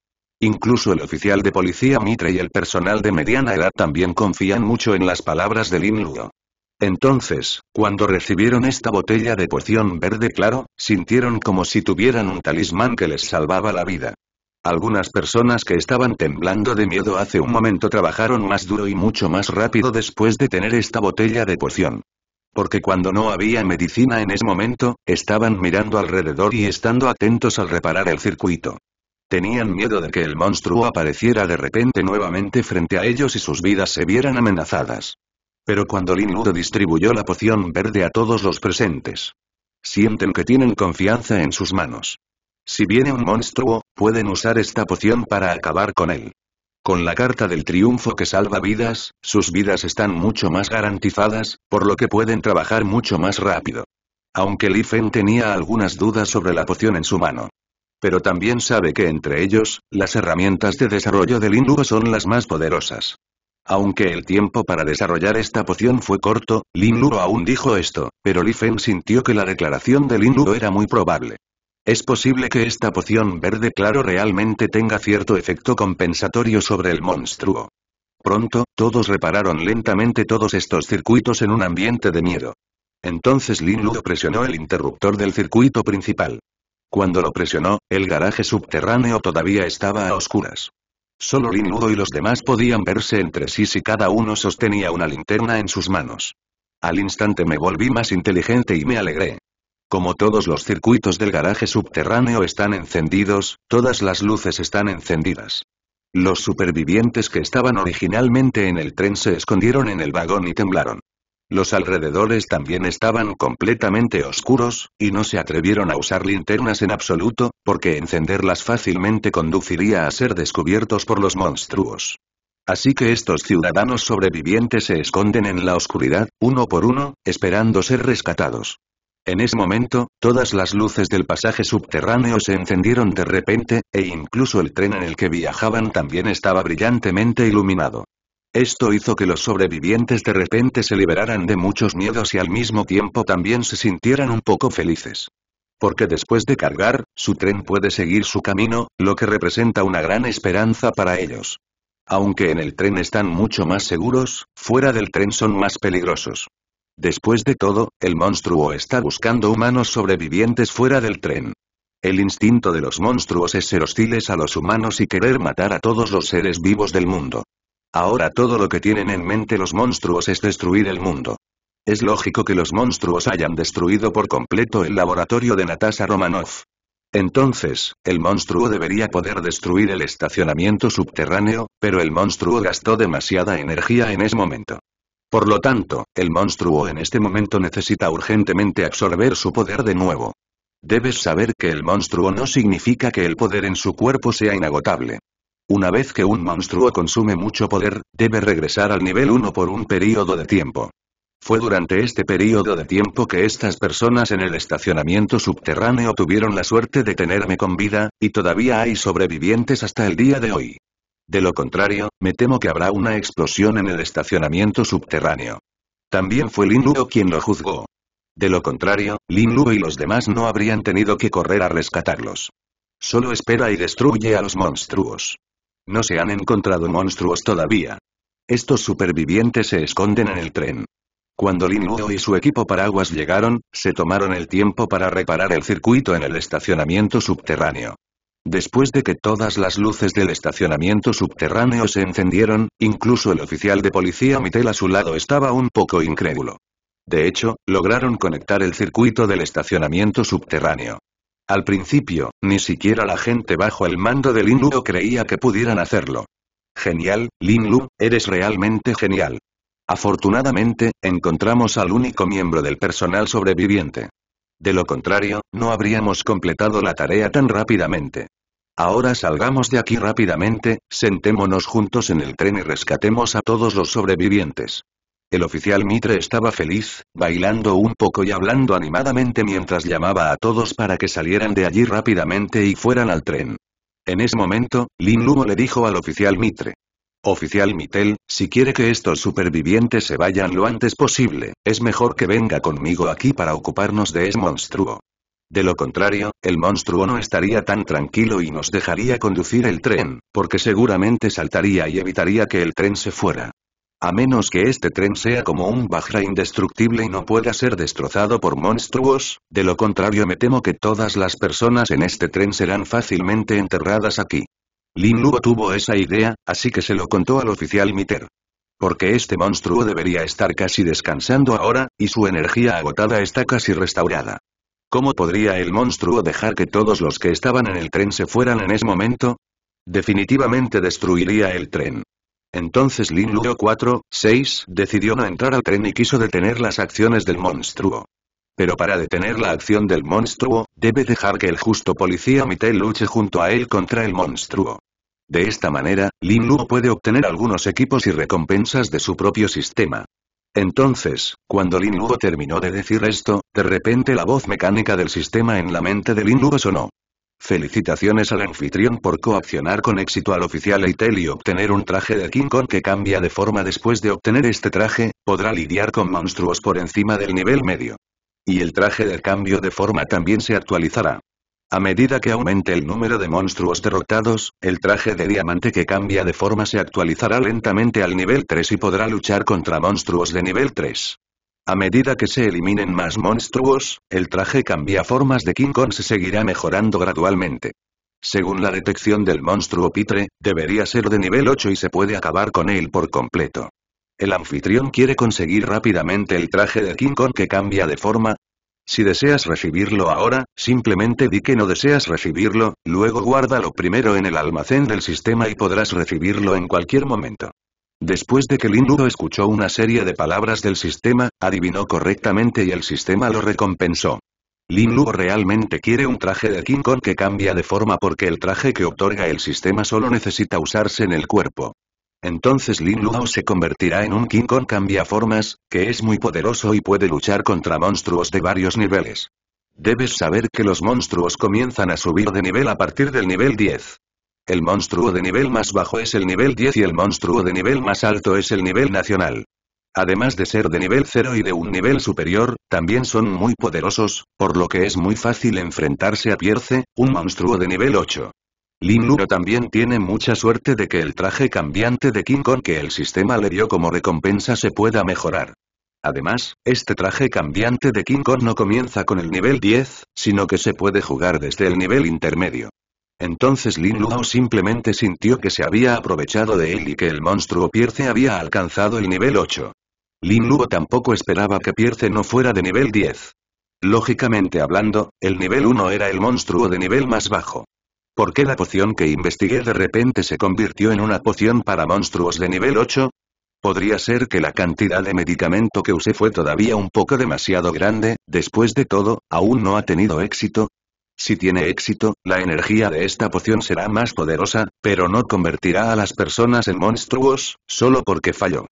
Incluso el oficial de policía Mitre y el personal de mediana edad también confían mucho en las palabras del Luo. Entonces, cuando recibieron esta botella de poción verde claro, sintieron como si tuvieran un talismán que les salvaba la vida. Algunas personas que estaban temblando de miedo hace un momento trabajaron más duro y mucho más rápido después de tener esta botella de poción. Porque cuando no había medicina en ese momento, estaban mirando alrededor y estando atentos al reparar el circuito. Tenían miedo de que el monstruo apareciera de repente nuevamente frente a ellos y sus vidas se vieran amenazadas. Pero cuando Lin distribuyó la poción verde a todos los presentes, sienten que tienen confianza en sus manos. Si viene un monstruo, pueden usar esta poción para acabar con él. Con la carta del triunfo que salva vidas, sus vidas están mucho más garantizadas, por lo que pueden trabajar mucho más rápido. Aunque Li Feng tenía algunas dudas sobre la poción en su mano. Pero también sabe que entre ellos, las herramientas de desarrollo del Inluo son las más poderosas. Aunque el tiempo para desarrollar esta poción fue corto, Lin Luo aún dijo esto, pero Li Feng sintió que la declaración de Lin Luo era muy probable. Es posible que esta poción verde claro realmente tenga cierto efecto compensatorio sobre el monstruo. Pronto, todos repararon lentamente todos estos circuitos en un ambiente de miedo. Entonces Lin Ludo presionó el interruptor del circuito principal. Cuando lo presionó, el garaje subterráneo todavía estaba a oscuras. Solo Lin Ludo y los demás podían verse entre sí si cada uno sostenía una linterna en sus manos. Al instante me volví más inteligente y me alegré. Como todos los circuitos del garaje subterráneo están encendidos, todas las luces están encendidas. Los supervivientes que estaban originalmente en el tren se escondieron en el vagón y temblaron. Los alrededores también estaban completamente oscuros, y no se atrevieron a usar linternas en absoluto, porque encenderlas fácilmente conduciría a ser descubiertos por los monstruos. Así que estos ciudadanos sobrevivientes se esconden en la oscuridad, uno por uno, esperando ser rescatados. En ese momento, todas las luces del pasaje subterráneo se encendieron de repente, e incluso el tren en el que viajaban también estaba brillantemente iluminado. Esto hizo que los sobrevivientes de repente se liberaran de muchos miedos y al mismo tiempo también se sintieran un poco felices. Porque después de cargar, su tren puede seguir su camino, lo que representa una gran esperanza para ellos. Aunque en el tren están mucho más seguros, fuera del tren son más peligrosos. Después de todo, el monstruo está buscando humanos sobrevivientes fuera del tren. El instinto de los monstruos es ser hostiles a los humanos y querer matar a todos los seres vivos del mundo. Ahora todo lo que tienen en mente los monstruos es destruir el mundo. Es lógico que los monstruos hayan destruido por completo el laboratorio de Natasha Romanoff. Entonces, el monstruo debería poder destruir el estacionamiento subterráneo, pero el monstruo gastó demasiada energía en ese momento. Por lo tanto, el monstruo en este momento necesita urgentemente absorber su poder de nuevo. Debes saber que el monstruo no significa que el poder en su cuerpo sea inagotable. Una vez que un monstruo consume mucho poder, debe regresar al nivel 1 por un período de tiempo. Fue durante este período de tiempo que estas personas en el estacionamiento subterráneo tuvieron la suerte de tenerme con vida, y todavía hay sobrevivientes hasta el día de hoy. De lo contrario, me temo que habrá una explosión en el estacionamiento subterráneo. También fue Lin Luo quien lo juzgó. De lo contrario, Lin Luo y los demás no habrían tenido que correr a rescatarlos. Solo espera y destruye a los monstruos. No se han encontrado monstruos todavía. Estos supervivientes se esconden en el tren. Cuando Lin Luo y su equipo paraguas llegaron, se tomaron el tiempo para reparar el circuito en el estacionamiento subterráneo. Después de que todas las luces del estacionamiento subterráneo se encendieron, incluso el oficial de policía Mitel a su lado estaba un poco incrédulo. De hecho, lograron conectar el circuito del estacionamiento subterráneo. Al principio, ni siquiera la gente bajo el mando de Lin Lu creía que pudieran hacerlo. Genial, Lin Lu, eres realmente genial. Afortunadamente, encontramos al único miembro del personal sobreviviente. De lo contrario, no habríamos completado la tarea tan rápidamente. Ahora salgamos de aquí rápidamente, sentémonos juntos en el tren y rescatemos a todos los sobrevivientes. El oficial Mitre estaba feliz, bailando un poco y hablando animadamente mientras llamaba a todos para que salieran de allí rápidamente y fueran al tren. En ese momento, Lin Lumo le dijo al oficial Mitre. Oficial Mitel, si quiere que estos supervivientes se vayan lo antes posible, es mejor que venga conmigo aquí para ocuparnos de ese monstruo. De lo contrario, el monstruo no estaría tan tranquilo y nos dejaría conducir el tren, porque seguramente saltaría y evitaría que el tren se fuera. A menos que este tren sea como un Bajra indestructible y no pueda ser destrozado por monstruos, de lo contrario me temo que todas las personas en este tren serán fácilmente enterradas aquí. Lin Luo tuvo esa idea, así que se lo contó al oficial Mitter. Porque este monstruo debería estar casi descansando ahora, y su energía agotada está casi restaurada. ¿Cómo podría el monstruo dejar que todos los que estaban en el tren se fueran en ese momento? Definitivamente destruiría el tren. Entonces Lin Luo 4, 6 decidió no entrar al tren y quiso detener las acciones del monstruo. Pero para detener la acción del monstruo, debe dejar que el justo policía Mitel luche junto a él contra el monstruo. De esta manera, Lin Luo puede obtener algunos equipos y recompensas de su propio sistema. Entonces, cuando Lin Luo terminó de decir esto, de repente la voz mecánica del sistema en la mente de Lin Luo sonó. Felicitaciones al anfitrión por coaccionar con éxito al oficial Eitel y obtener un traje de King Kong que cambia de forma después de obtener este traje, podrá lidiar con monstruos por encima del nivel medio. Y el traje de cambio de forma también se actualizará. A medida que aumente el número de monstruos derrotados, el traje de diamante que cambia de forma se actualizará lentamente al nivel 3 y podrá luchar contra monstruos de nivel 3. A medida que se eliminen más monstruos, el traje cambia formas de King Kong se seguirá mejorando gradualmente. Según la detección del monstruo Pitre, debería ser de nivel 8 y se puede acabar con él por completo. El anfitrión quiere conseguir rápidamente el traje de King Kong que cambia de forma, si deseas recibirlo ahora, simplemente di que no deseas recibirlo, luego guárdalo primero en el almacén del sistema y podrás recibirlo en cualquier momento. Después de que Lin Lu escuchó una serie de palabras del sistema, adivinó correctamente y el sistema lo recompensó. Lin Luo realmente quiere un traje de King Kong que cambia de forma porque el traje que otorga el sistema solo necesita usarse en el cuerpo. Entonces Lin Luo se convertirá en un King Kong formas, que es muy poderoso y puede luchar contra monstruos de varios niveles. Debes saber que los monstruos comienzan a subir de nivel a partir del nivel 10. El monstruo de nivel más bajo es el nivel 10 y el monstruo de nivel más alto es el nivel nacional. Además de ser de nivel 0 y de un nivel superior, también son muy poderosos, por lo que es muy fácil enfrentarse a Pierce, un monstruo de nivel 8. Lin Luo también tiene mucha suerte de que el traje cambiante de King Kong que el sistema le dio como recompensa se pueda mejorar. Además, este traje cambiante de King Kong no comienza con el nivel 10, sino que se puede jugar desde el nivel intermedio. Entonces Lin Luo simplemente sintió que se había aprovechado de él y que el monstruo Pierce había alcanzado el nivel 8. Lin Luo tampoco esperaba que Pierce no fuera de nivel 10. Lógicamente hablando, el nivel 1 era el monstruo de nivel más bajo. ¿Por qué la poción que investigué de repente se convirtió en una poción para monstruos de nivel 8? Podría ser que la cantidad de medicamento que usé fue todavía un poco demasiado grande, después de todo, aún no ha tenido éxito. Si tiene éxito, la energía de esta poción será más poderosa, pero no convertirá a las personas en monstruos, solo porque falló.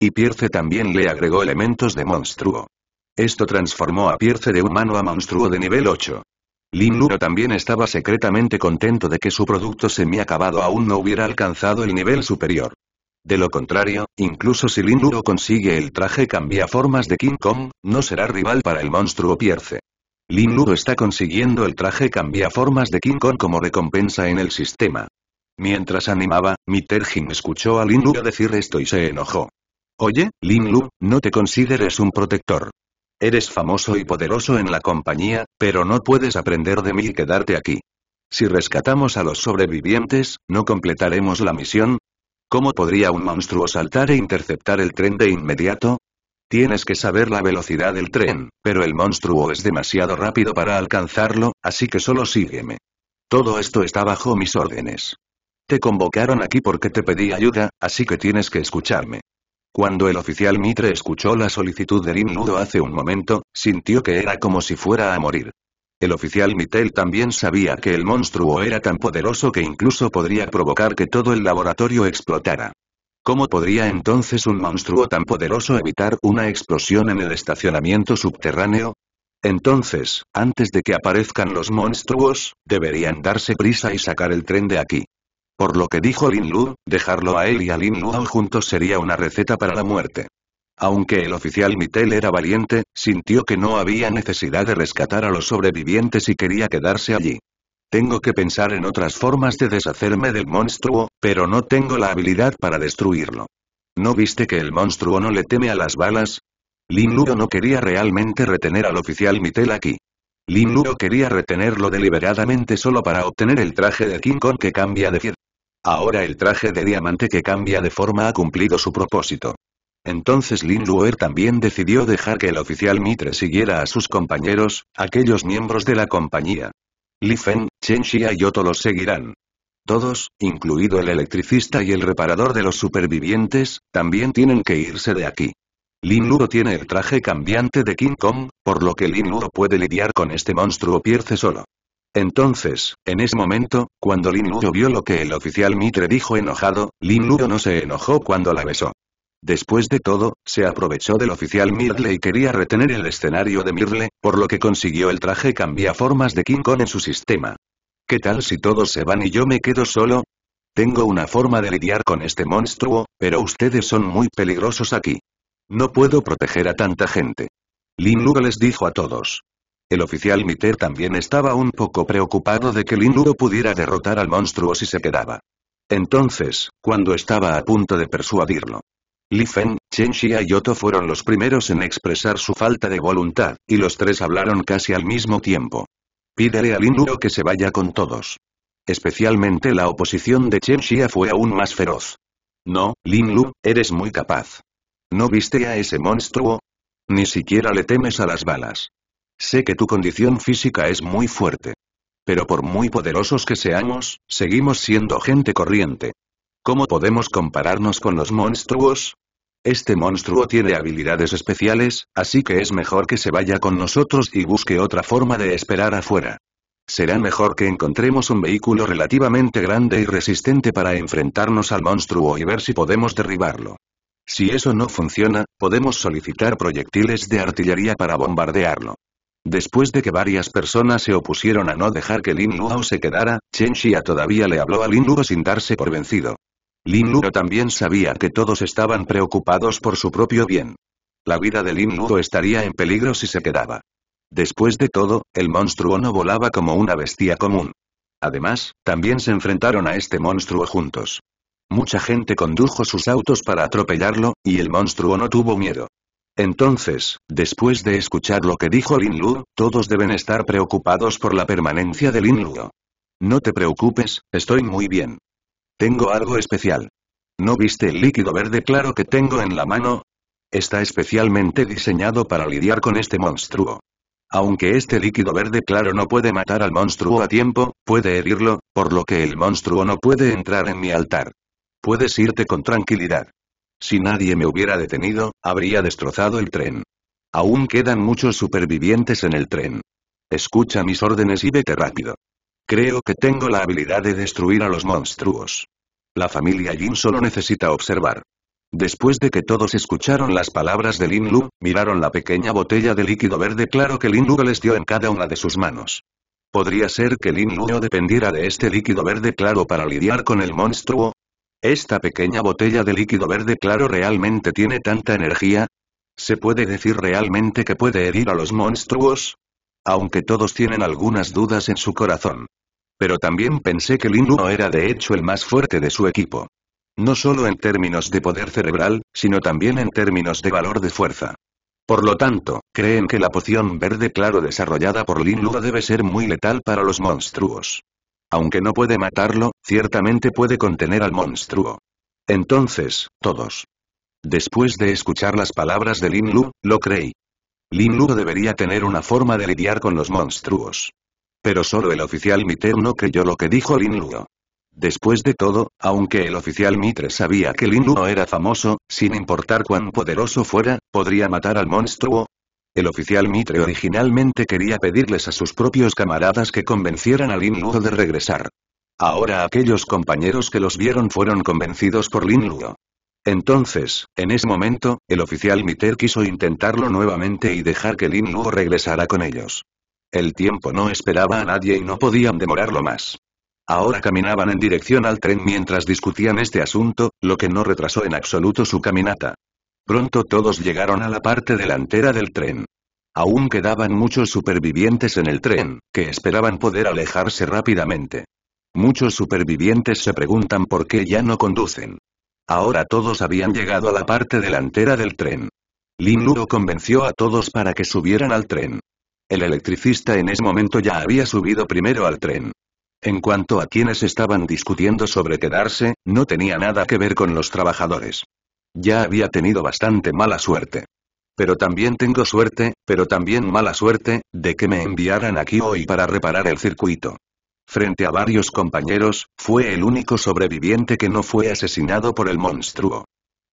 Y Pierce también le agregó elementos de monstruo. Esto transformó a Pierce de humano a monstruo de nivel 8. Lin Lu también estaba secretamente contento de que su producto semi-acabado aún no hubiera alcanzado el nivel superior. De lo contrario, incluso si Lin Lu consigue el traje cambia formas de King Kong, no será rival para el monstruo Pierce. Lin Ludo está consiguiendo el traje cambia formas de King Kong como recompensa en el sistema. Mientras animaba, Mi escuchó a Lin Lu decir esto y se enojó. Oye, Lin Lu, no te consideres un protector. Eres famoso y poderoso en la compañía, pero no puedes aprender de mí y quedarte aquí. Si rescatamos a los sobrevivientes, ¿no completaremos la misión? ¿Cómo podría un monstruo saltar e interceptar el tren de inmediato? Tienes que saber la velocidad del tren, pero el monstruo es demasiado rápido para alcanzarlo, así que solo sígueme. Todo esto está bajo mis órdenes. Te convocaron aquí porque te pedí ayuda, así que tienes que escucharme. Cuando el oficial Mitre escuchó la solicitud de Rin hace un momento, sintió que era como si fuera a morir. El oficial Mitel también sabía que el monstruo era tan poderoso que incluso podría provocar que todo el laboratorio explotara. ¿Cómo podría entonces un monstruo tan poderoso evitar una explosión en el estacionamiento subterráneo? Entonces, antes de que aparezcan los monstruos, deberían darse prisa y sacar el tren de aquí. Por lo que dijo Lin Lu, dejarlo a él y a Lin Luo juntos sería una receta para la muerte. Aunque el oficial Mitel era valiente, sintió que no había necesidad de rescatar a los sobrevivientes y quería quedarse allí. Tengo que pensar en otras formas de deshacerme del monstruo, pero no tengo la habilidad para destruirlo. ¿No viste que el monstruo no le teme a las balas? Lin Luo no quería realmente retener al oficial Mitel aquí. Lin Luo quería retenerlo deliberadamente solo para obtener el traje de King Kong que cambia de piel. Ahora el traje de diamante que cambia de forma ha cumplido su propósito. Entonces Lin Luer también decidió dejar que el oficial Mitre siguiera a sus compañeros, aquellos miembros de la compañía. Li Feng, Chen Xia y Otto los seguirán. Todos, incluido el electricista y el reparador de los supervivientes, también tienen que irse de aquí. Lin Luo tiene el traje cambiante de King Kong, por lo que Lin Luo puede lidiar con este monstruo Pierce solo. Entonces, en ese momento, cuando Lin Luo vio lo que el oficial Mitre dijo enojado, Lin Luo no se enojó cuando la besó. Después de todo, se aprovechó del oficial Mirle y quería retener el escenario de Mirle, por lo que consiguió el traje cambia formas de King Kong en su sistema. ¿Qué tal si todos se van y yo me quedo solo? Tengo una forma de lidiar con este monstruo, pero ustedes son muy peligrosos aquí. No puedo proteger a tanta gente. Lin Luo les dijo a todos. El oficial Miter también estaba un poco preocupado de que Lu pudiera derrotar al monstruo si se quedaba. Entonces, cuando estaba a punto de persuadirlo, Li Fen, Chen Xia y Otto fueron los primeros en expresar su falta de voluntad, y los tres hablaron casi al mismo tiempo. Pídele a Lu que se vaya con todos. Especialmente la oposición de Chen Xia fue aún más feroz. No, Lin Lu, eres muy capaz. ¿No viste a ese monstruo? Ni siquiera le temes a las balas. Sé que tu condición física es muy fuerte. Pero por muy poderosos que seamos, seguimos siendo gente corriente. ¿Cómo podemos compararnos con los monstruos? Este monstruo tiene habilidades especiales, así que es mejor que se vaya con nosotros y busque otra forma de esperar afuera. Será mejor que encontremos un vehículo relativamente grande y resistente para enfrentarnos al monstruo y ver si podemos derribarlo. Si eso no funciona, podemos solicitar proyectiles de artillería para bombardearlo. Después de que varias personas se opusieron a no dejar que Lin Luo se quedara, Chen Xia todavía le habló a Lin Luo sin darse por vencido. Lin Luo también sabía que todos estaban preocupados por su propio bien. La vida de Lin Luo estaría en peligro si se quedaba. Después de todo, el monstruo no volaba como una bestia común. Además, también se enfrentaron a este monstruo juntos. Mucha gente condujo sus autos para atropellarlo, y el monstruo no tuvo miedo. Entonces, después de escuchar lo que dijo Lin Lu, todos deben estar preocupados por la permanencia de Lin Lu. No te preocupes, estoy muy bien. Tengo algo especial. ¿No viste el líquido verde claro que tengo en la mano? Está especialmente diseñado para lidiar con este monstruo. Aunque este líquido verde claro no puede matar al monstruo a tiempo, puede herirlo, por lo que el monstruo no puede entrar en mi altar. Puedes irte con tranquilidad. Si nadie me hubiera detenido, habría destrozado el tren. Aún quedan muchos supervivientes en el tren. Escucha mis órdenes y vete rápido. Creo que tengo la habilidad de destruir a los monstruos. La familia Jin solo necesita observar. Después de que todos escucharon las palabras de Lin Lu, miraron la pequeña botella de líquido verde claro que Lin Lu les dio en cada una de sus manos. Podría ser que Lin Lu dependiera de este líquido verde claro para lidiar con el monstruo, ¿Esta pequeña botella de líquido verde claro realmente tiene tanta energía? ¿Se puede decir realmente que puede herir a los monstruos? Aunque todos tienen algunas dudas en su corazón. Pero también pensé que Lin era de hecho el más fuerte de su equipo. No solo en términos de poder cerebral, sino también en términos de valor de fuerza. Por lo tanto, creen que la poción verde claro desarrollada por Lin debe ser muy letal para los monstruos. Aunque no puede matarlo, ciertamente puede contener al monstruo. Entonces, todos. Después de escuchar las palabras de Lin Lu, lo creí. Lin Lu debería tener una forma de lidiar con los monstruos. Pero solo el oficial Mitre no creyó lo que dijo Lin Lu. Después de todo, aunque el oficial Mitre sabía que Lin Lu era famoso, sin importar cuán poderoso fuera, podría matar al monstruo, el oficial Mitre originalmente quería pedirles a sus propios camaradas que convencieran a Lin Luo de regresar. Ahora aquellos compañeros que los vieron fueron convencidos por Lin Luo. Entonces, en ese momento, el oficial Mitre quiso intentarlo nuevamente y dejar que Lin Luo regresara con ellos. El tiempo no esperaba a nadie y no podían demorarlo más. Ahora caminaban en dirección al tren mientras discutían este asunto, lo que no retrasó en absoluto su caminata. Pronto todos llegaron a la parte delantera del tren. Aún quedaban muchos supervivientes en el tren, que esperaban poder alejarse rápidamente. Muchos supervivientes se preguntan por qué ya no conducen. Ahora todos habían llegado a la parte delantera del tren. Lin Luo convenció a todos para que subieran al tren. El electricista en ese momento ya había subido primero al tren. En cuanto a quienes estaban discutiendo sobre quedarse, no tenía nada que ver con los trabajadores. Ya había tenido bastante mala suerte. Pero también tengo suerte, pero también mala suerte, de que me enviaran aquí hoy para reparar el circuito. Frente a varios compañeros, fue el único sobreviviente que no fue asesinado por el monstruo.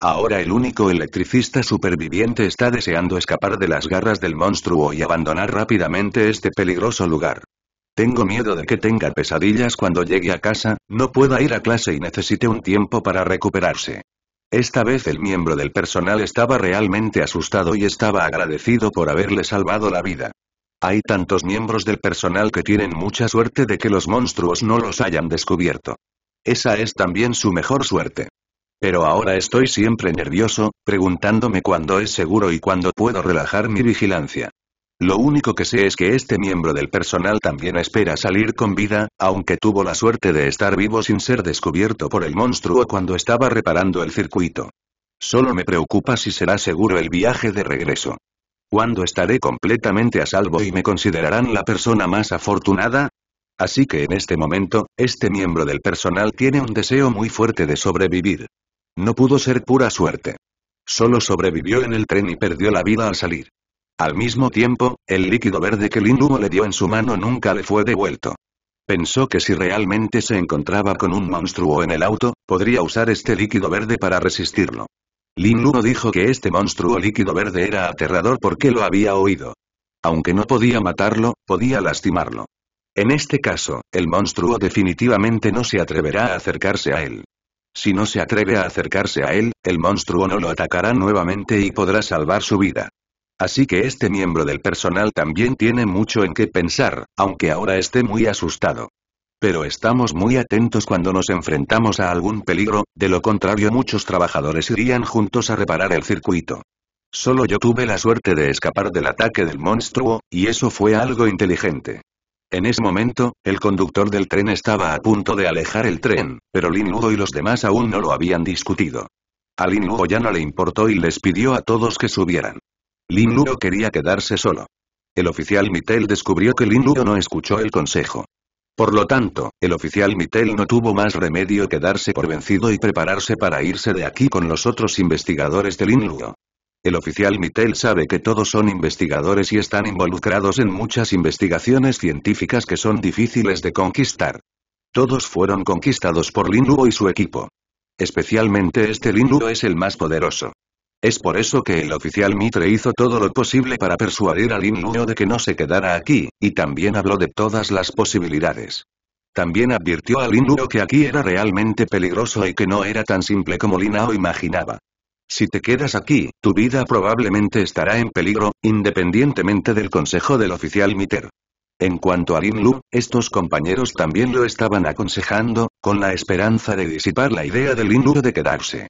Ahora el único electricista superviviente está deseando escapar de las garras del monstruo y abandonar rápidamente este peligroso lugar. Tengo miedo de que tenga pesadillas cuando llegue a casa, no pueda ir a clase y necesite un tiempo para recuperarse. Esta vez el miembro del personal estaba realmente asustado y estaba agradecido por haberle salvado la vida. Hay tantos miembros del personal que tienen mucha suerte de que los monstruos no los hayan descubierto. Esa es también su mejor suerte. Pero ahora estoy siempre nervioso, preguntándome cuándo es seguro y cuándo puedo relajar mi vigilancia. Lo único que sé es que este miembro del personal también espera salir con vida, aunque tuvo la suerte de estar vivo sin ser descubierto por el monstruo cuando estaba reparando el circuito. Solo me preocupa si será seguro el viaje de regreso. ¿Cuándo estaré completamente a salvo y me considerarán la persona más afortunada? Así que en este momento, este miembro del personal tiene un deseo muy fuerte de sobrevivir. No pudo ser pura suerte. Solo sobrevivió en el tren y perdió la vida al salir. Al mismo tiempo, el líquido verde que Lin Luo le dio en su mano nunca le fue devuelto. Pensó que si realmente se encontraba con un monstruo en el auto, podría usar este líquido verde para resistirlo. Lin Luo dijo que este monstruo líquido verde era aterrador porque lo había oído. Aunque no podía matarlo, podía lastimarlo. En este caso, el monstruo definitivamente no se atreverá a acercarse a él. Si no se atreve a acercarse a él, el monstruo no lo atacará nuevamente y podrá salvar su vida. Así que este miembro del personal también tiene mucho en qué pensar, aunque ahora esté muy asustado. Pero estamos muy atentos cuando nos enfrentamos a algún peligro, de lo contrario muchos trabajadores irían juntos a reparar el circuito. Solo yo tuve la suerte de escapar del ataque del monstruo, y eso fue algo inteligente. En ese momento, el conductor del tren estaba a punto de alejar el tren, pero Lin Luo y los demás aún no lo habían discutido. A Lin ya no le importó y les pidió a todos que subieran. Lin Luo quería quedarse solo. El oficial Mitel descubrió que Lin Luo no escuchó el consejo. Por lo tanto, el oficial Mitel no tuvo más remedio que darse por vencido y prepararse para irse de aquí con los otros investigadores Lin Luo. El oficial Mitel sabe que todos son investigadores y están involucrados en muchas investigaciones científicas que son difíciles de conquistar. Todos fueron conquistados por Linluo y su equipo. Especialmente este Linluo es el más poderoso. Es por eso que el oficial Mitre hizo todo lo posible para persuadir a Lin de que no se quedara aquí, y también habló de todas las posibilidades. También advirtió a Lin que aquí era realmente peligroso y que no era tan simple como Linao imaginaba. Si te quedas aquí, tu vida probablemente estará en peligro, independientemente del consejo del oficial Mitre. En cuanto a Lin Lu, estos compañeros también lo estaban aconsejando, con la esperanza de disipar la idea de Lin de quedarse.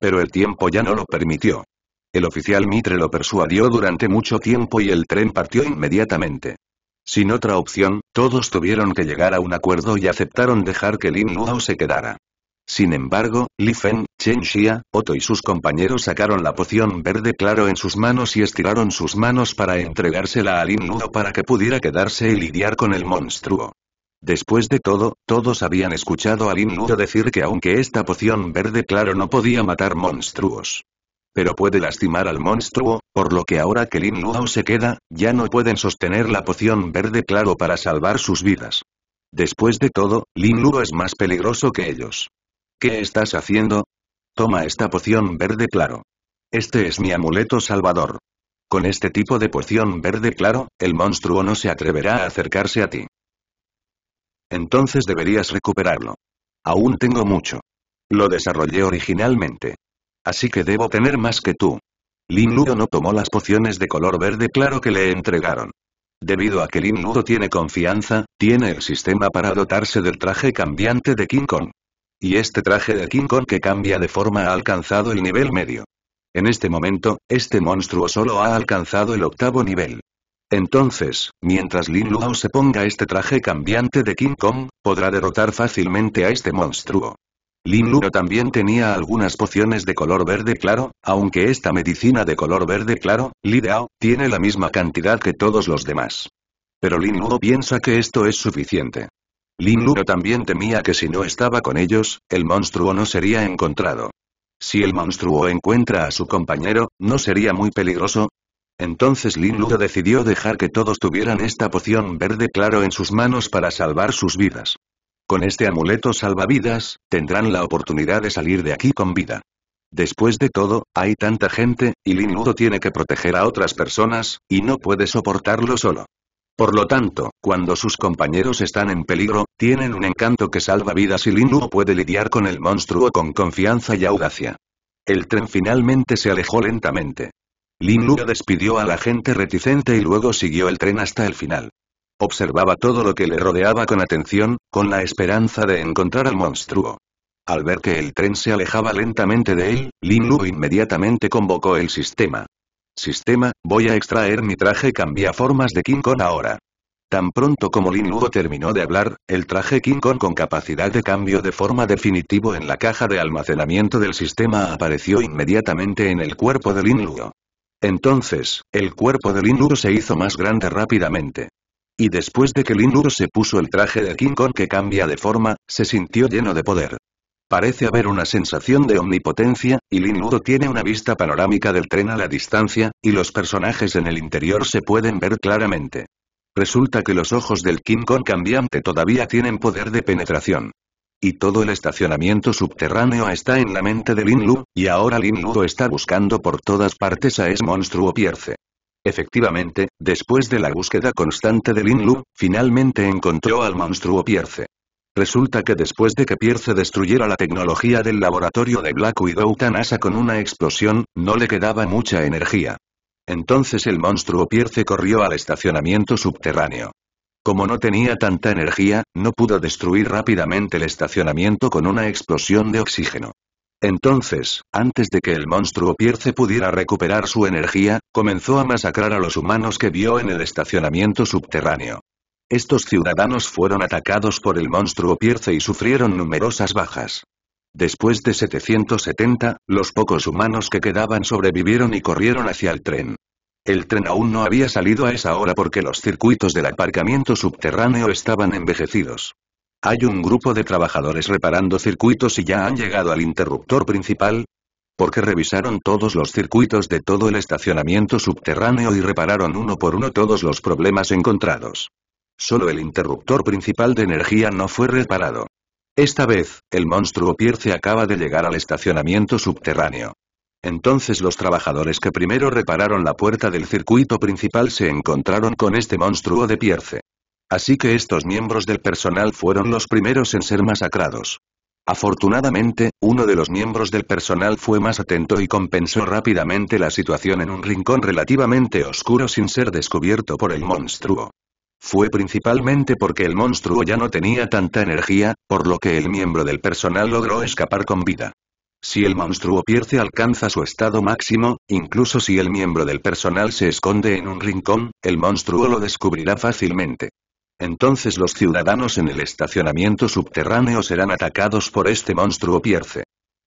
Pero el tiempo ya no lo permitió. El oficial Mitre lo persuadió durante mucho tiempo y el tren partió inmediatamente. Sin otra opción, todos tuvieron que llegar a un acuerdo y aceptaron dejar que Lin Luo se quedara. Sin embargo, Li Fen, Chen Xia, Otto y sus compañeros sacaron la poción verde claro en sus manos y estiraron sus manos para entregársela a Lin Luo para que pudiera quedarse y lidiar con el monstruo. Después de todo, todos habían escuchado a Lin Luo decir que aunque esta poción verde claro no podía matar monstruos. Pero puede lastimar al monstruo, por lo que ahora que Lin Luo se queda, ya no pueden sostener la poción verde claro para salvar sus vidas. Después de todo, Lin Luo es más peligroso que ellos. ¿Qué estás haciendo? Toma esta poción verde claro. Este es mi amuleto salvador. Con este tipo de poción verde claro, el monstruo no se atreverá a acercarse a ti. Entonces deberías recuperarlo. Aún tengo mucho. Lo desarrollé originalmente. Así que debo tener más que tú. Lin Ludo no tomó las pociones de color verde claro que le entregaron. Debido a que Lin Ludo tiene confianza, tiene el sistema para dotarse del traje cambiante de King Kong. Y este traje de King Kong que cambia de forma ha alcanzado el nivel medio. En este momento, este monstruo solo ha alcanzado el octavo nivel. Entonces, mientras Lin Luo se ponga este traje cambiante de King Kong, podrá derrotar fácilmente a este monstruo. Lin Luo también tenía algunas pociones de color verde claro, aunque esta medicina de color verde claro, Li Dao, tiene la misma cantidad que todos los demás. Pero Lin Luo piensa que esto es suficiente. Lin Luo también temía que si no estaba con ellos, el monstruo no sería encontrado. Si el monstruo encuentra a su compañero, no sería muy peligroso, entonces Lin Ludo decidió dejar que todos tuvieran esta poción verde claro en sus manos para salvar sus vidas. Con este amuleto salvavidas, tendrán la oportunidad de salir de aquí con vida. Después de todo, hay tanta gente, y Lin Ludo tiene que proteger a otras personas, y no puede soportarlo solo. Por lo tanto, cuando sus compañeros están en peligro, tienen un encanto que salva vidas y Lin Luo puede lidiar con el monstruo con confianza y audacia. El tren finalmente se alejó lentamente. Lin Lu despidió a la gente reticente y luego siguió el tren hasta el final. Observaba todo lo que le rodeaba con atención, con la esperanza de encontrar al monstruo. Al ver que el tren se alejaba lentamente de él, Lin Lu inmediatamente convocó el sistema. Sistema, voy a extraer mi traje cambia formas de King Kong ahora. Tan pronto como Lin Luo terminó de hablar, el traje King Kong con capacidad de cambio de forma definitivo en la caja de almacenamiento del sistema apareció inmediatamente en el cuerpo de Lin Luo. Entonces, el cuerpo de Lin se hizo más grande rápidamente. Y después de que Lin se puso el traje de King Kong que cambia de forma, se sintió lleno de poder. Parece haber una sensación de omnipotencia, y Lin tiene una vista panorámica del tren a la distancia, y los personajes en el interior se pueden ver claramente. Resulta que los ojos del King Kong cambiante todavía tienen poder de penetración. Y todo el estacionamiento subterráneo está en la mente de Lin Lu, y ahora Lin Lu está buscando por todas partes a ese monstruo Pierce. Efectivamente, después de la búsqueda constante de Lin Lu, finalmente encontró al monstruo Pierce. Resulta que después de que Pierce destruyera la tecnología del laboratorio de Black Widow Tanasa con una explosión, no le quedaba mucha energía. Entonces el monstruo Pierce corrió al estacionamiento subterráneo. Como no tenía tanta energía, no pudo destruir rápidamente el estacionamiento con una explosión de oxígeno. Entonces, antes de que el monstruo Pierce pudiera recuperar su energía, comenzó a masacrar a los humanos que vio en el estacionamiento subterráneo. Estos ciudadanos fueron atacados por el monstruo Pierce y sufrieron numerosas bajas. Después de 770, los pocos humanos que quedaban sobrevivieron y corrieron hacia el tren. El tren aún no había salido a esa hora porque los circuitos del aparcamiento subterráneo estaban envejecidos. Hay un grupo de trabajadores reparando circuitos y ya han llegado al interruptor principal, porque revisaron todos los circuitos de todo el estacionamiento subterráneo y repararon uno por uno todos los problemas encontrados. Solo el interruptor principal de energía no fue reparado. Esta vez, el monstruo Pierce acaba de llegar al estacionamiento subterráneo. Entonces los trabajadores que primero repararon la puerta del circuito principal se encontraron con este monstruo de Pierce. Así que estos miembros del personal fueron los primeros en ser masacrados. Afortunadamente, uno de los miembros del personal fue más atento y compensó rápidamente la situación en un rincón relativamente oscuro sin ser descubierto por el monstruo. Fue principalmente porque el monstruo ya no tenía tanta energía, por lo que el miembro del personal logró escapar con vida. Si el monstruo pierce alcanza su estado máximo, incluso si el miembro del personal se esconde en un rincón, el monstruo lo descubrirá fácilmente. Entonces los ciudadanos en el estacionamiento subterráneo serán atacados por este monstruo Pierce.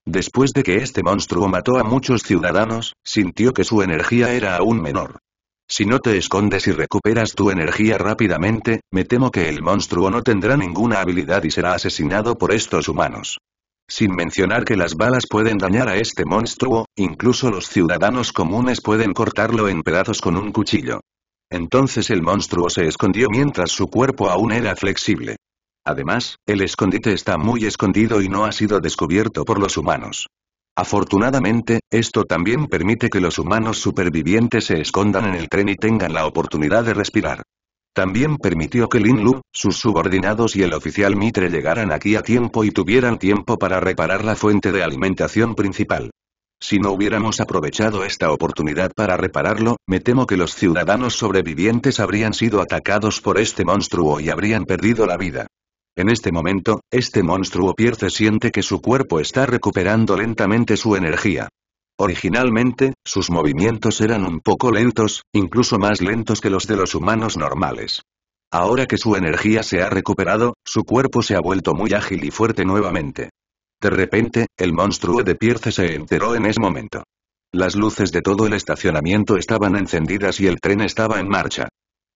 Después de que este monstruo mató a muchos ciudadanos, sintió que su energía era aún menor. Si no te escondes y recuperas tu energía rápidamente, me temo que el monstruo no tendrá ninguna habilidad y será asesinado por estos humanos. Sin mencionar que las balas pueden dañar a este monstruo, incluso los ciudadanos comunes pueden cortarlo en pedazos con un cuchillo. Entonces el monstruo se escondió mientras su cuerpo aún era flexible. Además, el escondite está muy escondido y no ha sido descubierto por los humanos. Afortunadamente, esto también permite que los humanos supervivientes se escondan en el tren y tengan la oportunidad de respirar. También permitió que Lin Lu, sus subordinados y el oficial Mitre llegaran aquí a tiempo y tuvieran tiempo para reparar la fuente de alimentación principal. Si no hubiéramos aprovechado esta oportunidad para repararlo, me temo que los ciudadanos sobrevivientes habrían sido atacados por este monstruo y habrían perdido la vida. En este momento, este monstruo Pierce siente que su cuerpo está recuperando lentamente su energía. Originalmente, sus movimientos eran un poco lentos, incluso más lentos que los de los humanos normales. Ahora que su energía se ha recuperado, su cuerpo se ha vuelto muy ágil y fuerte nuevamente. De repente, el monstruo de Pierce se enteró en ese momento. Las luces de todo el estacionamiento estaban encendidas y el tren estaba en marcha.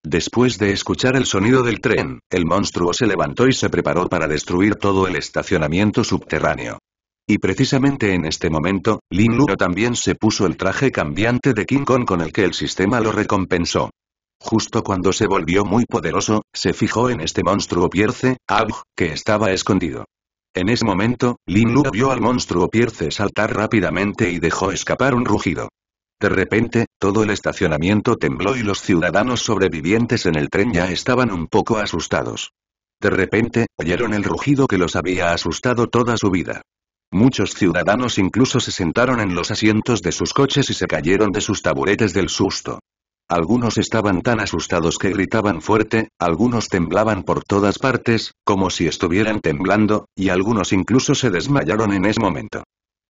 Después de escuchar el sonido del tren, el monstruo se levantó y se preparó para destruir todo el estacionamiento subterráneo. Y precisamente en este momento, Lin Lu también se puso el traje cambiante de King Kong con el que el sistema lo recompensó. Justo cuando se volvió muy poderoso, se fijó en este monstruo Pierce, Aug, que estaba escondido. En ese momento, Lin Lu vio al monstruo Pierce saltar rápidamente y dejó escapar un rugido. De repente, todo el estacionamiento tembló y los ciudadanos sobrevivientes en el tren ya estaban un poco asustados. De repente, oyeron el rugido que los había asustado toda su vida. Muchos ciudadanos incluso se sentaron en los asientos de sus coches y se cayeron de sus taburetes del susto. Algunos estaban tan asustados que gritaban fuerte, algunos temblaban por todas partes, como si estuvieran temblando, y algunos incluso se desmayaron en ese momento.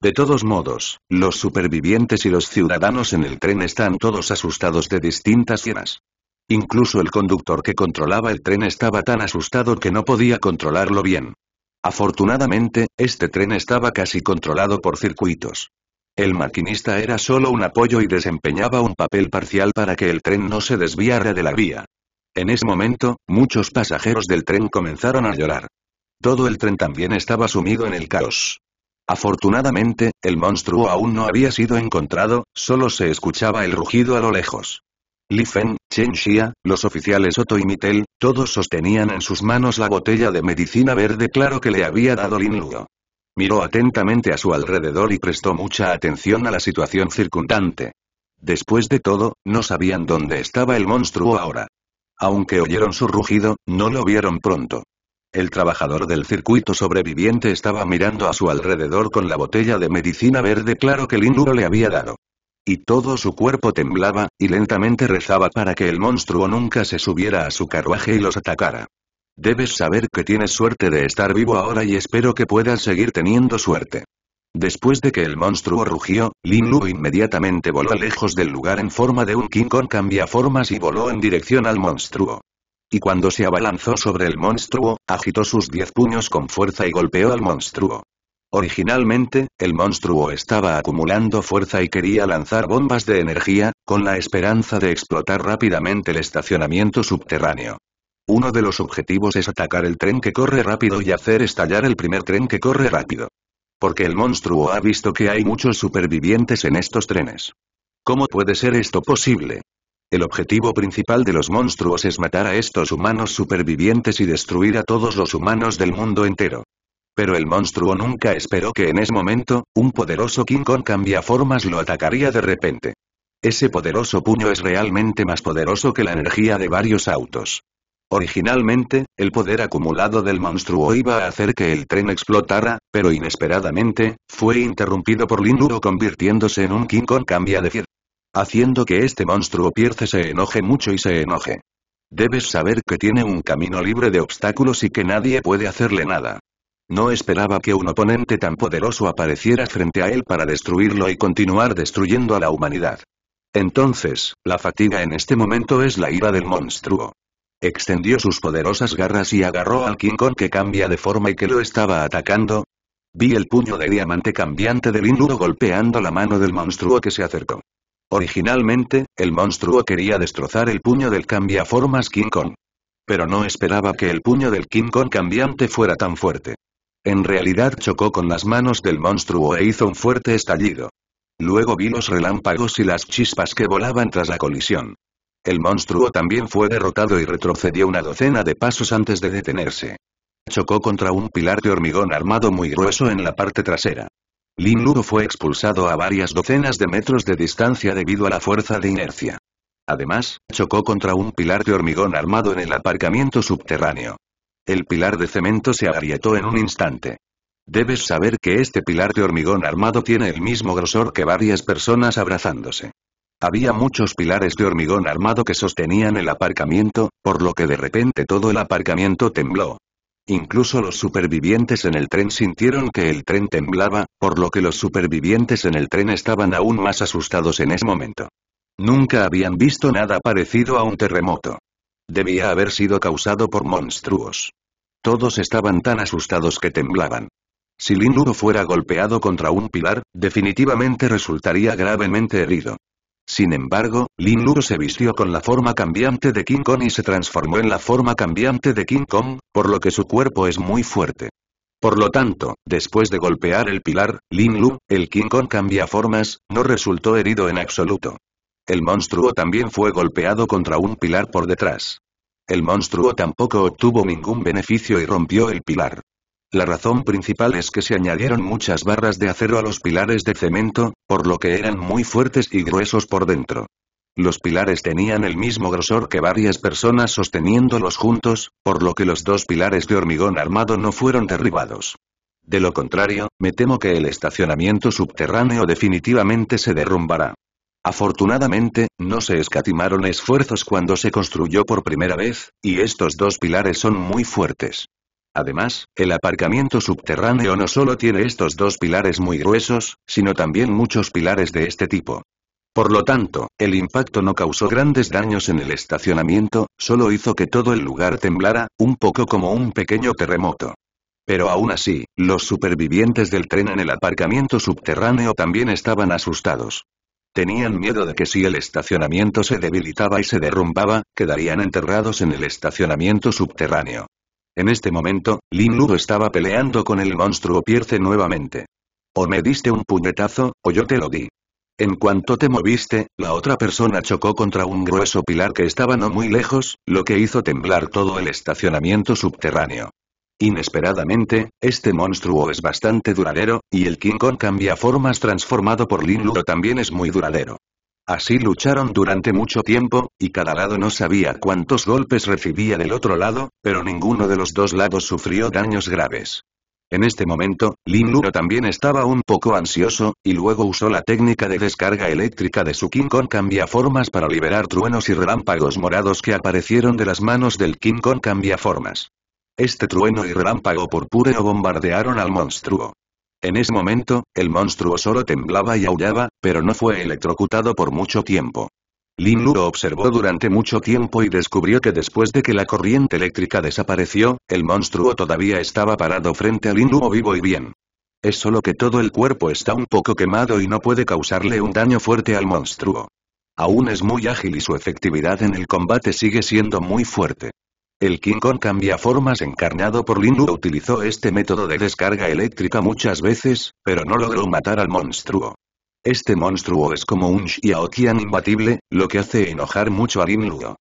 De todos modos, los supervivientes y los ciudadanos en el tren están todos asustados de distintas formas. Incluso el conductor que controlaba el tren estaba tan asustado que no podía controlarlo bien. Afortunadamente, este tren estaba casi controlado por circuitos. El maquinista era solo un apoyo y desempeñaba un papel parcial para que el tren no se desviara de la vía. En ese momento, muchos pasajeros del tren comenzaron a llorar. Todo el tren también estaba sumido en el caos. Afortunadamente, el monstruo aún no había sido encontrado, solo se escuchaba el rugido a lo lejos. Li Chen Xia, los oficiales Otto y Mitel, todos sostenían en sus manos la botella de medicina verde claro que le había dado Lin Luo. Miró atentamente a su alrededor y prestó mucha atención a la situación circundante. Después de todo, no sabían dónde estaba el monstruo ahora. Aunque oyeron su rugido, no lo vieron pronto. El trabajador del circuito sobreviviente estaba mirando a su alrededor con la botella de medicina verde claro que Lin Luo le había dado y todo su cuerpo temblaba, y lentamente rezaba para que el monstruo nunca se subiera a su carruaje y los atacara. Debes saber que tienes suerte de estar vivo ahora y espero que puedas seguir teniendo suerte. Después de que el monstruo rugió, Lin Lu inmediatamente voló lejos del lugar en forma de un King Kong cambia formas y voló en dirección al monstruo. Y cuando se abalanzó sobre el monstruo, agitó sus diez puños con fuerza y golpeó al monstruo. Originalmente, el monstruo estaba acumulando fuerza y quería lanzar bombas de energía, con la esperanza de explotar rápidamente el estacionamiento subterráneo. Uno de los objetivos es atacar el tren que corre rápido y hacer estallar el primer tren que corre rápido. Porque el monstruo ha visto que hay muchos supervivientes en estos trenes. ¿Cómo puede ser esto posible? El objetivo principal de los monstruos es matar a estos humanos supervivientes y destruir a todos los humanos del mundo entero. Pero el monstruo nunca esperó que en ese momento, un poderoso King Kong cambia formas lo atacaría de repente. Ese poderoso puño es realmente más poderoso que la energía de varios autos. Originalmente, el poder acumulado del monstruo iba a hacer que el tren explotara, pero inesperadamente, fue interrumpido por Lin convirtiéndose en un King Kong cambia de fiel. Haciendo que este monstruo Pierce se enoje mucho y se enoje. Debes saber que tiene un camino libre de obstáculos y que nadie puede hacerle nada. No esperaba que un oponente tan poderoso apareciera frente a él para destruirlo y continuar destruyendo a la humanidad. Entonces, la fatiga en este momento es la ira del monstruo. Extendió sus poderosas garras y agarró al King Kong que cambia de forma y que lo estaba atacando. Vi el puño de diamante cambiante del Induro golpeando la mano del monstruo que se acercó. Originalmente, el monstruo quería destrozar el puño del cambiaformas King Kong. Pero no esperaba que el puño del King Kong cambiante fuera tan fuerte. En realidad chocó con las manos del monstruo e hizo un fuerte estallido. Luego vi los relámpagos y las chispas que volaban tras la colisión. El monstruo también fue derrotado y retrocedió una docena de pasos antes de detenerse. Chocó contra un pilar de hormigón armado muy grueso en la parte trasera. Lin Ludo fue expulsado a varias docenas de metros de distancia debido a la fuerza de inercia. Además, chocó contra un pilar de hormigón armado en el aparcamiento subterráneo. El pilar de cemento se agrietó en un instante. Debes saber que este pilar de hormigón armado tiene el mismo grosor que varias personas abrazándose. Había muchos pilares de hormigón armado que sostenían el aparcamiento, por lo que de repente todo el aparcamiento tembló. Incluso los supervivientes en el tren sintieron que el tren temblaba, por lo que los supervivientes en el tren estaban aún más asustados en ese momento. Nunca habían visto nada parecido a un terremoto. Debía haber sido causado por monstruos. Todos estaban tan asustados que temblaban. Si Lin Lu fuera golpeado contra un pilar, definitivamente resultaría gravemente herido. Sin embargo, Lin Lu se vistió con la forma cambiante de King Kong y se transformó en la forma cambiante de King Kong, por lo que su cuerpo es muy fuerte. Por lo tanto, después de golpear el pilar, Lin Lu, el King Kong cambia formas, no resultó herido en absoluto. El monstruo también fue golpeado contra un pilar por detrás. El monstruo tampoco obtuvo ningún beneficio y rompió el pilar. La razón principal es que se añadieron muchas barras de acero a los pilares de cemento, por lo que eran muy fuertes y gruesos por dentro. Los pilares tenían el mismo grosor que varias personas sosteniéndolos juntos, por lo que los dos pilares de hormigón armado no fueron derribados. De lo contrario, me temo que el estacionamiento subterráneo definitivamente se derrumbará. Afortunadamente, no se escatimaron esfuerzos cuando se construyó por primera vez, y estos dos pilares son muy fuertes. Además, el aparcamiento subterráneo no solo tiene estos dos pilares muy gruesos, sino también muchos pilares de este tipo. Por lo tanto, el impacto no causó grandes daños en el estacionamiento, solo hizo que todo el lugar temblara, un poco como un pequeño terremoto. Pero aún así, los supervivientes del tren en el aparcamiento subterráneo también estaban asustados. Tenían miedo de que si el estacionamiento se debilitaba y se derrumbaba, quedarían enterrados en el estacionamiento subterráneo. En este momento, Lin Lu estaba peleando con el monstruo Pierce nuevamente. O me diste un puñetazo, o yo te lo di. En cuanto te moviste, la otra persona chocó contra un grueso pilar que estaba no muy lejos, lo que hizo temblar todo el estacionamiento subterráneo. Inesperadamente, este monstruo es bastante duradero, y el King Kong cambia formas transformado por Lin Ludo también es muy duradero. Así lucharon durante mucho tiempo, y cada lado no sabía cuántos golpes recibía del otro lado, pero ninguno de los dos lados sufrió daños graves. En este momento, Lin Ludo también estaba un poco ansioso, y luego usó la técnica de descarga eléctrica de su King Kong formas para liberar truenos y relámpagos morados que aparecieron de las manos del King Kong formas. Este trueno y relámpago purpúreo bombardearon al monstruo. En ese momento, el monstruo solo temblaba y aullaba, pero no fue electrocutado por mucho tiempo. Lin lo observó durante mucho tiempo y descubrió que después de que la corriente eléctrica desapareció, el monstruo todavía estaba parado frente a Lin vivo y bien. Es solo que todo el cuerpo está un poco quemado y no puede causarle un daño fuerte al monstruo. Aún es muy ágil y su efectividad en el combate sigue siendo muy fuerte. El King Kong cambia formas encarnado por Lin Luo utilizó este método de descarga eléctrica muchas veces, pero no logró matar al monstruo. Este monstruo es como un Xiaoqian imbatible, lo que hace enojar mucho a Lin Luo.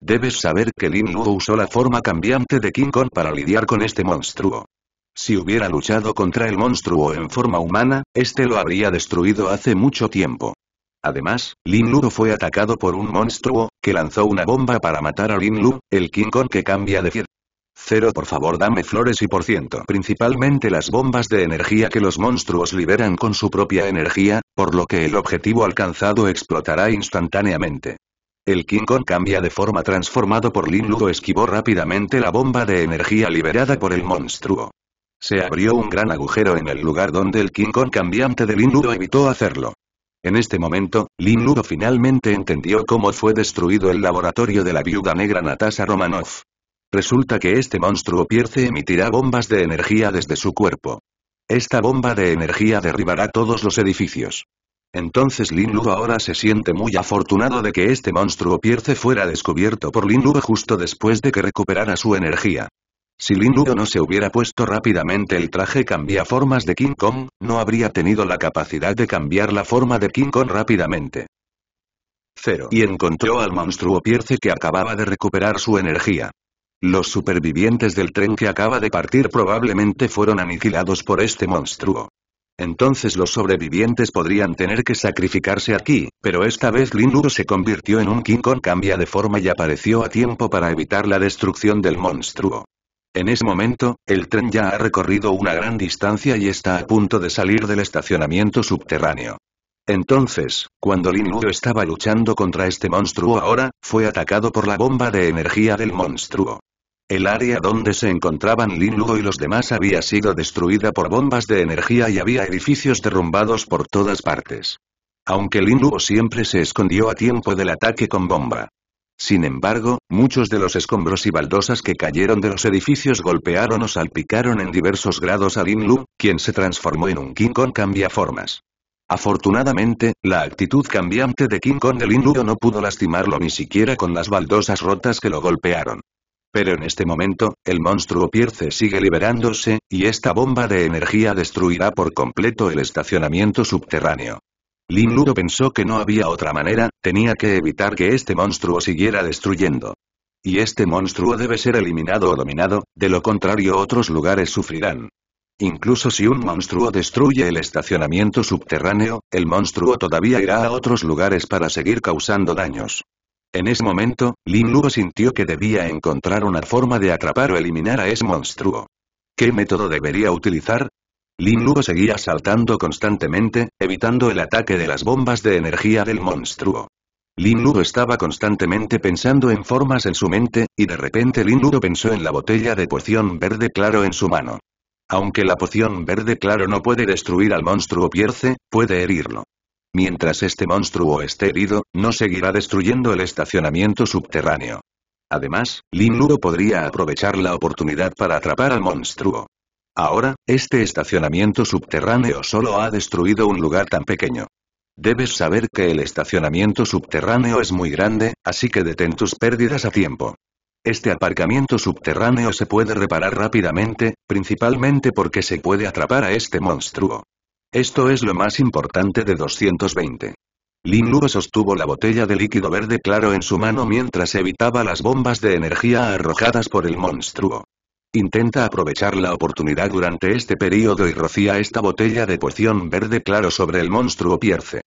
Debes saber que Lin Luo usó la forma cambiante de King Kong para lidiar con este monstruo. Si hubiera luchado contra el monstruo en forma humana, este lo habría destruido hace mucho tiempo. Además, Lin Luo fue atacado por un monstruo, que lanzó una bomba para matar a Lin Lu, el King Kong que cambia de fiel. Cero por favor dame flores y por ciento. Principalmente las bombas de energía que los monstruos liberan con su propia energía, por lo que el objetivo alcanzado explotará instantáneamente. El King Kong cambia de forma transformado por Lin Ludo esquivó rápidamente la bomba de energía liberada por el monstruo. Se abrió un gran agujero en el lugar donde el King Kong cambiante de Lin Ludo evitó hacerlo. En este momento, Lin Ludo finalmente entendió cómo fue destruido el laboratorio de la viuda negra Natasha Romanoff. Resulta que este monstruo Pierce emitirá bombas de energía desde su cuerpo. Esta bomba de energía derribará todos los edificios. Entonces Lin ahora se siente muy afortunado de que este monstruo Pierce fuera descubierto por Lin justo después de que recuperara su energía. Si Lin no se hubiera puesto rápidamente el traje cambia formas de King Kong, no habría tenido la capacidad de cambiar la forma de King Kong rápidamente. Cero. Y encontró al monstruo Pierce que acababa de recuperar su energía. Los supervivientes del tren que acaba de partir probablemente fueron aniquilados por este monstruo. Entonces los sobrevivientes podrían tener que sacrificarse aquí, pero esta vez Lin se convirtió en un King Kong cambia de forma y apareció a tiempo para evitar la destrucción del monstruo. En ese momento, el tren ya ha recorrido una gran distancia y está a punto de salir del estacionamiento subterráneo. Entonces, cuando Lin Luo estaba luchando contra este monstruo ahora, fue atacado por la bomba de energía del monstruo. El área donde se encontraban Lin Luo y los demás había sido destruida por bombas de energía y había edificios derrumbados por todas partes. Aunque Lin Luo siempre se escondió a tiempo del ataque con bomba. Sin embargo, muchos de los escombros y baldosas que cayeron de los edificios golpearon o salpicaron en diversos grados a Lin Lu, quien se transformó en un King Kong formas. Afortunadamente, la actitud cambiante de King Kong de Lin no pudo lastimarlo ni siquiera con las baldosas rotas que lo golpearon. Pero en este momento, el monstruo Pierce sigue liberándose, y esta bomba de energía destruirá por completo el estacionamiento subterráneo. Lin Luo pensó que no había otra manera, tenía que evitar que este monstruo siguiera destruyendo. Y este monstruo debe ser eliminado o dominado, de lo contrario otros lugares sufrirán. Incluso si un monstruo destruye el estacionamiento subterráneo, el monstruo todavía irá a otros lugares para seguir causando daños. En ese momento, Lin Luo sintió que debía encontrar una forma de atrapar o eliminar a ese monstruo. ¿Qué método debería utilizar? Lin Luo seguía saltando constantemente, evitando el ataque de las bombas de energía del monstruo. Lin Luo estaba constantemente pensando en formas en su mente, y de repente Lin Luo pensó en la botella de poción verde claro en su mano. Aunque la poción verde claro no puede destruir al monstruo Pierce, puede herirlo. Mientras este monstruo esté herido, no seguirá destruyendo el estacionamiento subterráneo. Además, Lin Luo podría aprovechar la oportunidad para atrapar al monstruo. Ahora, este estacionamiento subterráneo solo ha destruido un lugar tan pequeño. Debes saber que el estacionamiento subterráneo es muy grande, así que detén tus pérdidas a tiempo. Este aparcamiento subterráneo se puede reparar rápidamente, principalmente porque se puede atrapar a este monstruo. Esto es lo más importante de 220. Lin Luo sostuvo la botella de líquido verde claro en su mano mientras evitaba las bombas de energía arrojadas por el monstruo. Intenta aprovechar la oportunidad durante este periodo y rocía esta botella de poción verde claro sobre el monstruo Pierce.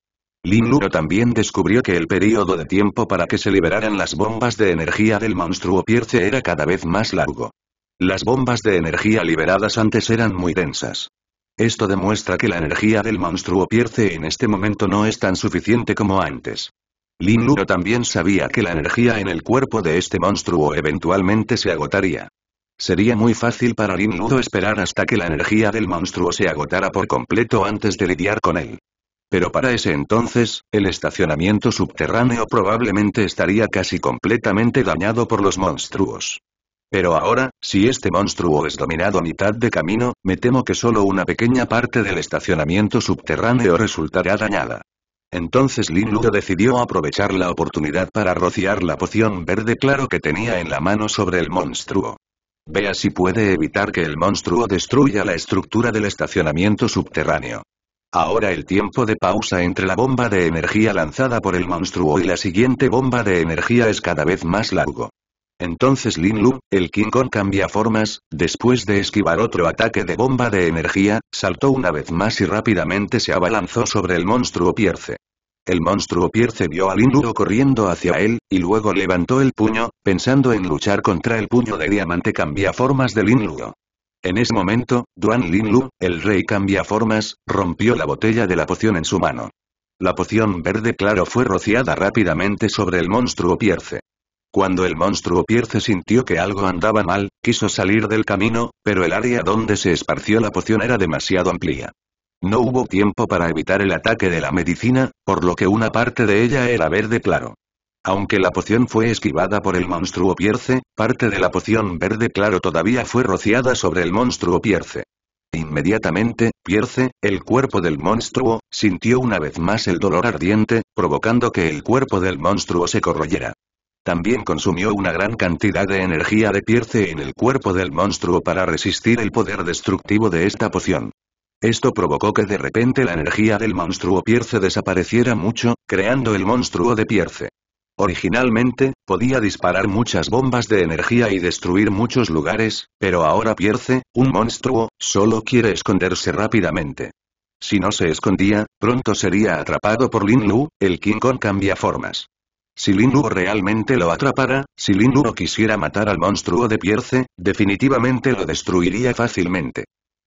Lin Luro también descubrió que el período de tiempo para que se liberaran las bombas de energía del monstruo Pierce era cada vez más largo. Las bombas de energía liberadas antes eran muy densas. Esto demuestra que la energía del monstruo Pierce en este momento no es tan suficiente como antes. Lin Luro también sabía que la energía en el cuerpo de este monstruo eventualmente se agotaría. Sería muy fácil para Lin Ludo esperar hasta que la energía del monstruo se agotara por completo antes de lidiar con él. Pero para ese entonces, el estacionamiento subterráneo probablemente estaría casi completamente dañado por los monstruos. Pero ahora, si este monstruo es dominado a mitad de camino, me temo que solo una pequeña parte del estacionamiento subterráneo resultará dañada. Entonces Lin Ludo decidió aprovechar la oportunidad para rociar la poción verde claro que tenía en la mano sobre el monstruo. Vea si puede evitar que el monstruo destruya la estructura del estacionamiento subterráneo. Ahora el tiempo de pausa entre la bomba de energía lanzada por el monstruo y la siguiente bomba de energía es cada vez más largo. Entonces Lin Lu, el King Kong cambia formas, después de esquivar otro ataque de bomba de energía, saltó una vez más y rápidamente se abalanzó sobre el monstruo Pierce. El monstruo Pierce vio al Linlu corriendo hacia él, y luego levantó el puño, pensando en luchar contra el puño de diamante cambia formas del Linlu. En ese momento, Duan Linlu, el rey cambia formas, rompió la botella de la poción en su mano. La poción verde claro fue rociada rápidamente sobre el monstruo Pierce. Cuando el monstruo Pierce sintió que algo andaba mal, quiso salir del camino, pero el área donde se esparció la poción era demasiado amplia. No hubo tiempo para evitar el ataque de la medicina, por lo que una parte de ella era verde claro. Aunque la poción fue esquivada por el monstruo Pierce, parte de la poción verde claro todavía fue rociada sobre el monstruo Pierce. Inmediatamente, Pierce, el cuerpo del monstruo, sintió una vez más el dolor ardiente, provocando que el cuerpo del monstruo se corroyera. También consumió una gran cantidad de energía de Pierce en el cuerpo del monstruo para resistir el poder destructivo de esta poción. Esto provocó que de repente la energía del monstruo Pierce desapareciera mucho, creando el monstruo de Pierce. Originalmente, podía disparar muchas bombas de energía y destruir muchos lugares, pero ahora Pierce, un monstruo, solo quiere esconderse rápidamente. Si no se escondía, pronto sería atrapado por Lin Lu, el King Kong cambia formas. Si Lin Lu realmente lo atrapara, si Lin Lu quisiera matar al monstruo de Pierce, definitivamente lo destruiría fácilmente.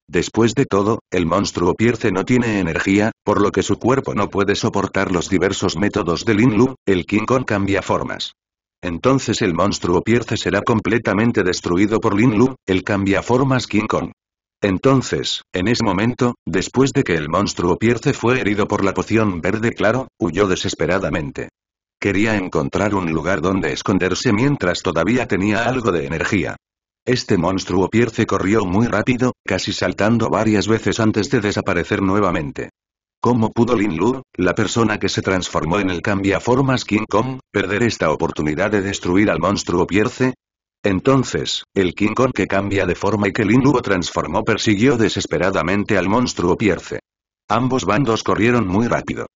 Después de todo, el monstruo Pierce no tiene energía, por lo que su cuerpo no puede soportar los diversos métodos de Lin Lu, el King Kong cambia formas. Entonces el monstruo Pierce será completamente destruido por Lin Lu, el cambia formas King Kong. Entonces, en ese momento, después de que el monstruo Pierce fue herido por la poción verde claro, huyó desesperadamente. Quería encontrar un lugar donde esconderse mientras todavía tenía algo de energía. Este monstruo Pierce corrió muy rápido, casi saltando varias veces antes de desaparecer nuevamente. ¿Cómo pudo Lin Lu, la persona que se transformó en el cambiaformas King Kong, perder esta oportunidad de destruir al monstruo Pierce? Entonces, el King Kong que cambia de forma y que Lin Lu transformó persiguió desesperadamente al monstruo Pierce. Ambos bandos corrieron muy rápido.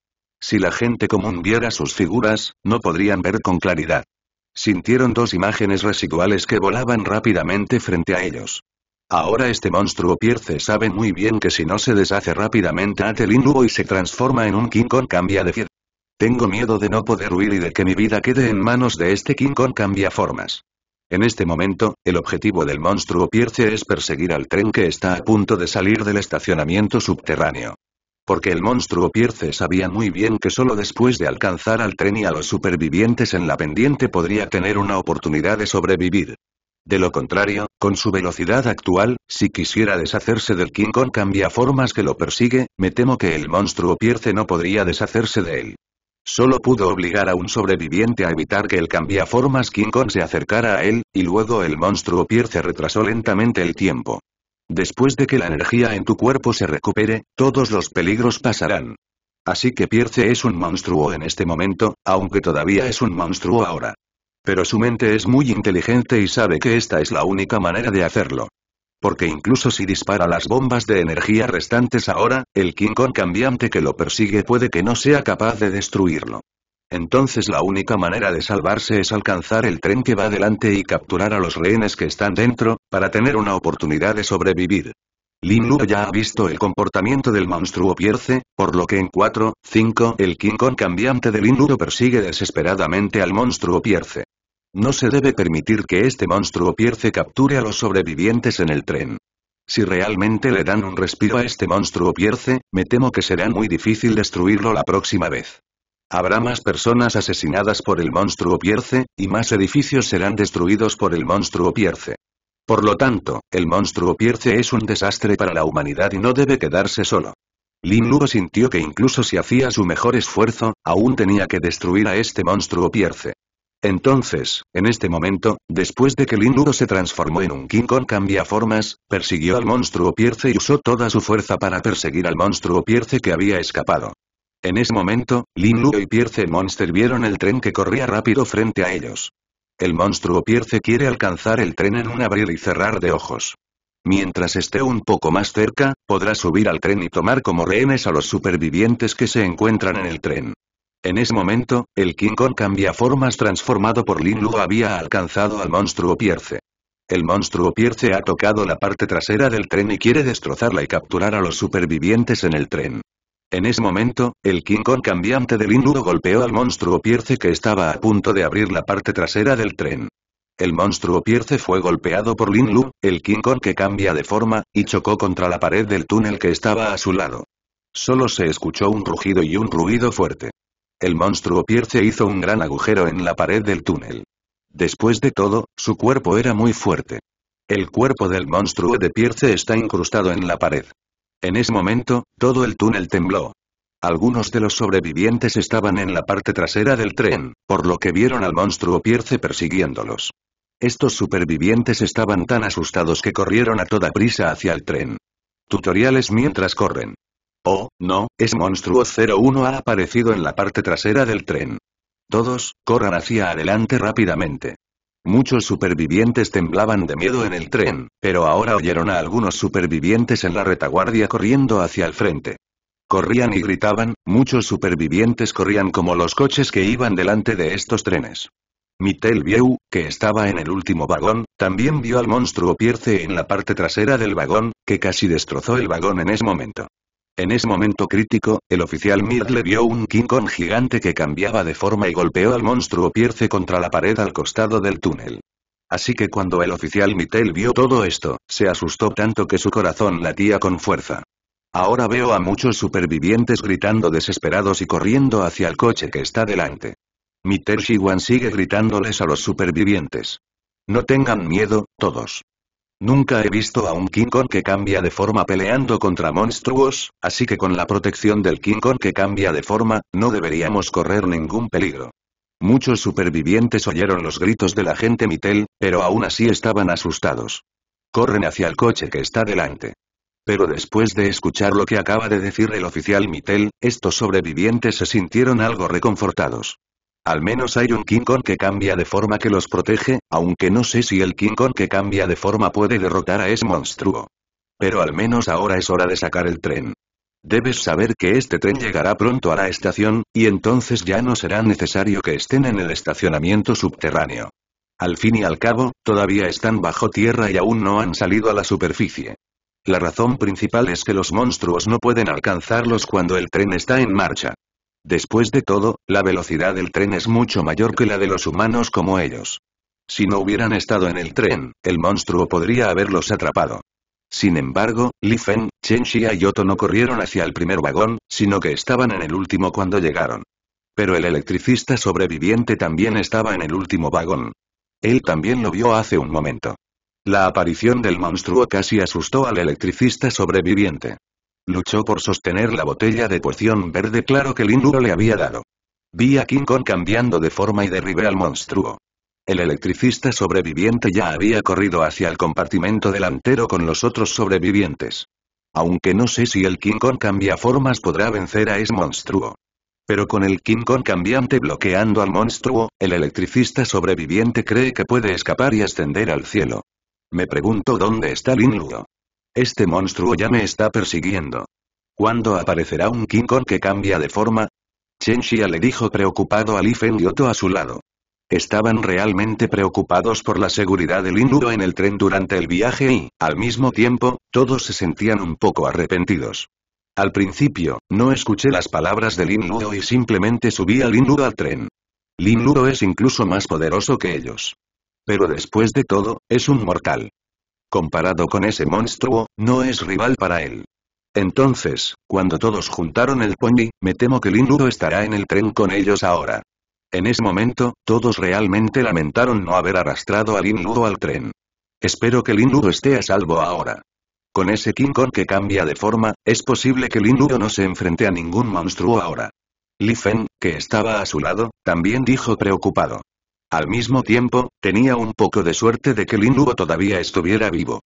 Si la gente común viera sus figuras, no podrían ver con claridad. Sintieron dos imágenes residuales que volaban rápidamente frente a ellos. Ahora este monstruo Pierce sabe muy bien que si no se deshace rápidamente Atelin y se transforma en un King Kong cambia de pie. Tengo miedo de no poder huir y de que mi vida quede en manos de este King Kong cambia formas. En este momento, el objetivo del monstruo Pierce es perseguir al tren que está a punto de salir del estacionamiento subterráneo porque el monstruo Pierce sabía muy bien que solo después de alcanzar al tren y a los supervivientes en la pendiente podría tener una oportunidad de sobrevivir. De lo contrario, con su velocidad actual, si quisiera deshacerse del King Kong formas que lo persigue, me temo que el monstruo Pierce no podría deshacerse de él. Solo pudo obligar a un sobreviviente a evitar que el cambiaformas King Kong se acercara a él, y luego el monstruo Pierce retrasó lentamente el tiempo. Después de que la energía en tu cuerpo se recupere, todos los peligros pasarán. Así que Pierce es un monstruo en este momento, aunque todavía es un monstruo ahora. Pero su mente es muy inteligente y sabe que esta es la única manera de hacerlo. Porque incluso si dispara las bombas de energía restantes ahora, el King Kong cambiante que lo persigue puede que no sea capaz de destruirlo. Entonces la única manera de salvarse es alcanzar el tren que va adelante y capturar a los rehenes que están dentro, para tener una oportunidad de sobrevivir. Lin Lu ya ha visto el comportamiento del monstruo Pierce, por lo que en 4, 5 el King Kong cambiante de Lin Luo persigue desesperadamente al monstruo Pierce. No se debe permitir que este monstruo Pierce capture a los sobrevivientes en el tren. Si realmente le dan un respiro a este monstruo Pierce, me temo que será muy difícil destruirlo la próxima vez. Habrá más personas asesinadas por el monstruo Pierce, y más edificios serán destruidos por el monstruo Pierce. Por lo tanto, el monstruo Pierce es un desastre para la humanidad y no debe quedarse solo. Lin Luo sintió que incluso si hacía su mejor esfuerzo, aún tenía que destruir a este monstruo Pierce. Entonces, en este momento, después de que Lin Luo se transformó en un King Kong cambia formas, persiguió al monstruo Pierce y usó toda su fuerza para perseguir al monstruo Pierce que había escapado. En ese momento, Lin Lu y Pierce Monster vieron el tren que corría rápido frente a ellos. El monstruo Pierce quiere alcanzar el tren en un abrir y cerrar de ojos. Mientras esté un poco más cerca, podrá subir al tren y tomar como rehenes a los supervivientes que se encuentran en el tren. En ese momento, el King Kong cambia formas transformado por Lin Lu había alcanzado al monstruo Pierce. El monstruo Pierce ha tocado la parte trasera del tren y quiere destrozarla y capturar a los supervivientes en el tren. En ese momento, el King Kong cambiante Lin Lu golpeó al monstruo Pierce que estaba a punto de abrir la parte trasera del tren. El monstruo Pierce fue golpeado por Lin Lu, el King Kong que cambia de forma, y chocó contra la pared del túnel que estaba a su lado. Solo se escuchó un rugido y un ruido fuerte. El monstruo Pierce hizo un gran agujero en la pared del túnel. Después de todo, su cuerpo era muy fuerte. El cuerpo del monstruo de Pierce está incrustado en la pared. En ese momento, todo el túnel tembló. Algunos de los sobrevivientes estaban en la parte trasera del tren, por lo que vieron al monstruo Pierce persiguiéndolos. Estos supervivientes estaban tan asustados que corrieron a toda prisa hacia el tren. Tutoriales mientras corren. Oh, no, es monstruo 01 ha aparecido en la parte trasera del tren. Todos, corran hacia adelante rápidamente. Muchos supervivientes temblaban de miedo en el tren, pero ahora oyeron a algunos supervivientes en la retaguardia corriendo hacia el frente. Corrían y gritaban, muchos supervivientes corrían como los coches que iban delante de estos trenes. Mitel que estaba en el último vagón, también vio al monstruo Pierce en la parte trasera del vagón, que casi destrozó el vagón en ese momento. En ese momento crítico, el oficial le vio un King Kong gigante que cambiaba de forma y golpeó al monstruo Pierce contra la pared al costado del túnel. Así que cuando el oficial Mittel vio todo esto, se asustó tanto que su corazón latía con fuerza. Ahora veo a muchos supervivientes gritando desesperados y corriendo hacia el coche que está delante. Mittel Shiwan sigue gritándoles a los supervivientes. No tengan miedo, todos. Nunca he visto a un King Kong que cambia de forma peleando contra monstruos, así que con la protección del King Kong que cambia de forma, no deberíamos correr ningún peligro. Muchos supervivientes oyeron los gritos de la gente Mitel, pero aún así estaban asustados. Corren hacia el coche que está delante. Pero después de escuchar lo que acaba de decir el oficial Mitel, estos sobrevivientes se sintieron algo reconfortados. Al menos hay un King Kong que cambia de forma que los protege, aunque no sé si el King Kong que cambia de forma puede derrotar a ese monstruo. Pero al menos ahora es hora de sacar el tren. Debes saber que este tren llegará pronto a la estación, y entonces ya no será necesario que estén en el estacionamiento subterráneo. Al fin y al cabo, todavía están bajo tierra y aún no han salido a la superficie. La razón principal es que los monstruos no pueden alcanzarlos cuando el tren está en marcha. Después de todo, la velocidad del tren es mucho mayor que la de los humanos como ellos. Si no hubieran estado en el tren, el monstruo podría haberlos atrapado. Sin embargo, Li Feng, Chen Xia y Otto no corrieron hacia el primer vagón, sino que estaban en el último cuando llegaron. Pero el electricista sobreviviente también estaba en el último vagón. Él también lo vio hace un momento. La aparición del monstruo casi asustó al electricista sobreviviente. Luchó por sostener la botella de poción verde claro que Lin Luo le había dado. Vi a King Kong cambiando de forma y derribé al monstruo. El electricista sobreviviente ya había corrido hacia el compartimento delantero con los otros sobrevivientes. Aunque no sé si el King Kong cambia formas podrá vencer a ese monstruo. Pero con el King Kong cambiante bloqueando al monstruo, el electricista sobreviviente cree que puede escapar y ascender al cielo. Me pregunto dónde está Lin Luo. Este monstruo ya me está persiguiendo. ¿Cuándo aparecerá un King Kong que cambia de forma? Chen le dijo preocupado a Li y Otto a su lado. Estaban realmente preocupados por la seguridad de Lin en el tren durante el viaje y, al mismo tiempo, todos se sentían un poco arrepentidos. Al principio, no escuché las palabras de Lin y simplemente subí a Lin al tren. Lin es incluso más poderoso que ellos. Pero después de todo, es un mortal. Comparado con ese monstruo, no es rival para él. Entonces, cuando todos juntaron el pony, me temo que Lin Ludo estará en el tren con ellos ahora. En ese momento, todos realmente lamentaron no haber arrastrado a Lin Ludo al tren. Espero que Lin Ludo esté a salvo ahora. Con ese King Kong que cambia de forma, es posible que Lin Ludo no se enfrente a ningún monstruo ahora. Li que estaba a su lado, también dijo preocupado. Al mismo tiempo, tenía un poco de suerte de que Lin Luo todavía estuviera vivo.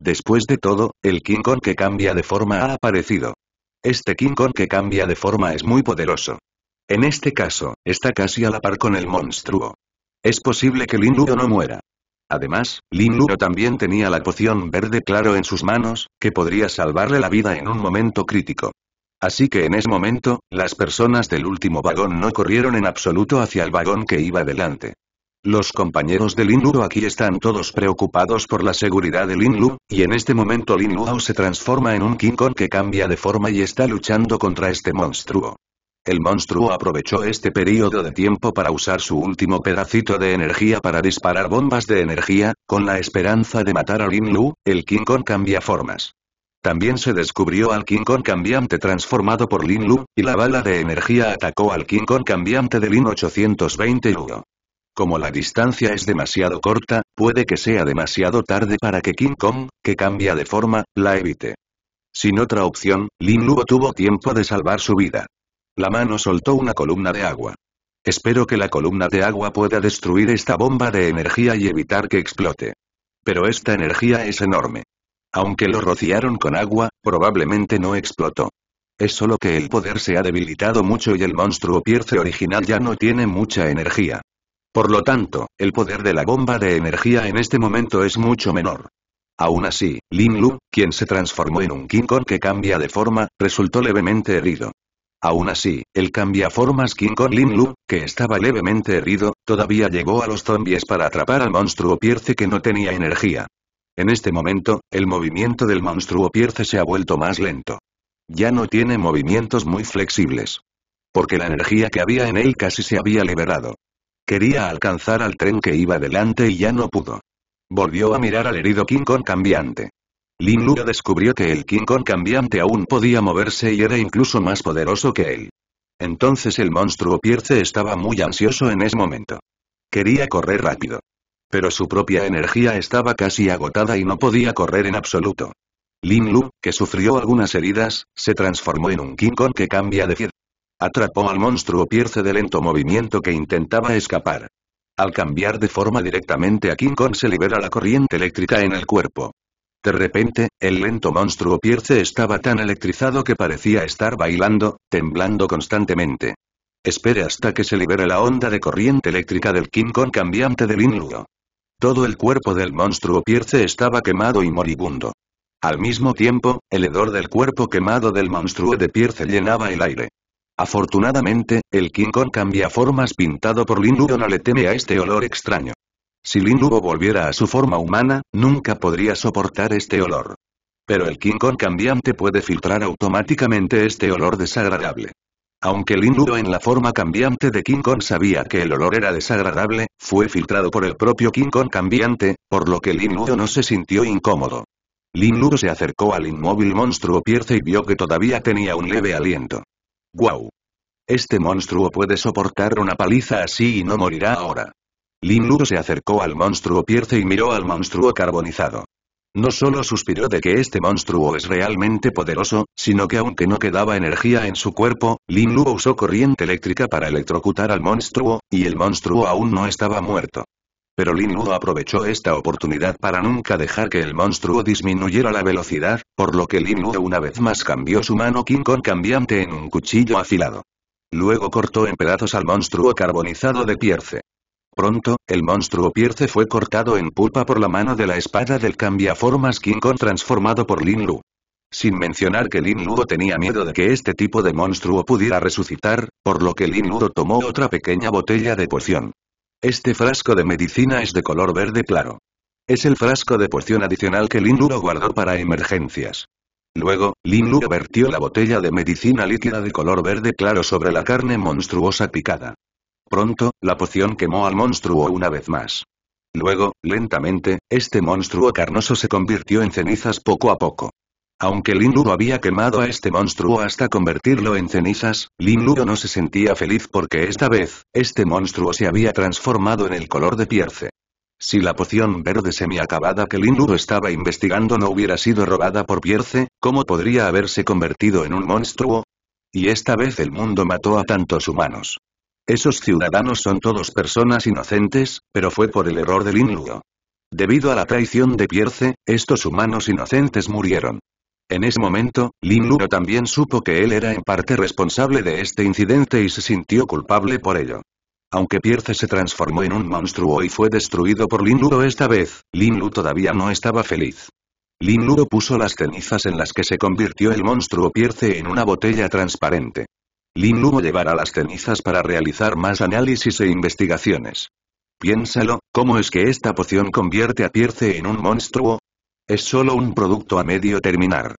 Después de todo, el King Kong que cambia de forma ha aparecido. Este King Kong que cambia de forma es muy poderoso. En este caso, está casi a la par con el monstruo. Es posible que Lin Luo no muera. Además, Lin Luo también tenía la poción verde claro en sus manos, que podría salvarle la vida en un momento crítico. Así que en ese momento, las personas del último vagón no corrieron en absoluto hacia el vagón que iba delante. Los compañeros de Lin aquí están todos preocupados por la seguridad de Lin Lu, y en este momento Lin se transforma en un King Kong que cambia de forma y está luchando contra este monstruo. El monstruo aprovechó este periodo de tiempo para usar su último pedacito de energía para disparar bombas de energía, con la esperanza de matar a Lin Lu, el King Kong cambia formas. También se descubrió al King Kong cambiante transformado por Lin Lu, y la bala de energía atacó al King Kong cambiante de Lin 821. Como la distancia es demasiado corta, puede que sea demasiado tarde para que King Kong, que cambia de forma, la evite. Sin otra opción, Lin Luo tuvo tiempo de salvar su vida. La mano soltó una columna de agua. Espero que la columna de agua pueda destruir esta bomba de energía y evitar que explote. Pero esta energía es enorme. Aunque lo rociaron con agua, probablemente no explotó. Es solo que el poder se ha debilitado mucho y el monstruo Pierce original ya no tiene mucha energía. Por lo tanto, el poder de la bomba de energía en este momento es mucho menor. Aún así, Lin Lu, quien se transformó en un King Kong que cambia de forma, resultó levemente herido. Aún así, el cambiaformas King Kong Lin Lu, que estaba levemente herido, todavía llegó a los zombies para atrapar al monstruo Pierce que no tenía energía. En este momento, el movimiento del monstruo Pierce se ha vuelto más lento. Ya no tiene movimientos muy flexibles. Porque la energía que había en él casi se había liberado. Quería alcanzar al tren que iba delante y ya no pudo. Volvió a mirar al herido King Kong cambiante. Lin Lu descubrió que el King Kong cambiante aún podía moverse y era incluso más poderoso que él. Entonces el monstruo Pierce estaba muy ansioso en ese momento. Quería correr rápido. Pero su propia energía estaba casi agotada y no podía correr en absoluto. Lin Lu, que sufrió algunas heridas, se transformó en un King Kong que cambia de Atrapó al monstruo Pierce de lento movimiento que intentaba escapar. Al cambiar de forma directamente a King Kong se libera la corriente eléctrica en el cuerpo. De repente, el lento monstruo Pierce estaba tan electrizado que parecía estar bailando, temblando constantemente. Espere hasta que se libere la onda de corriente eléctrica del King Kong cambiante del inludo. Todo el cuerpo del monstruo Pierce estaba quemado y moribundo. Al mismo tiempo, el hedor del cuerpo quemado del monstruo de Pierce llenaba el aire. Afortunadamente, el King Kong cambia formas pintado por Lin no le teme a este olor extraño. Si Lin volviera a su forma humana, nunca podría soportar este olor. Pero el King Kong cambiante puede filtrar automáticamente este olor desagradable. Aunque Lin en la forma cambiante de King Kong sabía que el olor era desagradable, fue filtrado por el propio King Kong cambiante, por lo que Lin no se sintió incómodo. Lin se acercó al inmóvil monstruo Pierce y vio que todavía tenía un leve aliento. ¡Guau! Este monstruo puede soportar una paliza así y no morirá ahora. Lin Lu se acercó al monstruo Pierce y miró al monstruo carbonizado. No solo suspiró de que este monstruo es realmente poderoso, sino que aunque no quedaba energía en su cuerpo, Lin Lu usó corriente eléctrica para electrocutar al monstruo, y el monstruo aún no estaba muerto pero Lin Wu aprovechó esta oportunidad para nunca dejar que el monstruo disminuyera la velocidad, por lo que Lin una vez más cambió su mano King Kong cambiante en un cuchillo afilado. Luego cortó en pedazos al monstruo carbonizado de Pierce. Pronto, el monstruo Pierce fue cortado en pulpa por la mano de la espada del cambiaformas King Kong transformado por Lin Lu. Sin mencionar que Lin Ludo tenía miedo de que este tipo de monstruo pudiera resucitar, por lo que Lin Ludo tomó otra pequeña botella de poción. Este frasco de medicina es de color verde claro. Es el frasco de poción adicional que Lin Luro guardó para emergencias. Luego, Lin vertió la botella de medicina líquida de color verde claro sobre la carne monstruosa picada. Pronto, la poción quemó al monstruo una vez más. Luego, lentamente, este monstruo carnoso se convirtió en cenizas poco a poco. Aunque Lin había quemado a este monstruo hasta convertirlo en cenizas, Lin no se sentía feliz porque esta vez, este monstruo se había transformado en el color de Pierce. Si la poción verde semiacabada que Lin estaba investigando no hubiera sido robada por Pierce, ¿cómo podría haberse convertido en un monstruo? Y esta vez el mundo mató a tantos humanos. Esos ciudadanos son todos personas inocentes, pero fue por el error Lin Lugo. Debido a la traición de Pierce, estos humanos inocentes murieron. En ese momento, Lin Luo también supo que él era en parte responsable de este incidente y se sintió culpable por ello. Aunque Pierce se transformó en un monstruo y fue destruido por Lin Luo esta vez, Lin Luo todavía no estaba feliz. Lin Luo puso las cenizas en las que se convirtió el monstruo Pierce en una botella transparente. Lin Luo llevará las cenizas para realizar más análisis e investigaciones. Piénsalo, ¿cómo es que esta poción convierte a Pierce en un monstruo? Es solo un producto a medio terminar.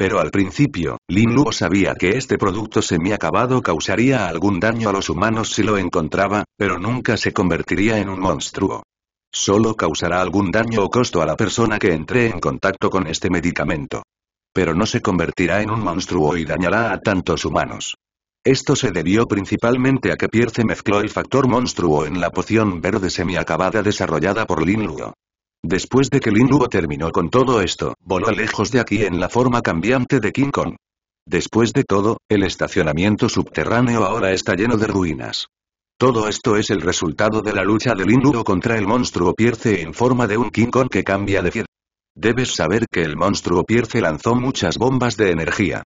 Pero al principio, Lin Luo sabía que este producto semiacabado causaría algún daño a los humanos si lo encontraba, pero nunca se convertiría en un monstruo. Solo causará algún daño o costo a la persona que entre en contacto con este medicamento. Pero no se convertirá en un monstruo y dañará a tantos humanos. Esto se debió principalmente a que Pierce mezcló el factor monstruo en la poción verde semiacabada desarrollada por Lin Luo. Después de que Lin terminó con todo esto, voló lejos de aquí en la forma cambiante de King Kong. Después de todo, el estacionamiento subterráneo ahora está lleno de ruinas. Todo esto es el resultado de la lucha de Lin contra el monstruo Pierce en forma de un King Kong que cambia de pie. Debes saber que el monstruo Pierce lanzó muchas bombas de energía.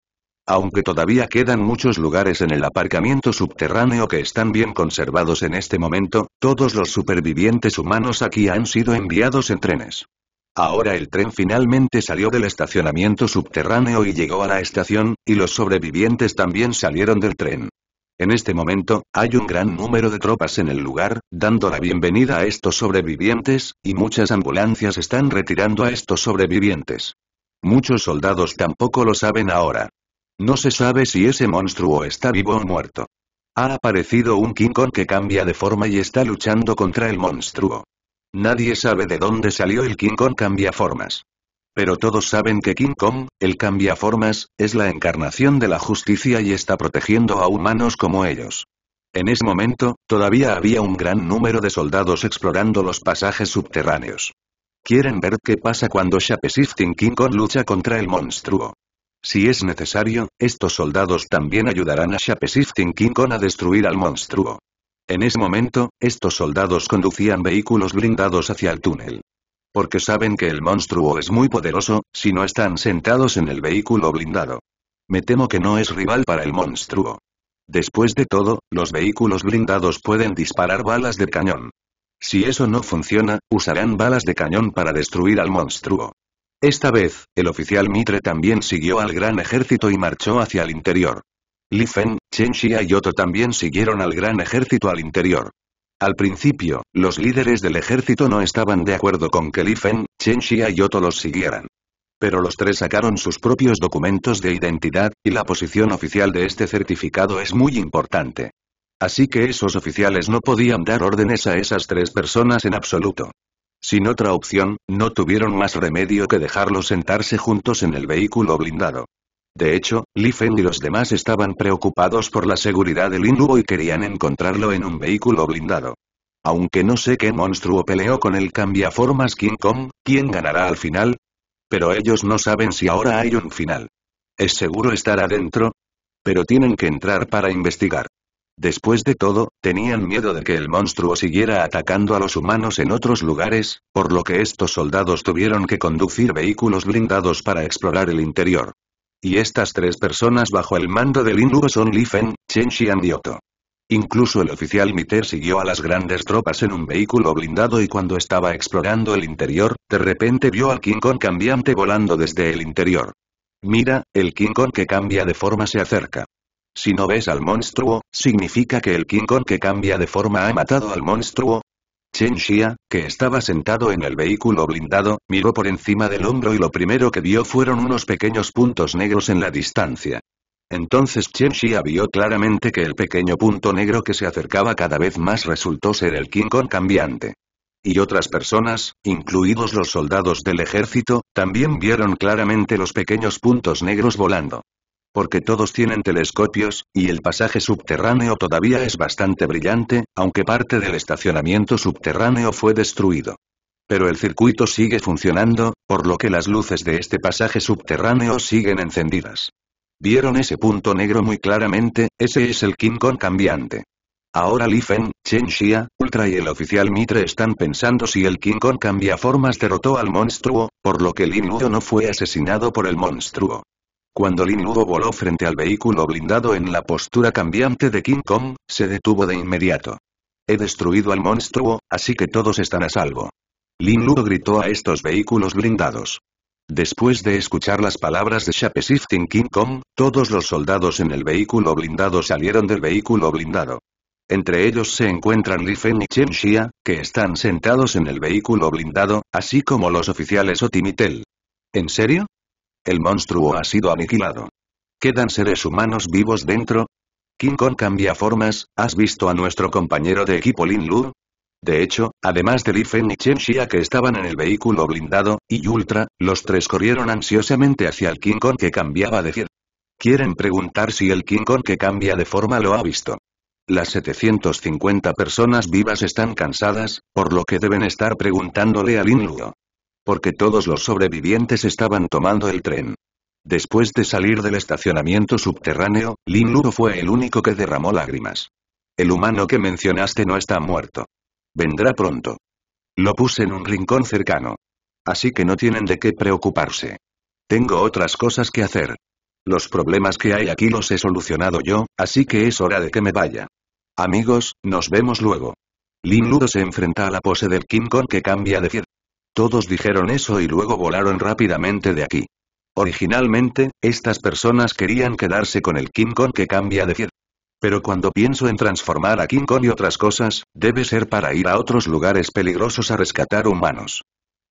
Aunque todavía quedan muchos lugares en el aparcamiento subterráneo que están bien conservados en este momento, todos los supervivientes humanos aquí han sido enviados en trenes. Ahora el tren finalmente salió del estacionamiento subterráneo y llegó a la estación, y los sobrevivientes también salieron del tren. En este momento, hay un gran número de tropas en el lugar, dando la bienvenida a estos sobrevivientes, y muchas ambulancias están retirando a estos sobrevivientes. Muchos soldados tampoco lo saben ahora. No se sabe si ese monstruo está vivo o muerto. Ha aparecido un King Kong que cambia de forma y está luchando contra el monstruo. Nadie sabe de dónde salió el King Kong cambia formas. Pero todos saben que King Kong, el cambia formas, es la encarnación de la justicia y está protegiendo a humanos como ellos. En ese momento, todavía había un gran número de soldados explorando los pasajes subterráneos. Quieren ver qué pasa cuando Shapeshifting King Kong lucha contra el monstruo. Si es necesario, estos soldados también ayudarán a Shapeshifting King Kong a destruir al monstruo. En ese momento, estos soldados conducían vehículos blindados hacia el túnel. Porque saben que el monstruo es muy poderoso, si no están sentados en el vehículo blindado. Me temo que no es rival para el monstruo. Después de todo, los vehículos blindados pueden disparar balas de cañón. Si eso no funciona, usarán balas de cañón para destruir al monstruo. Esta vez, el oficial Mitre también siguió al gran ejército y marchó hacia el interior. Li Chen Xia y Otto también siguieron al gran ejército al interior. Al principio, los líderes del ejército no estaban de acuerdo con que Lifen, Chen Xia y Otto los siguieran. Pero los tres sacaron sus propios documentos de identidad, y la posición oficial de este certificado es muy importante. Así que esos oficiales no podían dar órdenes a esas tres personas en absoluto. Sin otra opción, no tuvieron más remedio que dejarlos sentarse juntos en el vehículo blindado. De hecho, Li y los demás estaban preocupados por la seguridad del Inubo y querían encontrarlo en un vehículo blindado. Aunque no sé qué monstruo peleó con el cambiaformas King Kong, ¿quién ganará al final? Pero ellos no saben si ahora hay un final. ¿Es seguro estar adentro? Pero tienen que entrar para investigar. Después de todo, tenían miedo de que el monstruo siguiera atacando a los humanos en otros lugares, por lo que estos soldados tuvieron que conducir vehículos blindados para explorar el interior. Y estas tres personas bajo el mando del Lin son Li Fen, Chen Xian y Otto. Incluso el oficial Miter siguió a las grandes tropas en un vehículo blindado y cuando estaba explorando el interior, de repente vio al King Kong cambiante volando desde el interior. Mira, el King Kong que cambia de forma se acerca. Si no ves al monstruo, ¿significa que el King Kong que cambia de forma ha matado al monstruo? Chen Xia, que estaba sentado en el vehículo blindado, miró por encima del hombro y lo primero que vio fueron unos pequeños puntos negros en la distancia. Entonces Chen Xia vio claramente que el pequeño punto negro que se acercaba cada vez más resultó ser el King Kong cambiante. Y otras personas, incluidos los soldados del ejército, también vieron claramente los pequeños puntos negros volando. Porque todos tienen telescopios, y el pasaje subterráneo todavía es bastante brillante, aunque parte del estacionamiento subterráneo fue destruido. Pero el circuito sigue funcionando, por lo que las luces de este pasaje subterráneo siguen encendidas. Vieron ese punto negro muy claramente, ese es el King Kong cambiante. Ahora Li Feng, Chen Xia, Ultra y el oficial Mitre están pensando si el King Kong cambia formas derrotó al monstruo, por lo que Lin Luo no fue asesinado por el monstruo. Cuando Lin Luo voló frente al vehículo blindado en la postura cambiante de King Kong, se detuvo de inmediato. He destruido al monstruo, así que todos están a salvo. Lin Luo gritó a estos vehículos blindados. Después de escuchar las palabras de Shapeshifting King Kong, todos los soldados en el vehículo blindado salieron del vehículo blindado. Entre ellos se encuentran Li Fen y Chen Xia, que están sentados en el vehículo blindado, así como los oficiales Otimitel. ¿En serio? El monstruo ha sido aniquilado. ¿Quedan seres humanos vivos dentro? King Kong cambia formas, ¿has visto a nuestro compañero de equipo Lin Lu? De hecho, además de Li Fen y Chen Xia que estaban en el vehículo blindado, y Ultra, los tres corrieron ansiosamente hacia el King Kong que cambiaba de forma. Quieren preguntar si el King Kong que cambia de forma lo ha visto. Las 750 personas vivas están cansadas, por lo que deben estar preguntándole a Lin Lu. Porque todos los sobrevivientes estaban tomando el tren. Después de salir del estacionamiento subterráneo, Lin Ludo fue el único que derramó lágrimas. El humano que mencionaste no está muerto. Vendrá pronto. Lo puse en un rincón cercano. Así que no tienen de qué preocuparse. Tengo otras cosas que hacer. Los problemas que hay aquí los he solucionado yo, así que es hora de que me vaya. Amigos, nos vemos luego. Lin Ludo se enfrenta a la pose del King Kong que cambia de pie. Todos dijeron eso y luego volaron rápidamente de aquí. Originalmente, estas personas querían quedarse con el King Kong que cambia de piel. Pero cuando pienso en transformar a King Kong y otras cosas, debe ser para ir a otros lugares peligrosos a rescatar humanos.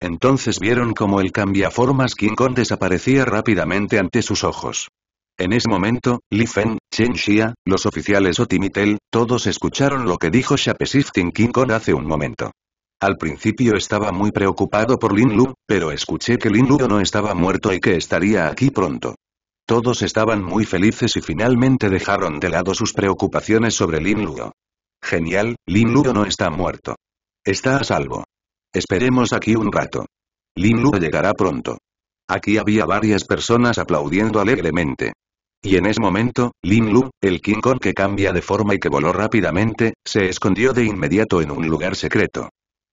Entonces vieron cómo el cambiaformas King Kong desaparecía rápidamente ante sus ojos. En ese momento, Li Feng, Chen Xia, los oficiales o Timitel, todos escucharon lo que dijo Shapeshifting King Kong hace un momento. Al principio estaba muy preocupado por Lin Lu, pero escuché que Lin Lu no estaba muerto y que estaría aquí pronto. Todos estaban muy felices y finalmente dejaron de lado sus preocupaciones sobre Lin Lu. Genial, Lin Lu no está muerto. Está a salvo. Esperemos aquí un rato. Lin Lu llegará pronto. Aquí había varias personas aplaudiendo alegremente. Y en ese momento, Lin Lu, el King Kong que cambia de forma y que voló rápidamente, se escondió de inmediato en un lugar secreto.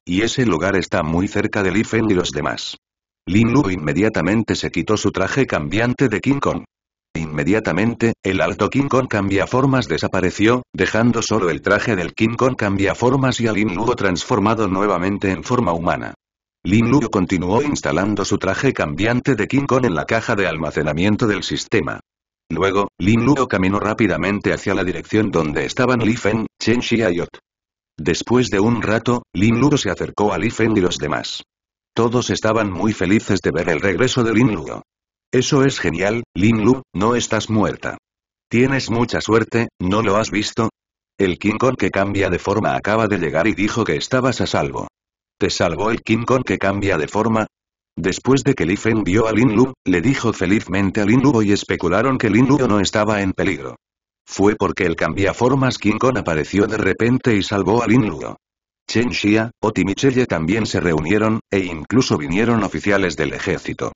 Y ese lugar está muy cerca de Li Feng y los demás. Lin Lu inmediatamente se quitó su traje cambiante de King Kong. Inmediatamente, el alto King Kong formas desapareció, dejando solo el traje del King Kong formas y a Lin Lu transformado nuevamente en forma humana. Lin Lu continuó instalando su traje cambiante de King Kong en la caja de almacenamiento del sistema. Luego, Lin Lu caminó rápidamente hacia la dirección donde estaban Li Feng, Chen Shi y Ot. Después de un rato, Lin Lu se acercó a Li Fen y los demás. Todos estaban muy felices de ver el regreso de Lin Lu. Eso es genial, Lin Lu, no estás muerta. Tienes mucha suerte, ¿no lo has visto? El King Kong que cambia de forma acaba de llegar y dijo que estabas a salvo. ¿Te salvó el King Kong que cambia de forma? Después de que Li Fen vio a Lin Lu, le dijo felizmente a Lin Lu y especularon que Lin Lu no estaba en peligro. Fue porque el cambiaformas King Kong apareció de repente y salvó a Lin Chen Xia, Oti Michelle también se reunieron, e incluso vinieron oficiales del ejército.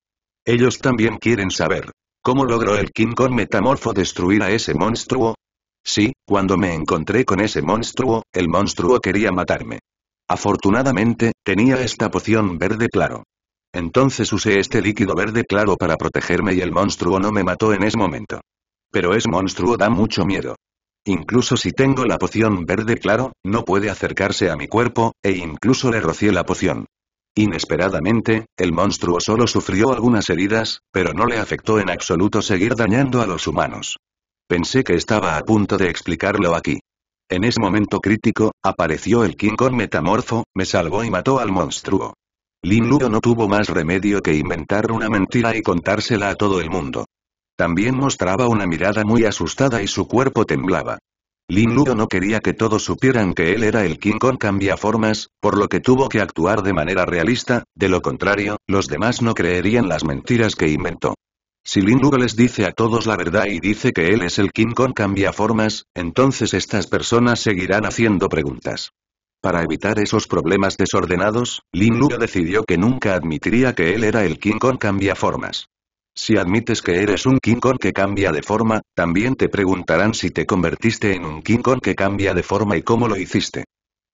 Ellos también quieren saber. ¿Cómo logró el King Kong metamorfo destruir a ese monstruo? Sí, cuando me encontré con ese monstruo, el monstruo quería matarme. Afortunadamente, tenía esta poción verde claro. Entonces usé este líquido verde claro para protegerme y el monstruo no me mató en ese momento. Pero ese monstruo da mucho miedo. Incluso si tengo la poción verde claro, no puede acercarse a mi cuerpo, e incluso le rocié la poción. Inesperadamente, el monstruo solo sufrió algunas heridas, pero no le afectó en absoluto seguir dañando a los humanos. Pensé que estaba a punto de explicarlo aquí. En ese momento crítico, apareció el King con metamorfo, me salvó y mató al monstruo. Lin Ludo no tuvo más remedio que inventar una mentira y contársela a todo el mundo. También mostraba una mirada muy asustada y su cuerpo temblaba. Lin Luo no quería que todos supieran que él era el King Kong cambiaformas, por lo que tuvo que actuar de manera realista, de lo contrario, los demás no creerían las mentiras que inventó. Si Lin Luo les dice a todos la verdad y dice que él es el King Kong cambiaformas, entonces estas personas seguirán haciendo preguntas. Para evitar esos problemas desordenados, Lin Luo decidió que nunca admitiría que él era el King Kong cambiaformas. Si admites que eres un King Kong que cambia de forma, también te preguntarán si te convertiste en un King Kong que cambia de forma y cómo lo hiciste.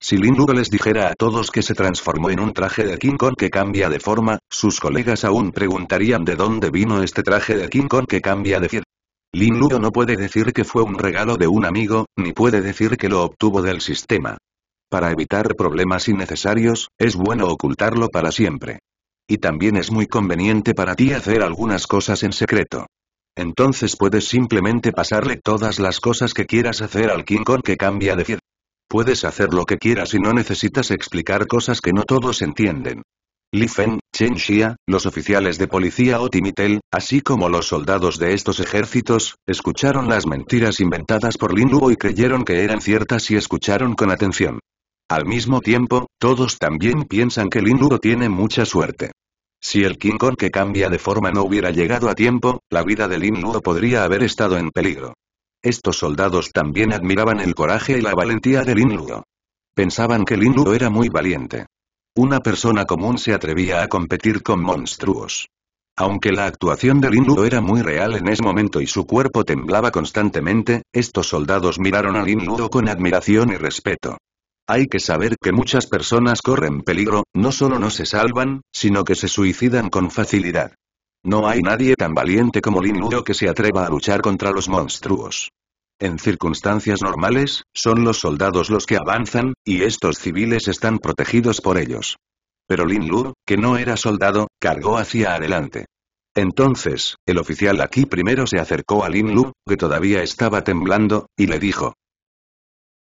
Si Lin Lugo les dijera a todos que se transformó en un traje de King Kong que cambia de forma, sus colegas aún preguntarían de dónde vino este traje de King Kong que cambia de forma. Lin Lugo no puede decir que fue un regalo de un amigo, ni puede decir que lo obtuvo del sistema. Para evitar problemas innecesarios, es bueno ocultarlo para siempre. Y también es muy conveniente para ti hacer algunas cosas en secreto. Entonces puedes simplemente pasarle todas las cosas que quieras hacer al King Kong que cambia de piel. Puedes hacer lo que quieras y no necesitas explicar cosas que no todos entienden. Li Feng, Chen Xia, los oficiales de policía o Timitel, así como los soldados de estos ejércitos, escucharon las mentiras inventadas por Lin Luo y creyeron que eran ciertas y escucharon con atención. Al mismo tiempo, todos también piensan que Lin Luo tiene mucha suerte. Si el King Kong que cambia de forma no hubiera llegado a tiempo, la vida de Lin Luo podría haber estado en peligro. Estos soldados también admiraban el coraje y la valentía de Lin Luo. Pensaban que Lin Luo era muy valiente. Una persona común se atrevía a competir con monstruos. Aunque la actuación de Lin Luo era muy real en ese momento y su cuerpo temblaba constantemente, estos soldados miraron a Lin Luo con admiración y respeto. Hay que saber que muchas personas corren peligro, no solo no se salvan, sino que se suicidan con facilidad. No hay nadie tan valiente como Lin Lu que se atreva a luchar contra los monstruos. En circunstancias normales, son los soldados los que avanzan, y estos civiles están protegidos por ellos. Pero Lin Lu, que no era soldado, cargó hacia adelante. Entonces, el oficial aquí primero se acercó a Lin Lu, que todavía estaba temblando, y le dijo,